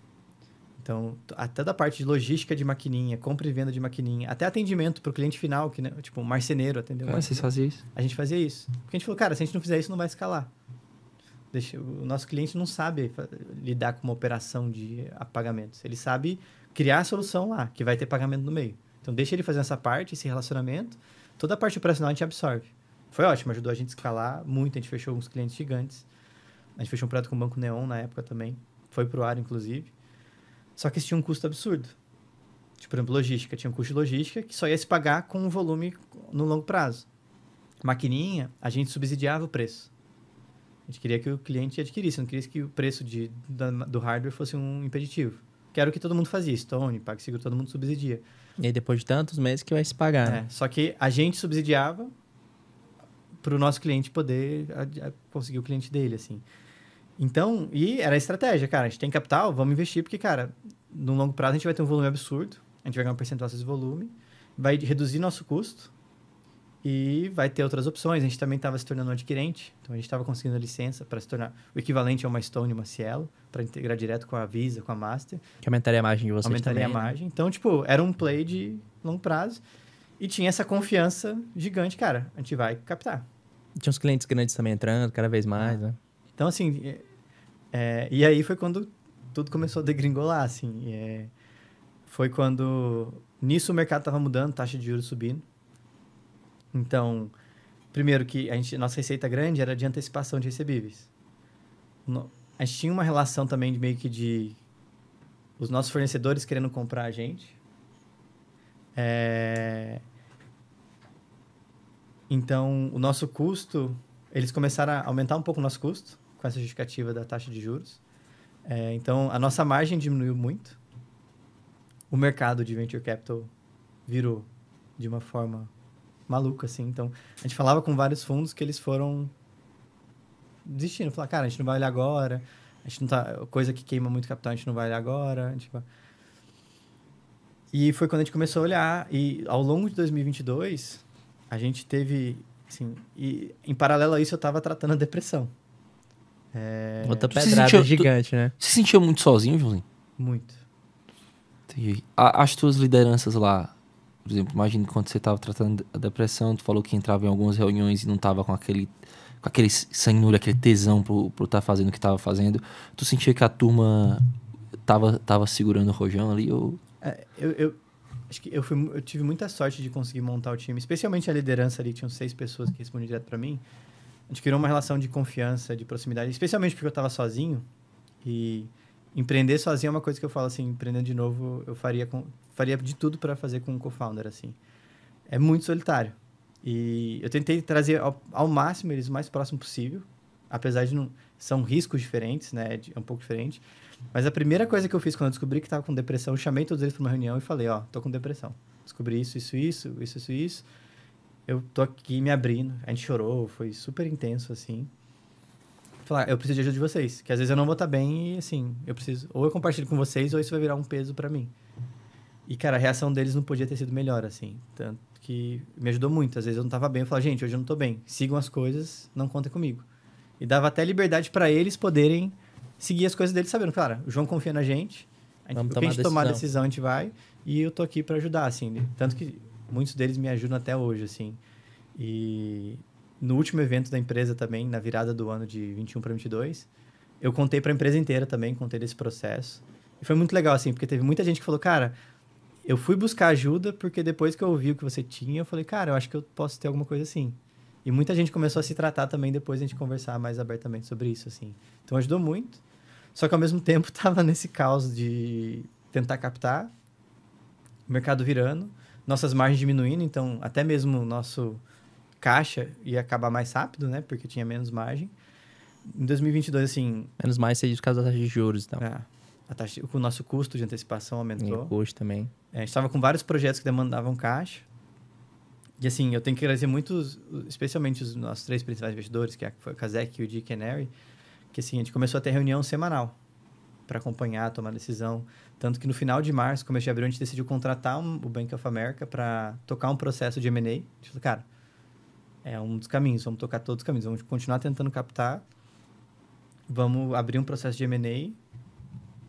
B: Então, até da parte de logística de maquininha, compra e venda de maquininha, até atendimento para o cliente final, que né, tipo um marceneiro atendeu. Ah, vocês faziam isso? A gente fazia isso. Porque a gente falou, cara, se a gente não fizer isso, não vai escalar. Deixa, o nosso cliente não sabe lidar com uma operação de pagamentos. Ele sabe criar a solução lá, que vai ter pagamento no meio. Então, deixa ele fazer essa parte, esse relacionamento. Toda a parte operacional a gente absorve. Foi ótimo, ajudou a gente a escalar muito, a gente fechou alguns clientes gigantes. A gente fechou um projeto com o Banco Neon na época também. Foi pro ar, inclusive. Só que isso tinha um custo absurdo. Tipo, por exemplo, logística. Tinha um custo de logística que só ia se pagar com o um volume no longo prazo. Maquininha, a gente subsidiava o preço. A gente queria que o cliente adquirisse, não queria que o preço de, da, do hardware fosse um impeditivo. Quero que todo mundo fazia, Stone, PagSeguro, todo mundo subsidia. E aí depois de tantos meses que vai se pagar, né? é, né? Só que a gente subsidiava para o nosso cliente poder a, a, conseguir o cliente dele, assim. Então, e era a estratégia, cara. A gente tem capital, vamos investir, porque, cara, no longo prazo a gente vai ter um volume absurdo, a gente vai ganhar um percentual desse volume, vai reduzir nosso custo e vai ter outras opções. A gente também estava se tornando um adquirente, então a gente estava conseguindo a licença para se tornar o equivalente a uma Stone, uma Cielo, para integrar direto com a Visa, com a Master. Que
A: aumentaria a margem de vocês Aumentaria também, a né? margem.
B: Né? Então, tipo, era um play de longo prazo e tinha essa confiança gigante, cara, a gente vai captar.
A: Tinha uns clientes grandes também entrando cada vez mais, é. né?
B: Então, assim, é, e aí foi quando tudo começou a degringolar, assim. É, foi quando... Nisso o mercado estava mudando, taxa de juros subindo. Então, primeiro que a gente, nossa receita grande era de antecipação de recebíveis. No, a gente tinha uma relação também de meio que de os nossos fornecedores querendo comprar a gente. É... Então, o nosso custo, eles começaram a aumentar um pouco o nosso custo com essa justificativa da taxa de juros. É, então, a nossa margem diminuiu muito. O mercado de venture capital virou de uma forma maluca, assim. Então, a gente falava com vários fundos que eles foram desistindo. Falaram, cara, a gente não vai olhar agora. A gente não tá... Coisa que queima muito capital, a gente não vai olhar agora. Vai... E foi quando a gente começou a olhar. E ao longo de 2022, a gente teve, assim... E em paralelo a isso, eu estava tratando a depressão. É... Outra pedrada gigante, tu, né?
C: Você se sentia muito sozinho, Joãozinho? Muito. Entendi. as tuas lideranças lá, por exemplo, imagina quando você estava tratando a depressão, tu falou que entrava em algumas reuniões e não estava com aquele com aquele sanguinúria, aquele tesão por estar tá fazendo o que estava fazendo. Tu sentia que a turma tava, tava segurando o rojão ali ou...
B: É, eu, eu, acho que eu, fui, eu tive muita sorte de conseguir montar o time, especialmente a liderança ali, tinham seis pessoas que respondiam direto para mim a gente criou uma relação de confiança, de proximidade, especialmente porque eu estava sozinho. E empreender sozinho é uma coisa que eu falo assim, empreendendo de novo, eu faria, com, faria de tudo para fazer com um co-founder, assim. É muito solitário. E eu tentei trazer ao, ao máximo eles o mais próximo possível, apesar de não... São riscos diferentes, né? É um pouco diferente. Mas a primeira coisa que eu fiz quando eu descobri que estava com depressão, eu chamei todos eles para uma reunião e falei, ó, oh, tô com depressão. Descobri isso, isso, isso, isso, isso, isso eu tô aqui me abrindo. A gente chorou, foi super intenso, assim. Falar, eu preciso de ajuda de vocês, que às vezes eu não vou estar tá bem e, assim, eu preciso... Ou eu compartilho com vocês, ou isso vai virar um peso para mim. E, cara, a reação deles não podia ter sido melhor, assim. Tanto que me ajudou muito. Às vezes eu não tava bem, eu falava, gente, hoje eu não tô bem. Sigam as coisas, não contem comigo. E dava até liberdade para eles poderem seguir as coisas deles sabendo. Cara, o João confia na gente. A gente, Vamos tomar a gente tomar a decisão, a gente vai. E eu tô aqui para ajudar, assim. Né? Tanto que muitos deles me ajudam até hoje, assim. E no último evento da empresa também, na virada do ano de 21 para 22, eu contei para a empresa inteira também, contei desse processo. E foi muito legal, assim, porque teve muita gente que falou, cara, eu fui buscar ajuda porque depois que eu ouvi o que você tinha, eu falei, cara, eu acho que eu posso ter alguma coisa assim. E muita gente começou a se tratar também depois a gente conversar mais abertamente sobre isso, assim. Então ajudou muito. Só que ao mesmo *laughs* tempo tava nesse caos de tentar captar, mercado virando, nossas margens diminuindo, então até mesmo o nosso caixa ia acabar mais rápido, né? Porque tinha menos margem. Em 2022, assim... Menos mais seria por causa da taxa de juros e então. tal. É, a taxa, o nosso custo de antecipação aumentou. E o custo também. É, a gente estava com vários projetos que demandavam caixa. E assim, eu tenho que agradecer muito, especialmente os nossos três principais investidores, que é o Kazek, o Dick e o Canary, que assim, a gente começou a ter reunião semanal para acompanhar, tomar decisão. Tanto que no final de março, começo de abril, a gente decidiu contratar um, o Bank of America para tocar um processo de M&A. A gente falou, cara, é um dos caminhos, vamos tocar todos os caminhos, vamos continuar tentando captar, vamos abrir um processo de M&A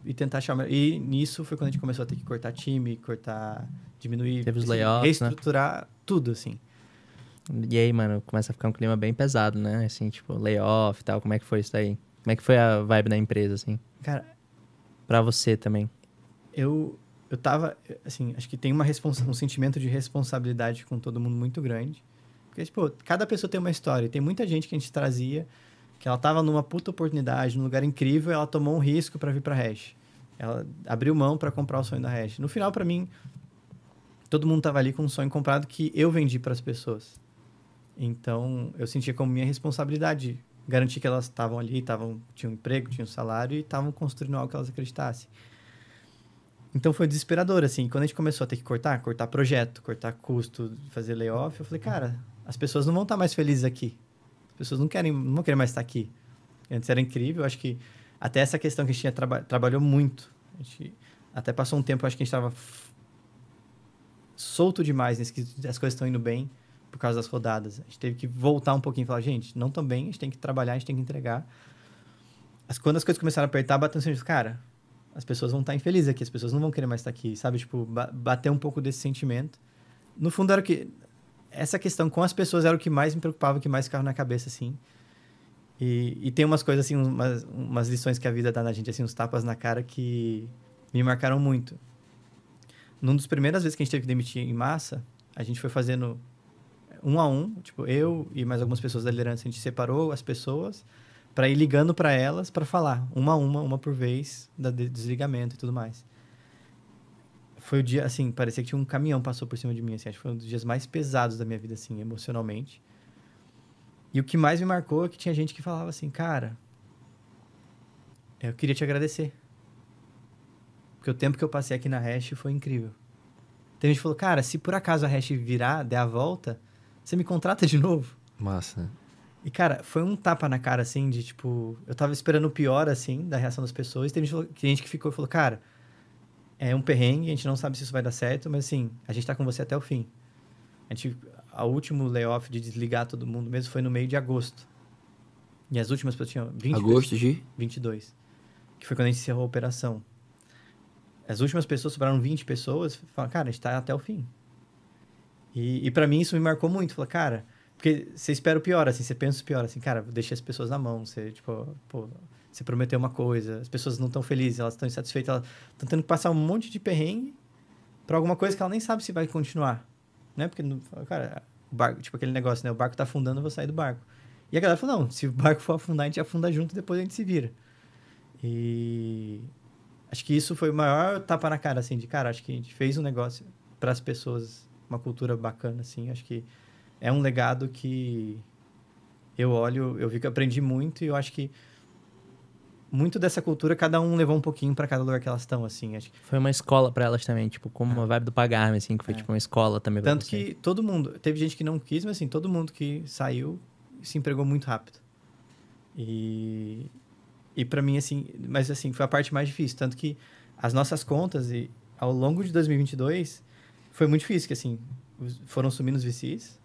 B: e tentar achar... E nisso foi quando a gente começou a ter que cortar time, cortar, diminuir... Teve os assim, layoffs, né? Reestruturar
A: né? tudo, assim. E aí, mano, começa a ficar um clima bem pesado, né? Assim, tipo, layoff e tal. Como é que foi isso daí? Como é que foi a vibe da empresa, assim? Cara, para você
B: também? Eu eu tava, assim, acho que tem uma um sentimento de responsabilidade com todo mundo muito grande. Porque, tipo, cada pessoa tem uma história. E tem muita gente que a gente trazia que ela tava numa puta oportunidade, num lugar incrível, e ela tomou um risco para vir pra Hash. Ela abriu mão para comprar o sonho da Hash. No final, para mim, todo mundo tava ali com um sonho comprado que eu vendi para as pessoas. Então, eu sentia como minha responsabilidade garantir que elas estavam ali, tavam, tinham um emprego, tinham um salário e estavam construindo algo que elas acreditassem. Então foi desesperador, assim. Quando a gente começou a ter que cortar, cortar projeto, cortar custo, fazer layoff, eu falei, cara, as pessoas não vão estar tá mais felizes aqui. As pessoas não querem, não vão querer mais estar tá aqui. Antes era incrível, acho que até essa questão que a gente tinha traba trabalhou muito. A gente até passou um tempo, acho que a gente estava solto demais nesse as coisas estão indo bem por causa das rodadas. A gente teve que voltar um pouquinho e falar, gente, não tão bem, a gente tem que trabalhar, a gente tem que entregar. Mas quando as coisas começaram a apertar, bateu assim, cara, as pessoas vão estar infelizes aqui, as pessoas não vão querer mais estar aqui, sabe? Tipo, bater um pouco desse sentimento. No fundo, era o que... Essa questão com as pessoas era o que mais me preocupava, o que mais ficava na cabeça, assim. E, e tem umas coisas, assim, umas, umas lições que a vida dá na gente, assim, uns tapas na cara que me marcaram muito. Num dos primeiras vezes que a gente teve que demitir em massa, a gente foi fazendo um a um, tipo, eu e mais algumas pessoas da liderança, a gente separou as pessoas para ir ligando para elas para falar uma a uma, uma por vez, da desligamento e tudo mais. Foi o dia, assim, parecia que tinha um caminhão passou por cima de mim, assim, acho que foi um dos dias mais pesados da minha vida, assim, emocionalmente. E o que mais me marcou é que tinha gente que falava assim, cara, eu queria te agradecer. Porque o tempo que eu passei aqui na Hash foi incrível. Tem gente que falou, cara, se por acaso a Hash virar, der a volta, você me contrata de novo? Massa, E, cara, foi um tapa na cara, assim, de tipo. Eu tava esperando o pior, assim, da reação das pessoas. Tem gente que ficou e falou, cara, é um perrengue, a gente não sabe se isso vai dar certo, mas assim, a gente tá com você até o fim. A gente. A último layoff de desligar todo mundo mesmo foi no meio de agosto. E as últimas pessoas tinham 20 Agosto pessoas, de? 22. Que foi quando a gente encerrou a operação. As últimas pessoas, sobraram 20 pessoas, falaram, cara, a gente tá até o fim. E, e para mim isso me marcou muito. Falei, cara, porque você espera o pior, assim, você pensa o pior, assim, cara, deixa as pessoas na mão, você, tipo, pô, você prometeu uma coisa, as pessoas não estão felizes, elas estão insatisfeitas, elas estão tendo que passar um monte de perrengue para alguma coisa que ela nem sabe se vai continuar, né? Porque, cara, o barco, tipo aquele negócio, né? O barco tá afundando, eu vou sair do barco. E a galera falou, não, se o barco for afundar, a gente afunda junto, depois a gente se vira. E acho que isso foi o maior tapa na cara, assim, de cara, acho que a gente fez um negócio para as pessoas uma cultura bacana, assim. Acho que é um legado que eu olho, eu vi que aprendi muito e eu acho que muito dessa cultura cada um levou um pouquinho para cada lugar que elas estão, assim. Acho que...
A: Foi uma escola para elas também, tipo, como é. uma vibe do Pagarme, assim, que foi é. tipo uma escola também. Tanto
B: que todo mundo, teve gente que não quis, mas assim, todo mundo que saiu se empregou muito rápido. E, e para mim, assim, mas assim, foi a parte mais difícil. Tanto que as nossas contas, e ao longo de 2022, foi muito difícil, que assim, foram sumindo os VCs.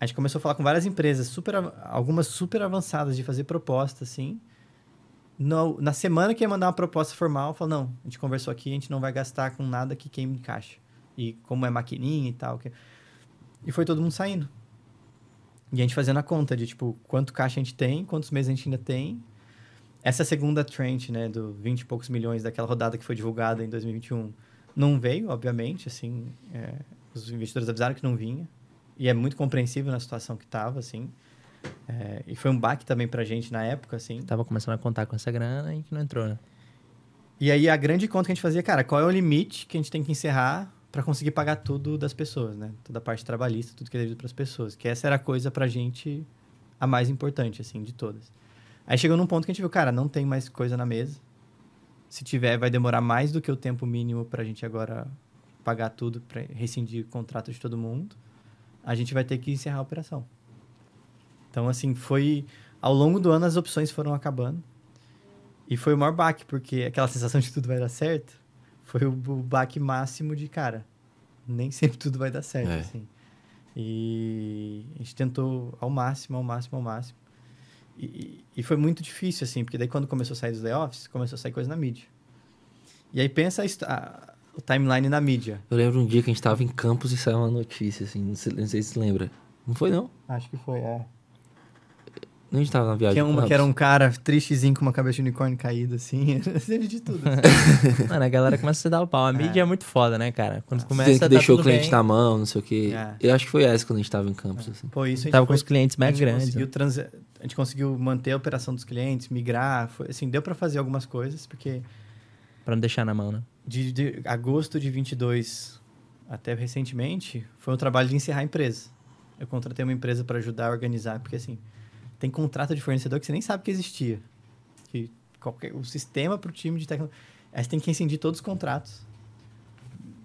B: A gente começou a falar com várias empresas, super, algumas super avançadas de fazer proposta, assim. No, na semana que ia mandar uma proposta formal, falou, não, a gente conversou aqui, a gente não vai gastar com nada que queime caixa. E como é maquininha e tal. Que... E foi todo mundo saindo. E a gente fazendo a conta de, tipo, quanto caixa a gente tem, quantos meses a gente ainda tem. Essa segunda trend, né, do 20 e poucos milhões daquela rodada que foi divulgada em 2021 não veio, obviamente, assim, é, os investidores avisaram que não vinha. E é muito compreensível na situação que estava, assim. É, e foi um baque também para a gente na época, assim. Tava começando a contar com essa grana e que não entrou, né? E aí a grande conta que a gente fazia, cara, qual é o limite que a gente tem que encerrar para conseguir pagar tudo das pessoas, né? Toda a parte trabalhista, tudo que é devido para as pessoas. Que essa era a coisa a gente a mais importante, assim, de todas. Aí chegou num ponto que a gente viu, cara, não tem mais coisa na mesa se tiver, vai demorar mais do que o tempo mínimo para a gente agora pagar tudo, para rescindir o contrato de todo mundo. A gente vai ter que encerrar a operação. Então, assim, foi. Ao longo do ano, as opções foram acabando. E foi o maior baque, porque aquela sensação de tudo vai dar certo foi o baque máximo de, cara, nem sempre tudo vai dar certo, é. assim. E a gente tentou ao máximo, ao máximo, ao máximo. E, foi muito difícil, assim, porque daí quando começou a sair dos layoffs, começou a sair coisa na mídia. E aí pensa a, a, o timeline na mídia.
C: Eu lembro um dia que a gente estava em Campos e saiu uma notícia, assim, não sei, não sei se você lembra.
B: Não foi, não? Acho que foi, é
C: a gente tava na viagem. Que é
B: uma que era um cara tristezinho com uma cabeça de unicórnio caída, assim. Teve *laughs* de tudo. Assim. *laughs* Mano, a galera
A: começa a se dar o pau. A é. mídia é, é muito foda, né, cara? Quando Nossa. Ah. começa
C: Você tá deixou o cliente bem. na mão, não sei o quê. É. Eu
A: acho que foi essa quando a gente tava em campos. É. Assim. Pô, isso a gente
B: tava foi, com os clientes mais grandes. Né? Trans... A gente conseguiu manter a operação dos clientes, migrar. Foi, assim, deu para fazer algumas coisas, porque.
A: para não deixar na mão,
B: né? De, de agosto de 22 até recentemente, foi um trabalho de encerrar a empresa. Eu contratei uma empresa para ajudar a organizar, porque assim tem contrato de fornecedor que você nem sabe que existia. Que qualquer, o sistema para o time de tecnologia. Aí você tem que rescindir todos os contratos.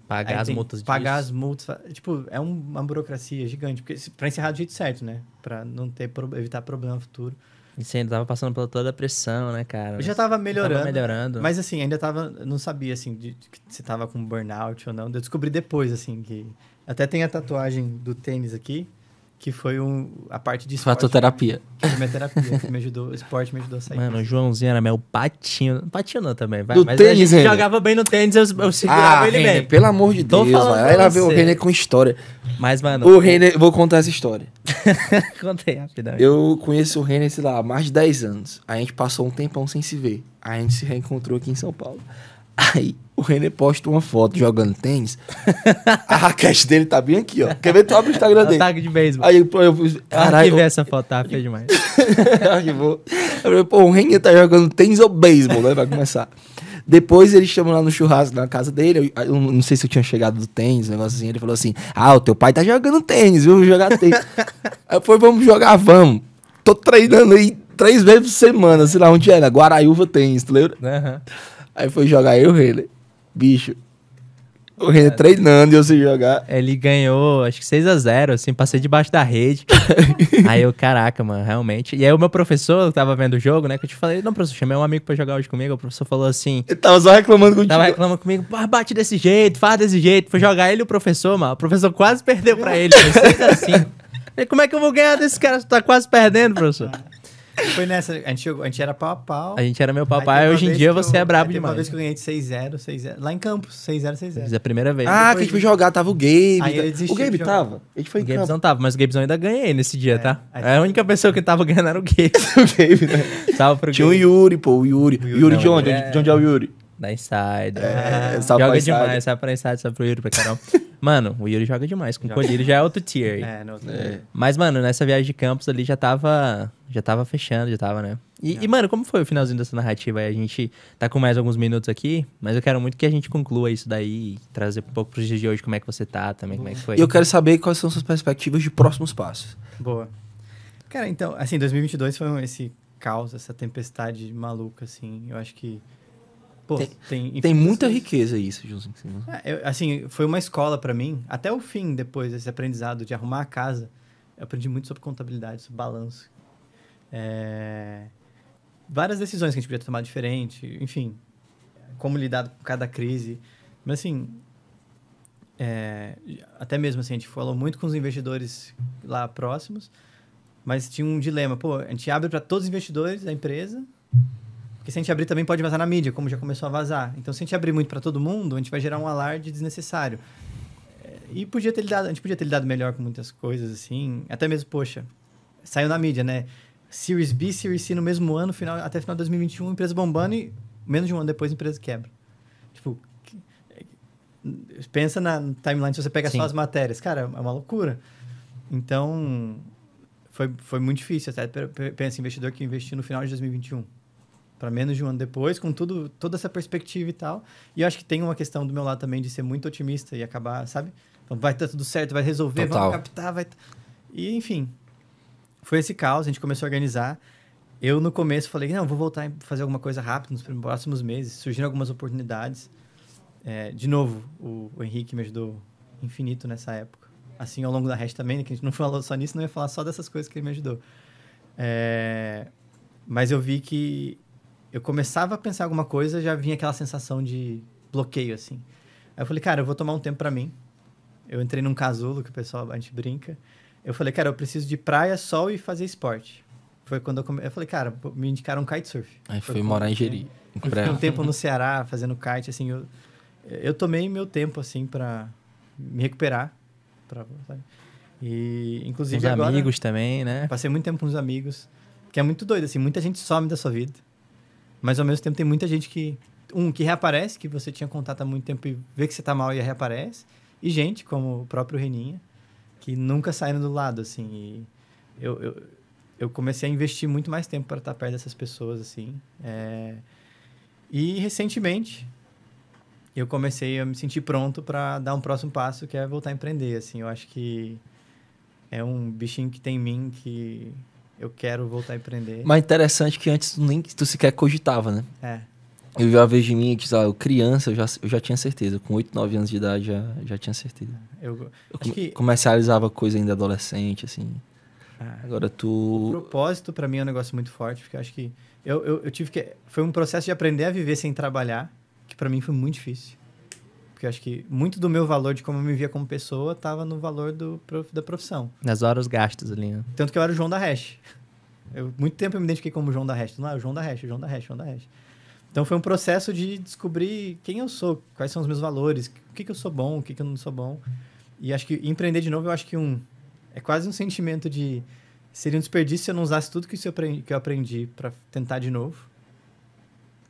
A: Pagar as multas Pagar as
B: multas. Tipo, é uma burocracia gigante. Porque para encerrar do jeito certo, né? Para não ter, evitar problema futuro.
A: E você ainda tava passando por toda a pressão, né, cara? Eu já tava melhorando. Tava melhorando. Mas
B: assim, ainda tava. Não sabia, assim, de, de, que você tava com burnout ou não. Eu descobri depois, assim, que. Até tem a tatuagem do tênis aqui que foi um, a parte de esporte. Fatoterapia. Que foi minha terapia, *laughs* que me ajudou, o esporte me ajudou a sair. Mano,
A: o Joãozinho era meu patinho. Patinho não também, vai. Do mas tênis, a jogava bem no tênis, eu, eu segurava ah, ele Renner, bem. pelo amor de Tô Deus, vai Aí lá veio o Renner com história. Mas, mano... O Renner,
C: vou contar essa história. *laughs* Contei rapidamente. Eu conheço o Renner, sei lá, há mais de 10 anos. A gente passou um tempão sem se ver. A gente se reencontrou aqui em São Paulo. Aí o Renê posta uma foto jogando tênis. a raquete dele tá bem aqui, ó.
A: Quer ver? Tu abre o Instagram é dele. Ataque de beisebol. Aí eu, eu caralho. Eu... essa foto, tá ah, feia demais. Arquivou.
C: *laughs* Eu falei, pô, o Renê tá jogando tênis ou beisebol, né? Vai começar. Depois ele chamou lá no churrasco na casa dele. Eu, eu, não sei se eu tinha chegado do tênis, um negócio assim. Ele falou assim: Ah, o teu pai tá jogando tênis, viu? Jogar tênis. *laughs* aí foi, vamos jogar, vamos. Tô treinando aí três vezes por semana, sei lá onde era, Guaraiúva tênis, tu lembra? Aham. Uhum. Aí foi jogar eu e o Reiner.
A: Bicho, o Renan é é. treinando e eu se jogar. Ele ganhou, acho que 6 a 0 assim, passei debaixo da rede. *laughs* aí eu, caraca, mano, realmente. E aí o meu professor, tava vendo o jogo, né, que eu te falei, não, professor, chamei um amigo para jogar hoje comigo, o professor falou assim... Ele tava só reclamando contigo. Tava reclamando comigo, bate desse jeito, faz desse jeito. Foi jogar ele e o professor, mano, o professor quase perdeu para ele, 6 x 5. Como é que eu vou ganhar desse cara? Tu tá quase perdendo, professor.
B: Foi nessa, a gente, a gente era pau a pau. A gente era meu papai, hoje em dia eu, você é brabo demais. Uma vez que eu ganhei de 6-0, 6-0. Lá em Campos, 6-0, 6-0.
A: É a primeira vez. Ah, que a gente foi
B: jogar, tava o Gabe. Aí tá- eu o Gabe tava? A gente foi o Gabe não
A: tava, mas o Gabe ainda ganhei nesse dia, é, tá? É a única pessoa que tava ganhando era o Gabe. *laughs* o Gabe, né? Tava pro Tinha
C: o Yuri, pô, o Yuri. O Yuri, Yuri de onde? É. De onde é
A: o Yuri? Da Inside. É, é joga demais, sai pra Inside, sai pro Yuri, pra Carol. *laughs* mano, o Yuri joga demais. Com o Colírio já é outro tier. É, no outro é. Tier. Mas, mano, nessa viagem de campus ali já tava. Já tava fechando, já tava, né? E, e, mano, como foi o finalzinho dessa narrativa A gente tá com mais alguns minutos aqui, mas eu quero muito que a gente conclua isso daí e trazer um pouco pro dia de hoje como é que você tá também, como é que foi. E eu quero saber
C: quais são suas perspectivas de próximos passos.
B: Boa. Cara, então, assim, 2022 foi esse caos, essa tempestade maluca, assim. Eu acho que Pô, tem, tem, tem muita
C: riqueza isso, José.
B: É, assim, foi uma escola para mim. Até o fim, depois, esse aprendizado de arrumar a casa, eu aprendi muito sobre contabilidade, sobre balanço. É... Várias decisões que a gente podia tomar diferente, enfim, como lidar com cada crise. Mas, assim, é... até mesmo assim, a gente falou muito com os investidores lá próximos, mas tinha um dilema. Pô, a gente abre para todos os investidores da empresa, porque se a gente abrir também pode vazar na mídia, como já começou a vazar. Então, se a gente abrir muito para todo mundo, a gente vai gerar um alarde desnecessário. É, e podia ter lidado, a gente podia ter lidado melhor com muitas coisas, assim. Até mesmo, poxa, saiu na mídia, né? Series B, Series C no mesmo ano, final, até final de 2021, empresa bombando e menos de um ano depois empresa quebra. Tipo, pensa na timeline se você pega Sim. só as matérias. Cara, é uma loucura. Então, foi, foi muito difícil. Até pensa investidor que investiu no final de 2021 para menos de um ano depois, com tudo, toda essa perspectiva e tal. E eu acho que tem uma questão do meu lado também de ser muito otimista e acabar, sabe? Então, vai estar tá tudo certo, vai resolver, vai vamos captar, vai. Tá-. E enfim, foi esse caos, a gente começou a organizar. Eu no começo falei, não, vou voltar a fazer alguma coisa rápido nos próximos meses. Surgiram algumas oportunidades. É, de novo, o, o, Henrique me ajudou infinito nessa época. Assim, ao longo da resta também, né, que a gente não *laughs* falou só nisso, não ia falar só dessas coisas que ele me ajudou. É, mas eu vi que eu começava a pensar alguma coisa, já vinha aquela sensação de bloqueio, assim. Aí eu falei, cara, eu vou tomar um tempo para mim. Eu entrei num casulo, que o pessoal, a gente brinca. Eu falei, cara, eu preciso de praia, sol e fazer esporte. Foi quando eu comecei. Eu falei, cara, me indicaram um kitesurf. Aí foi, morar em Jeri. Fiquei um tempo no Ceará fazendo kite, assim. Eu, eu tomei meu tempo, assim, para me recuperar. Pra, e, inclusive, com os agora, amigos também, né? Passei muito tempo com os amigos. Que é muito doido, assim. Muita gente some da sua vida. Mas ao mesmo tempo tem muita gente que. Um, que reaparece, que você tinha contato há muito tempo e vê que você tá mal e reaparece. E gente, como o próprio Reninha, que nunca saíram do lado, assim. E eu, eu, eu comecei a investir muito mais tempo para estar perto dessas pessoas, assim. É... E recentemente, eu comecei a me sentir pronto para dar um próximo passo, que é voltar a empreender, assim. Eu acho que é um bichinho que tem em mim que eu quero voltar a empreender. Mas
C: interessante que antes tu nem tu sequer cogitava, né? É. Eu já vejo em mim lá, eu criança, eu já, eu já tinha certeza. Com 8, 9 anos de idade, já, já tinha certeza. Eu, eu com, que... comercializava coisa ainda adolescente, assim. Ah, Agora tu. O
B: propósito, para mim, é um negócio muito forte, porque eu acho que. Eu, eu, eu tive que. Foi um processo de aprender a viver sem trabalhar, que para mim foi muito difícil. Porque eu acho que muito do meu valor de como eu me via como pessoa estava no valor do, da profissão.
A: Nas horas gastas ali, né?
B: Tanto que eu era o João da Hash. Eu, muito tempo eu me identifiquei como João da Hash. Não, é o João da Hash, o João da Hash, o João da Hash. Então foi um processo de descobrir quem eu sou, quais são os meus valores, o que, que eu sou bom, o que, que eu não sou bom. E acho que empreender de novo, eu acho que um é quase um sentimento de seria um desperdício se eu não usasse tudo que, eu aprendi, que eu aprendi para tentar de novo.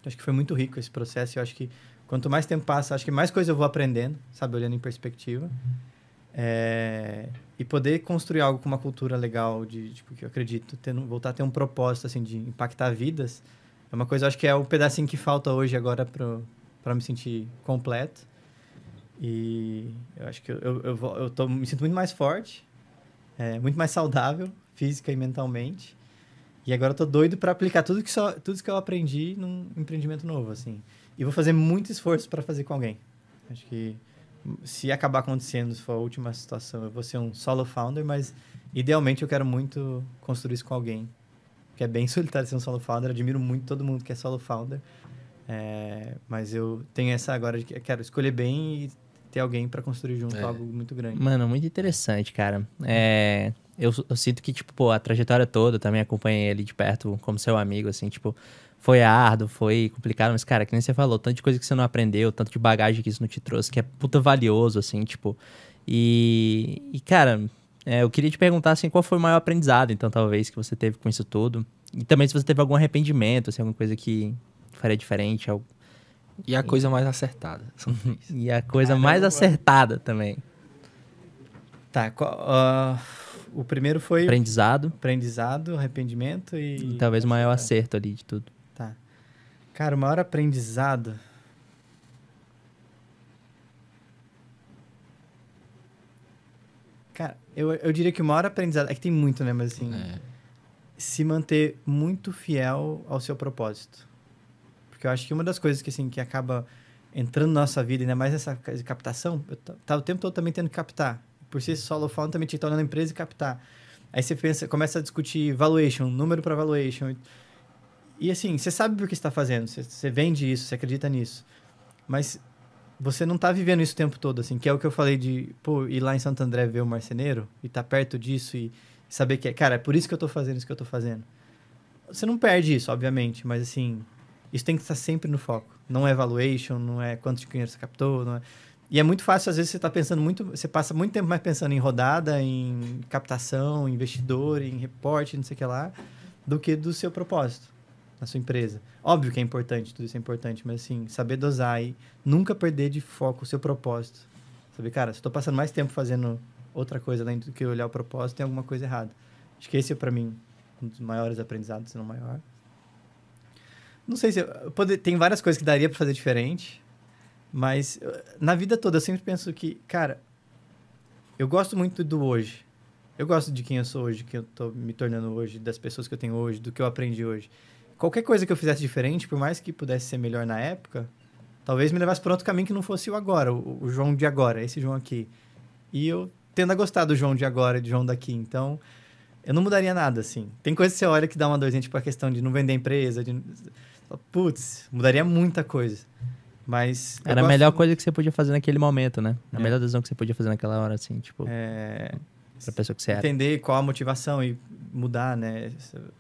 B: Acho que foi muito rico esse processo. Eu acho que Quanto mais tempo passa, acho que mais coisa eu vou aprendendo, sabe? Olhando em perspectiva. É, e poder construir algo com uma cultura legal, de, tipo, que eu acredito, tendo, voltar a ter um propósito, assim, de impactar vidas, é uma coisa, acho que é o pedacinho que falta hoje agora para me sentir completo. E eu acho que eu, eu, eu, eu tô, me sinto muito mais forte, é, muito mais saudável, física e mentalmente. E agora eu tô doido para aplicar tudo que, só, tudo que eu aprendi num empreendimento novo, assim. E vou fazer muito esforço para fazer com alguém. Acho que se acabar acontecendo, se for a última situação, eu vou ser um solo founder, mas idealmente eu quero muito construir isso com alguém. Que é bem *laughs* solitário ser um solo founder, admiro muito todo mundo que é solo founder. É, mas eu tenho essa agora de que quero escolher bem e ter alguém para construir junto é. algo muito grande. Mano,
A: muito interessante, cara. É, eu, eu, sinto que, tipo, pô, a trajetória toda, também acompanhei ele de perto como seu amigo, assim, tipo, foi árduo, foi complicado, mas, cara, que nem você falou, tanto de coisa que você não aprendeu, tanto de bagagem que isso não te trouxe, que é puta valioso, assim, tipo. E, e cara, é, eu queria te perguntar, assim, qual foi o maior aprendizado, então, talvez, que você teve com isso tudo? E também se você teve algum arrependimento, assim, alguma coisa que faria diferente. Algo... E a coisa
C: mais acertada.
A: Uhum. e a coisa Caramba. mais acertada também. Tá, qual.
B: Uh... O primeiro foi. Aprendizado. Aprendizado, arrependimento e. e talvez
A: o maior acerto ali de tudo.
B: Cara, o maior aprendizado. Cara, eu, eu diria que o maior aprendizado. É que tem muito, né? Mas assim. É. Se manter muito fiel ao seu propósito. Porque eu acho que uma das coisas que, assim, que acaba entrando na nossa vida, ainda mais nessa captação, eu tava tá o tempo todo também tendo que captar. Por ser solo falando, também tinha que estar na empresa e captar. Aí você pensa, começa a discutir valuation, número para valuation. E assim, você sabe o que está fazendo, você, vende isso, você acredita nisso. Mas você não está vivendo isso o tempo todo, assim, que é o que eu falei de, pô, ir lá em Santo André ver o marceneiro e estar tá perto disso e saber que é, cara, é por isso que eu estou fazendo isso que eu estou fazendo. Você não perde isso, obviamente, mas assim, isso tem que estar tá sempre no foco. Não é valuation, não é quanto de dinheiro você captou, não é... E é muito fácil, às vezes você está pensando muito, você passa muito tempo mais pensando em rodada, em captação, investidor, em reporte, não sei o que lá, do que do seu propósito na sua empresa. Óbvio que é importante, tudo isso é importante, mas assim, saber dosar e nunca perder de foco o seu propósito. sabe cara, se eu tô passando mais tempo fazendo outra coisa além do que olhar o propósito, tem alguma coisa errada. Acho que esse é para mim um dos maiores aprendizados, se não maior. Não sei se eu, poder, tem várias coisas que daria para fazer diferente, mas eh, na vida toda eu sempre penso que, cara, eu gosto muito do hoje. Eu gosto de quem eu sou hoje, que eu tô me tornando hoje, das pessoas que eu tenho hoje, do que eu aprendi hoje qualquer coisa que eu fizesse diferente, por mais que pudesse ser melhor na época, talvez me levasse para outro caminho que não fosse o agora, o, o, João de agora, esse João aqui. E eu tendo a gostar do João de agora e do João daqui, então eu não mudaria nada, assim. Tem coisa que você olha que dá uma dorzinha, para tipo a questão de não vender empresa, de... Putz, mudaria muita coisa. Mas... Era a melhor coisa
A: que você podia fazer naquele momento, né? A é. melhor decisão que você podia fazer naquela hora, assim, tipo...
B: É... Pra pessoa que você era. É. Entender qual a motivação e mudar, né?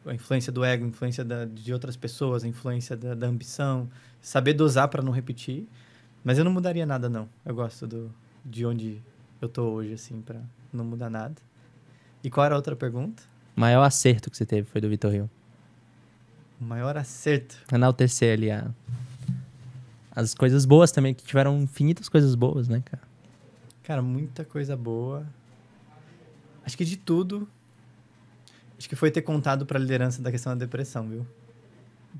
B: A influência do ego, a influência da, de outras pessoas, a influência da, da ambição, saber dosar para não repetir. Mas eu não mudaria nada, não. Eu gosto do, de onde eu tô hoje, assim, para não mudar nada. E qual era a outra pergunta?
A: O maior acerto que você teve foi do Vitor Rio.
B: O maior acerto.
A: Enaltecer ali a... as coisas boas também, que tiveram infinitas coisas boas, né, cara?
B: Cara, muita coisa boa. Acho que de tudo Acho que foi ter contado para a liderança da questão da depressão, viu?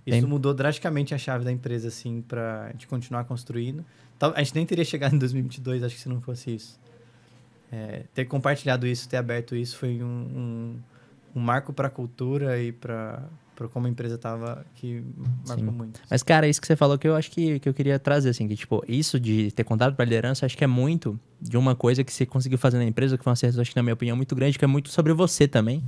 B: Isso mudou drasticamente a chave da empresa, assim, para a gente continuar construindo. A gente nem teria chegado em 2022, acho que se não fosse isso. É, ter compartilhado isso, ter aberto isso, foi um, um, um marco para a cultura e para para como a empresa tava que marcou Sim. muito.
A: Mas cara, isso que você falou que eu acho que, que eu queria trazer assim, que tipo, isso de ter contado para liderança, acho que é muito de uma coisa que você conseguiu fazer na empresa, que foi um acerto, acho que na minha opinião muito grande, que é muito sobre você também.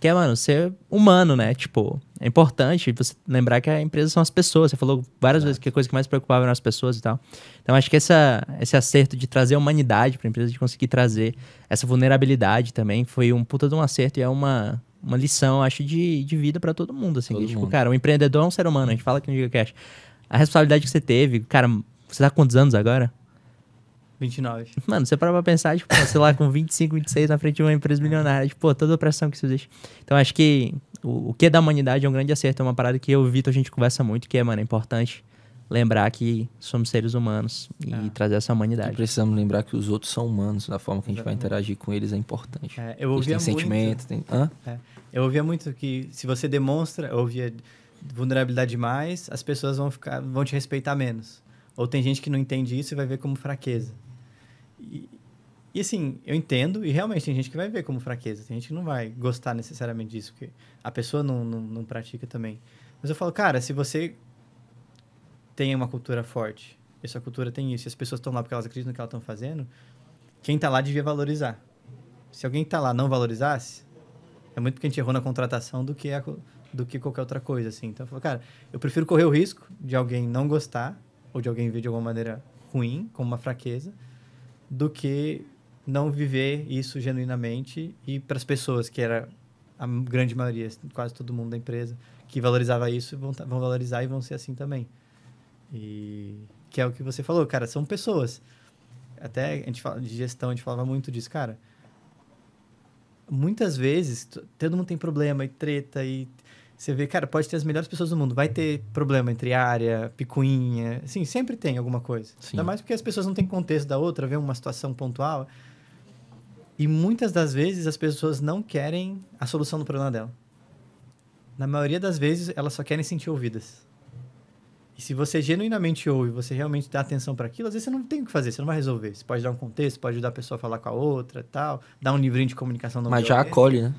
A: Que é, mano, ser humano, né? Tipo, é importante você lembrar que a empresa são as pessoas. Você falou várias vezes que a coisa que mais preocupava eram as pessoas e tal. Então, acho que essa, esse acerto de trazer a humanidade para a empresa, de conseguir trazer essa vulnerabilidade também, foi um puta de um acerto e é uma, uma lição, acho, de, de vida para todo mundo. Assim, todo que, tipo, mundo. cara, o um empreendedor é um ser humano. A gente fala que no GigaCash. A responsabilidade que você teve, cara, você tá com quantos anos agora? 29. *laughs* Mano, você para pra pensar, tipo, sei lá, com 25, 26 na frente de uma empresa milionária. Tipo, pô, toda a pressão que isso existe. Então, acho que o, o que é da humanidade é um grande acerto. É uma parada que eu e o Vitor, a gente conversa muito, que é, mano, é importante lembrar que somos seres humanos e é. trazer essa humanidade. E precisamos lembrar que os outros são humanos, da forma que a gente Exatamente. vai interagir com eles é importante. É,
C: eu ouvia muito, sentimento, tem... Hã? É,
B: eu ouvia muito que se você demonstra, eu ouvia vulnerabilidade demais, as pessoas vão ficar, vão te respeitar menos. Ou tem gente que não entende isso e vai ver como fraqueza. E, assim, eu entendo, e realmente tem gente que vai ver como fraqueza, tem gente que não vai gostar necessariamente disso, porque a pessoa não, não, não pratica também. Mas eu falo, cara, se você tem uma cultura forte, essa cultura tem isso, e as pessoas estão lá porque elas acreditam no que elas estão fazendo, quem está lá devia valorizar. Se alguém que está lá não valorizasse, é muito porque a gente errou na contratação do que, a, do que qualquer outra coisa, assim. Então eu falo, cara, eu prefiro correr o risco de alguém não gostar, ou de alguém ver de alguma maneira ruim, como uma fraqueza, do que não viver isso genuinamente e para as pessoas, que era a grande maioria, assim, quase todo mundo da empresa, que valorizava isso, vão, vão valorizar e vão ser assim também. E que é o que você falou, cara, são pessoas. Até a gente fala de gestão, a gente falava muito disso, cara. Muitas vezes, todo mundo tem problema e treta e, você vê, cara, pode ter as melhores pessoas do mundo. Vai ter problema entre área, picuinha. Sim, sempre tem alguma coisa. Sim. Ainda mais porque as pessoas não têm contexto da outra, vê uma situação pontual. E muitas das vezes as pessoas não querem a solução do problema dela. Na maioria das vezes, elas só querem sentir ouvidas. E se você genuinamente ouve, você realmente dá atenção para aquilo, às vezes você não tem o que fazer, você não vai resolver. Você pode dar um contexto, pode ajudar a pessoa a falar com a outra tal, dar um livrinho de comunicação. Mas já acolhe, né?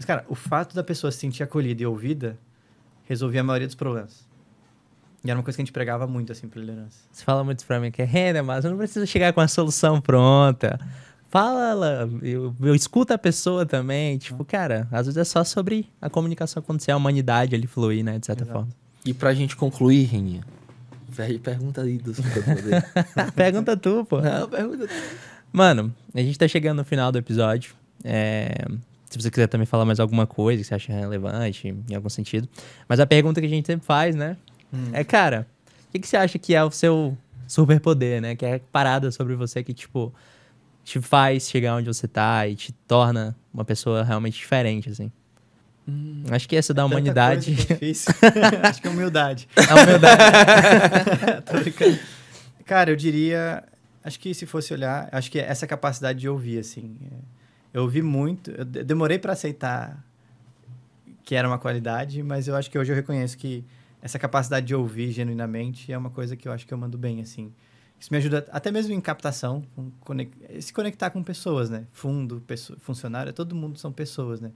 B: Mas, cara, o fato da pessoa se sentir acolhida e ouvida resolvia a maioria dos problemas. E era uma coisa que a gente pregava muito, assim, pra liderança. Você fala muito pra mim que é, Renan,
A: mas eu não preciso chegar com a solução pronta. Fala, eu, eu escuto a pessoa também. Tipo, cara, às vezes é só sobre a comunicação acontecer, a humanidade ali fluir, né, de certa Exato. forma. E pra gente concluir, Reninha, pergunta aí do poder. *laughs* pergunta tu, pô. Não, pergunta tu. Mano, a gente tá chegando no final do episódio. É se você quiser também falar mais alguma coisa que você acha relevante, em algum sentido. Mas a pergunta que a gente sempre faz, né? Hum. É, cara, o que, que você acha que é o seu superpoder, né? Que é parada sobre você que, tipo, te faz chegar onde você tá e te torna uma pessoa realmente diferente, assim. Hum, Acho que essa é da humanidade. É *laughs* acho que é humildade. A é humildade. *laughs* Tô brincando.
B: Cara, eu diria. Acho que se fosse olhar, acho que é essa capacidade de ouvir, assim. É eu ouvi muito, eu demorei para aceitar que era uma qualidade, mas eu acho que hoje eu reconheço que essa capacidade de ouvir genuinamente é uma coisa que eu acho que eu mando bem, assim. Isso me ajuda até mesmo em captação, eh, se conectar com pessoas, né? Fundo, pessoa, funcionário, todo mundo são pessoas, né?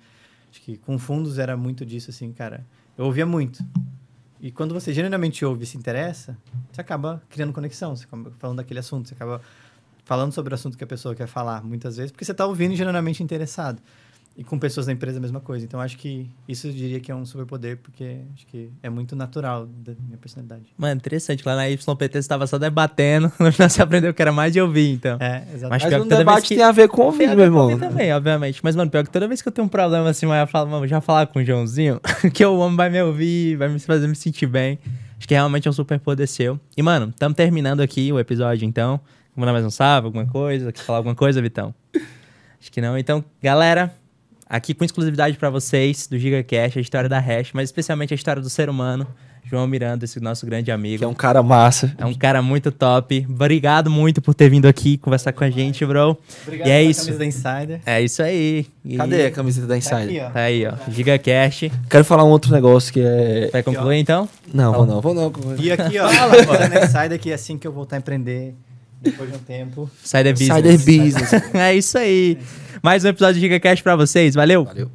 B: Acho que com fundos era muito disso, assim, cara. Eu ouvia muito. E quando você genuinamente ouve e se interessa, você acaba criando conexão, você acaba falando daquele assunto, você acaba falando sobre o assunto que a pessoa quer falar, muitas vezes, porque você está ouvindo e geralmente interessado. E com pessoas da empresa é a mesma coisa. Então acho que isso eu diria que é um superpoder, porque acho que é muito natural da minha personalidade.
A: Mano, interessante. Lá na YPT você estava só debatendo, *laughs* você aprendeu que era mais de ouvir, então. É, exatamente. Mas, Mas um debate que... tem a ver com ouvir, meu irmão. também, obviamente. Mas, mano, pior que toda vez que eu tenho um problema assim, eu falo, mano, já falar com o Joãozinho, *laughs* que o homem vai me ouvir, vai me fazer me sentir bem. Acho que realmente é um superpoder seu. E, mano, estamos terminando aqui o episódio, então mandar mais um salve, alguma coisa? Quer falar alguma coisa, Vitão? Acho que não. Então, galera, aqui com exclusividade para vocês do GigaCast, a história da Hash, mas especialmente a história do ser humano, João Miranda, esse nosso grande amigo. Que é um cara massa. É um cara muito top. Obrigado muito por ter vindo aqui conversar com a gente, bro. Obrigado e é isso. camisa da Insider. É isso aí. E... Cadê a camisa da tá Insider? Tá ó. Tá aí, ó. Tá. GigaCast. Quero falar um outro negócio que é... Vai concluir, então? Não, vou tá não, vou não. E aqui, ó. Fala, pô. da Insider que é
B: assim que eu voltar a empreender... Depois de um tempo. Sai business. Sai
A: business. *laughs* é isso aí. Mais um episódio de GigaCast pra vocês. Valeu. Valeu.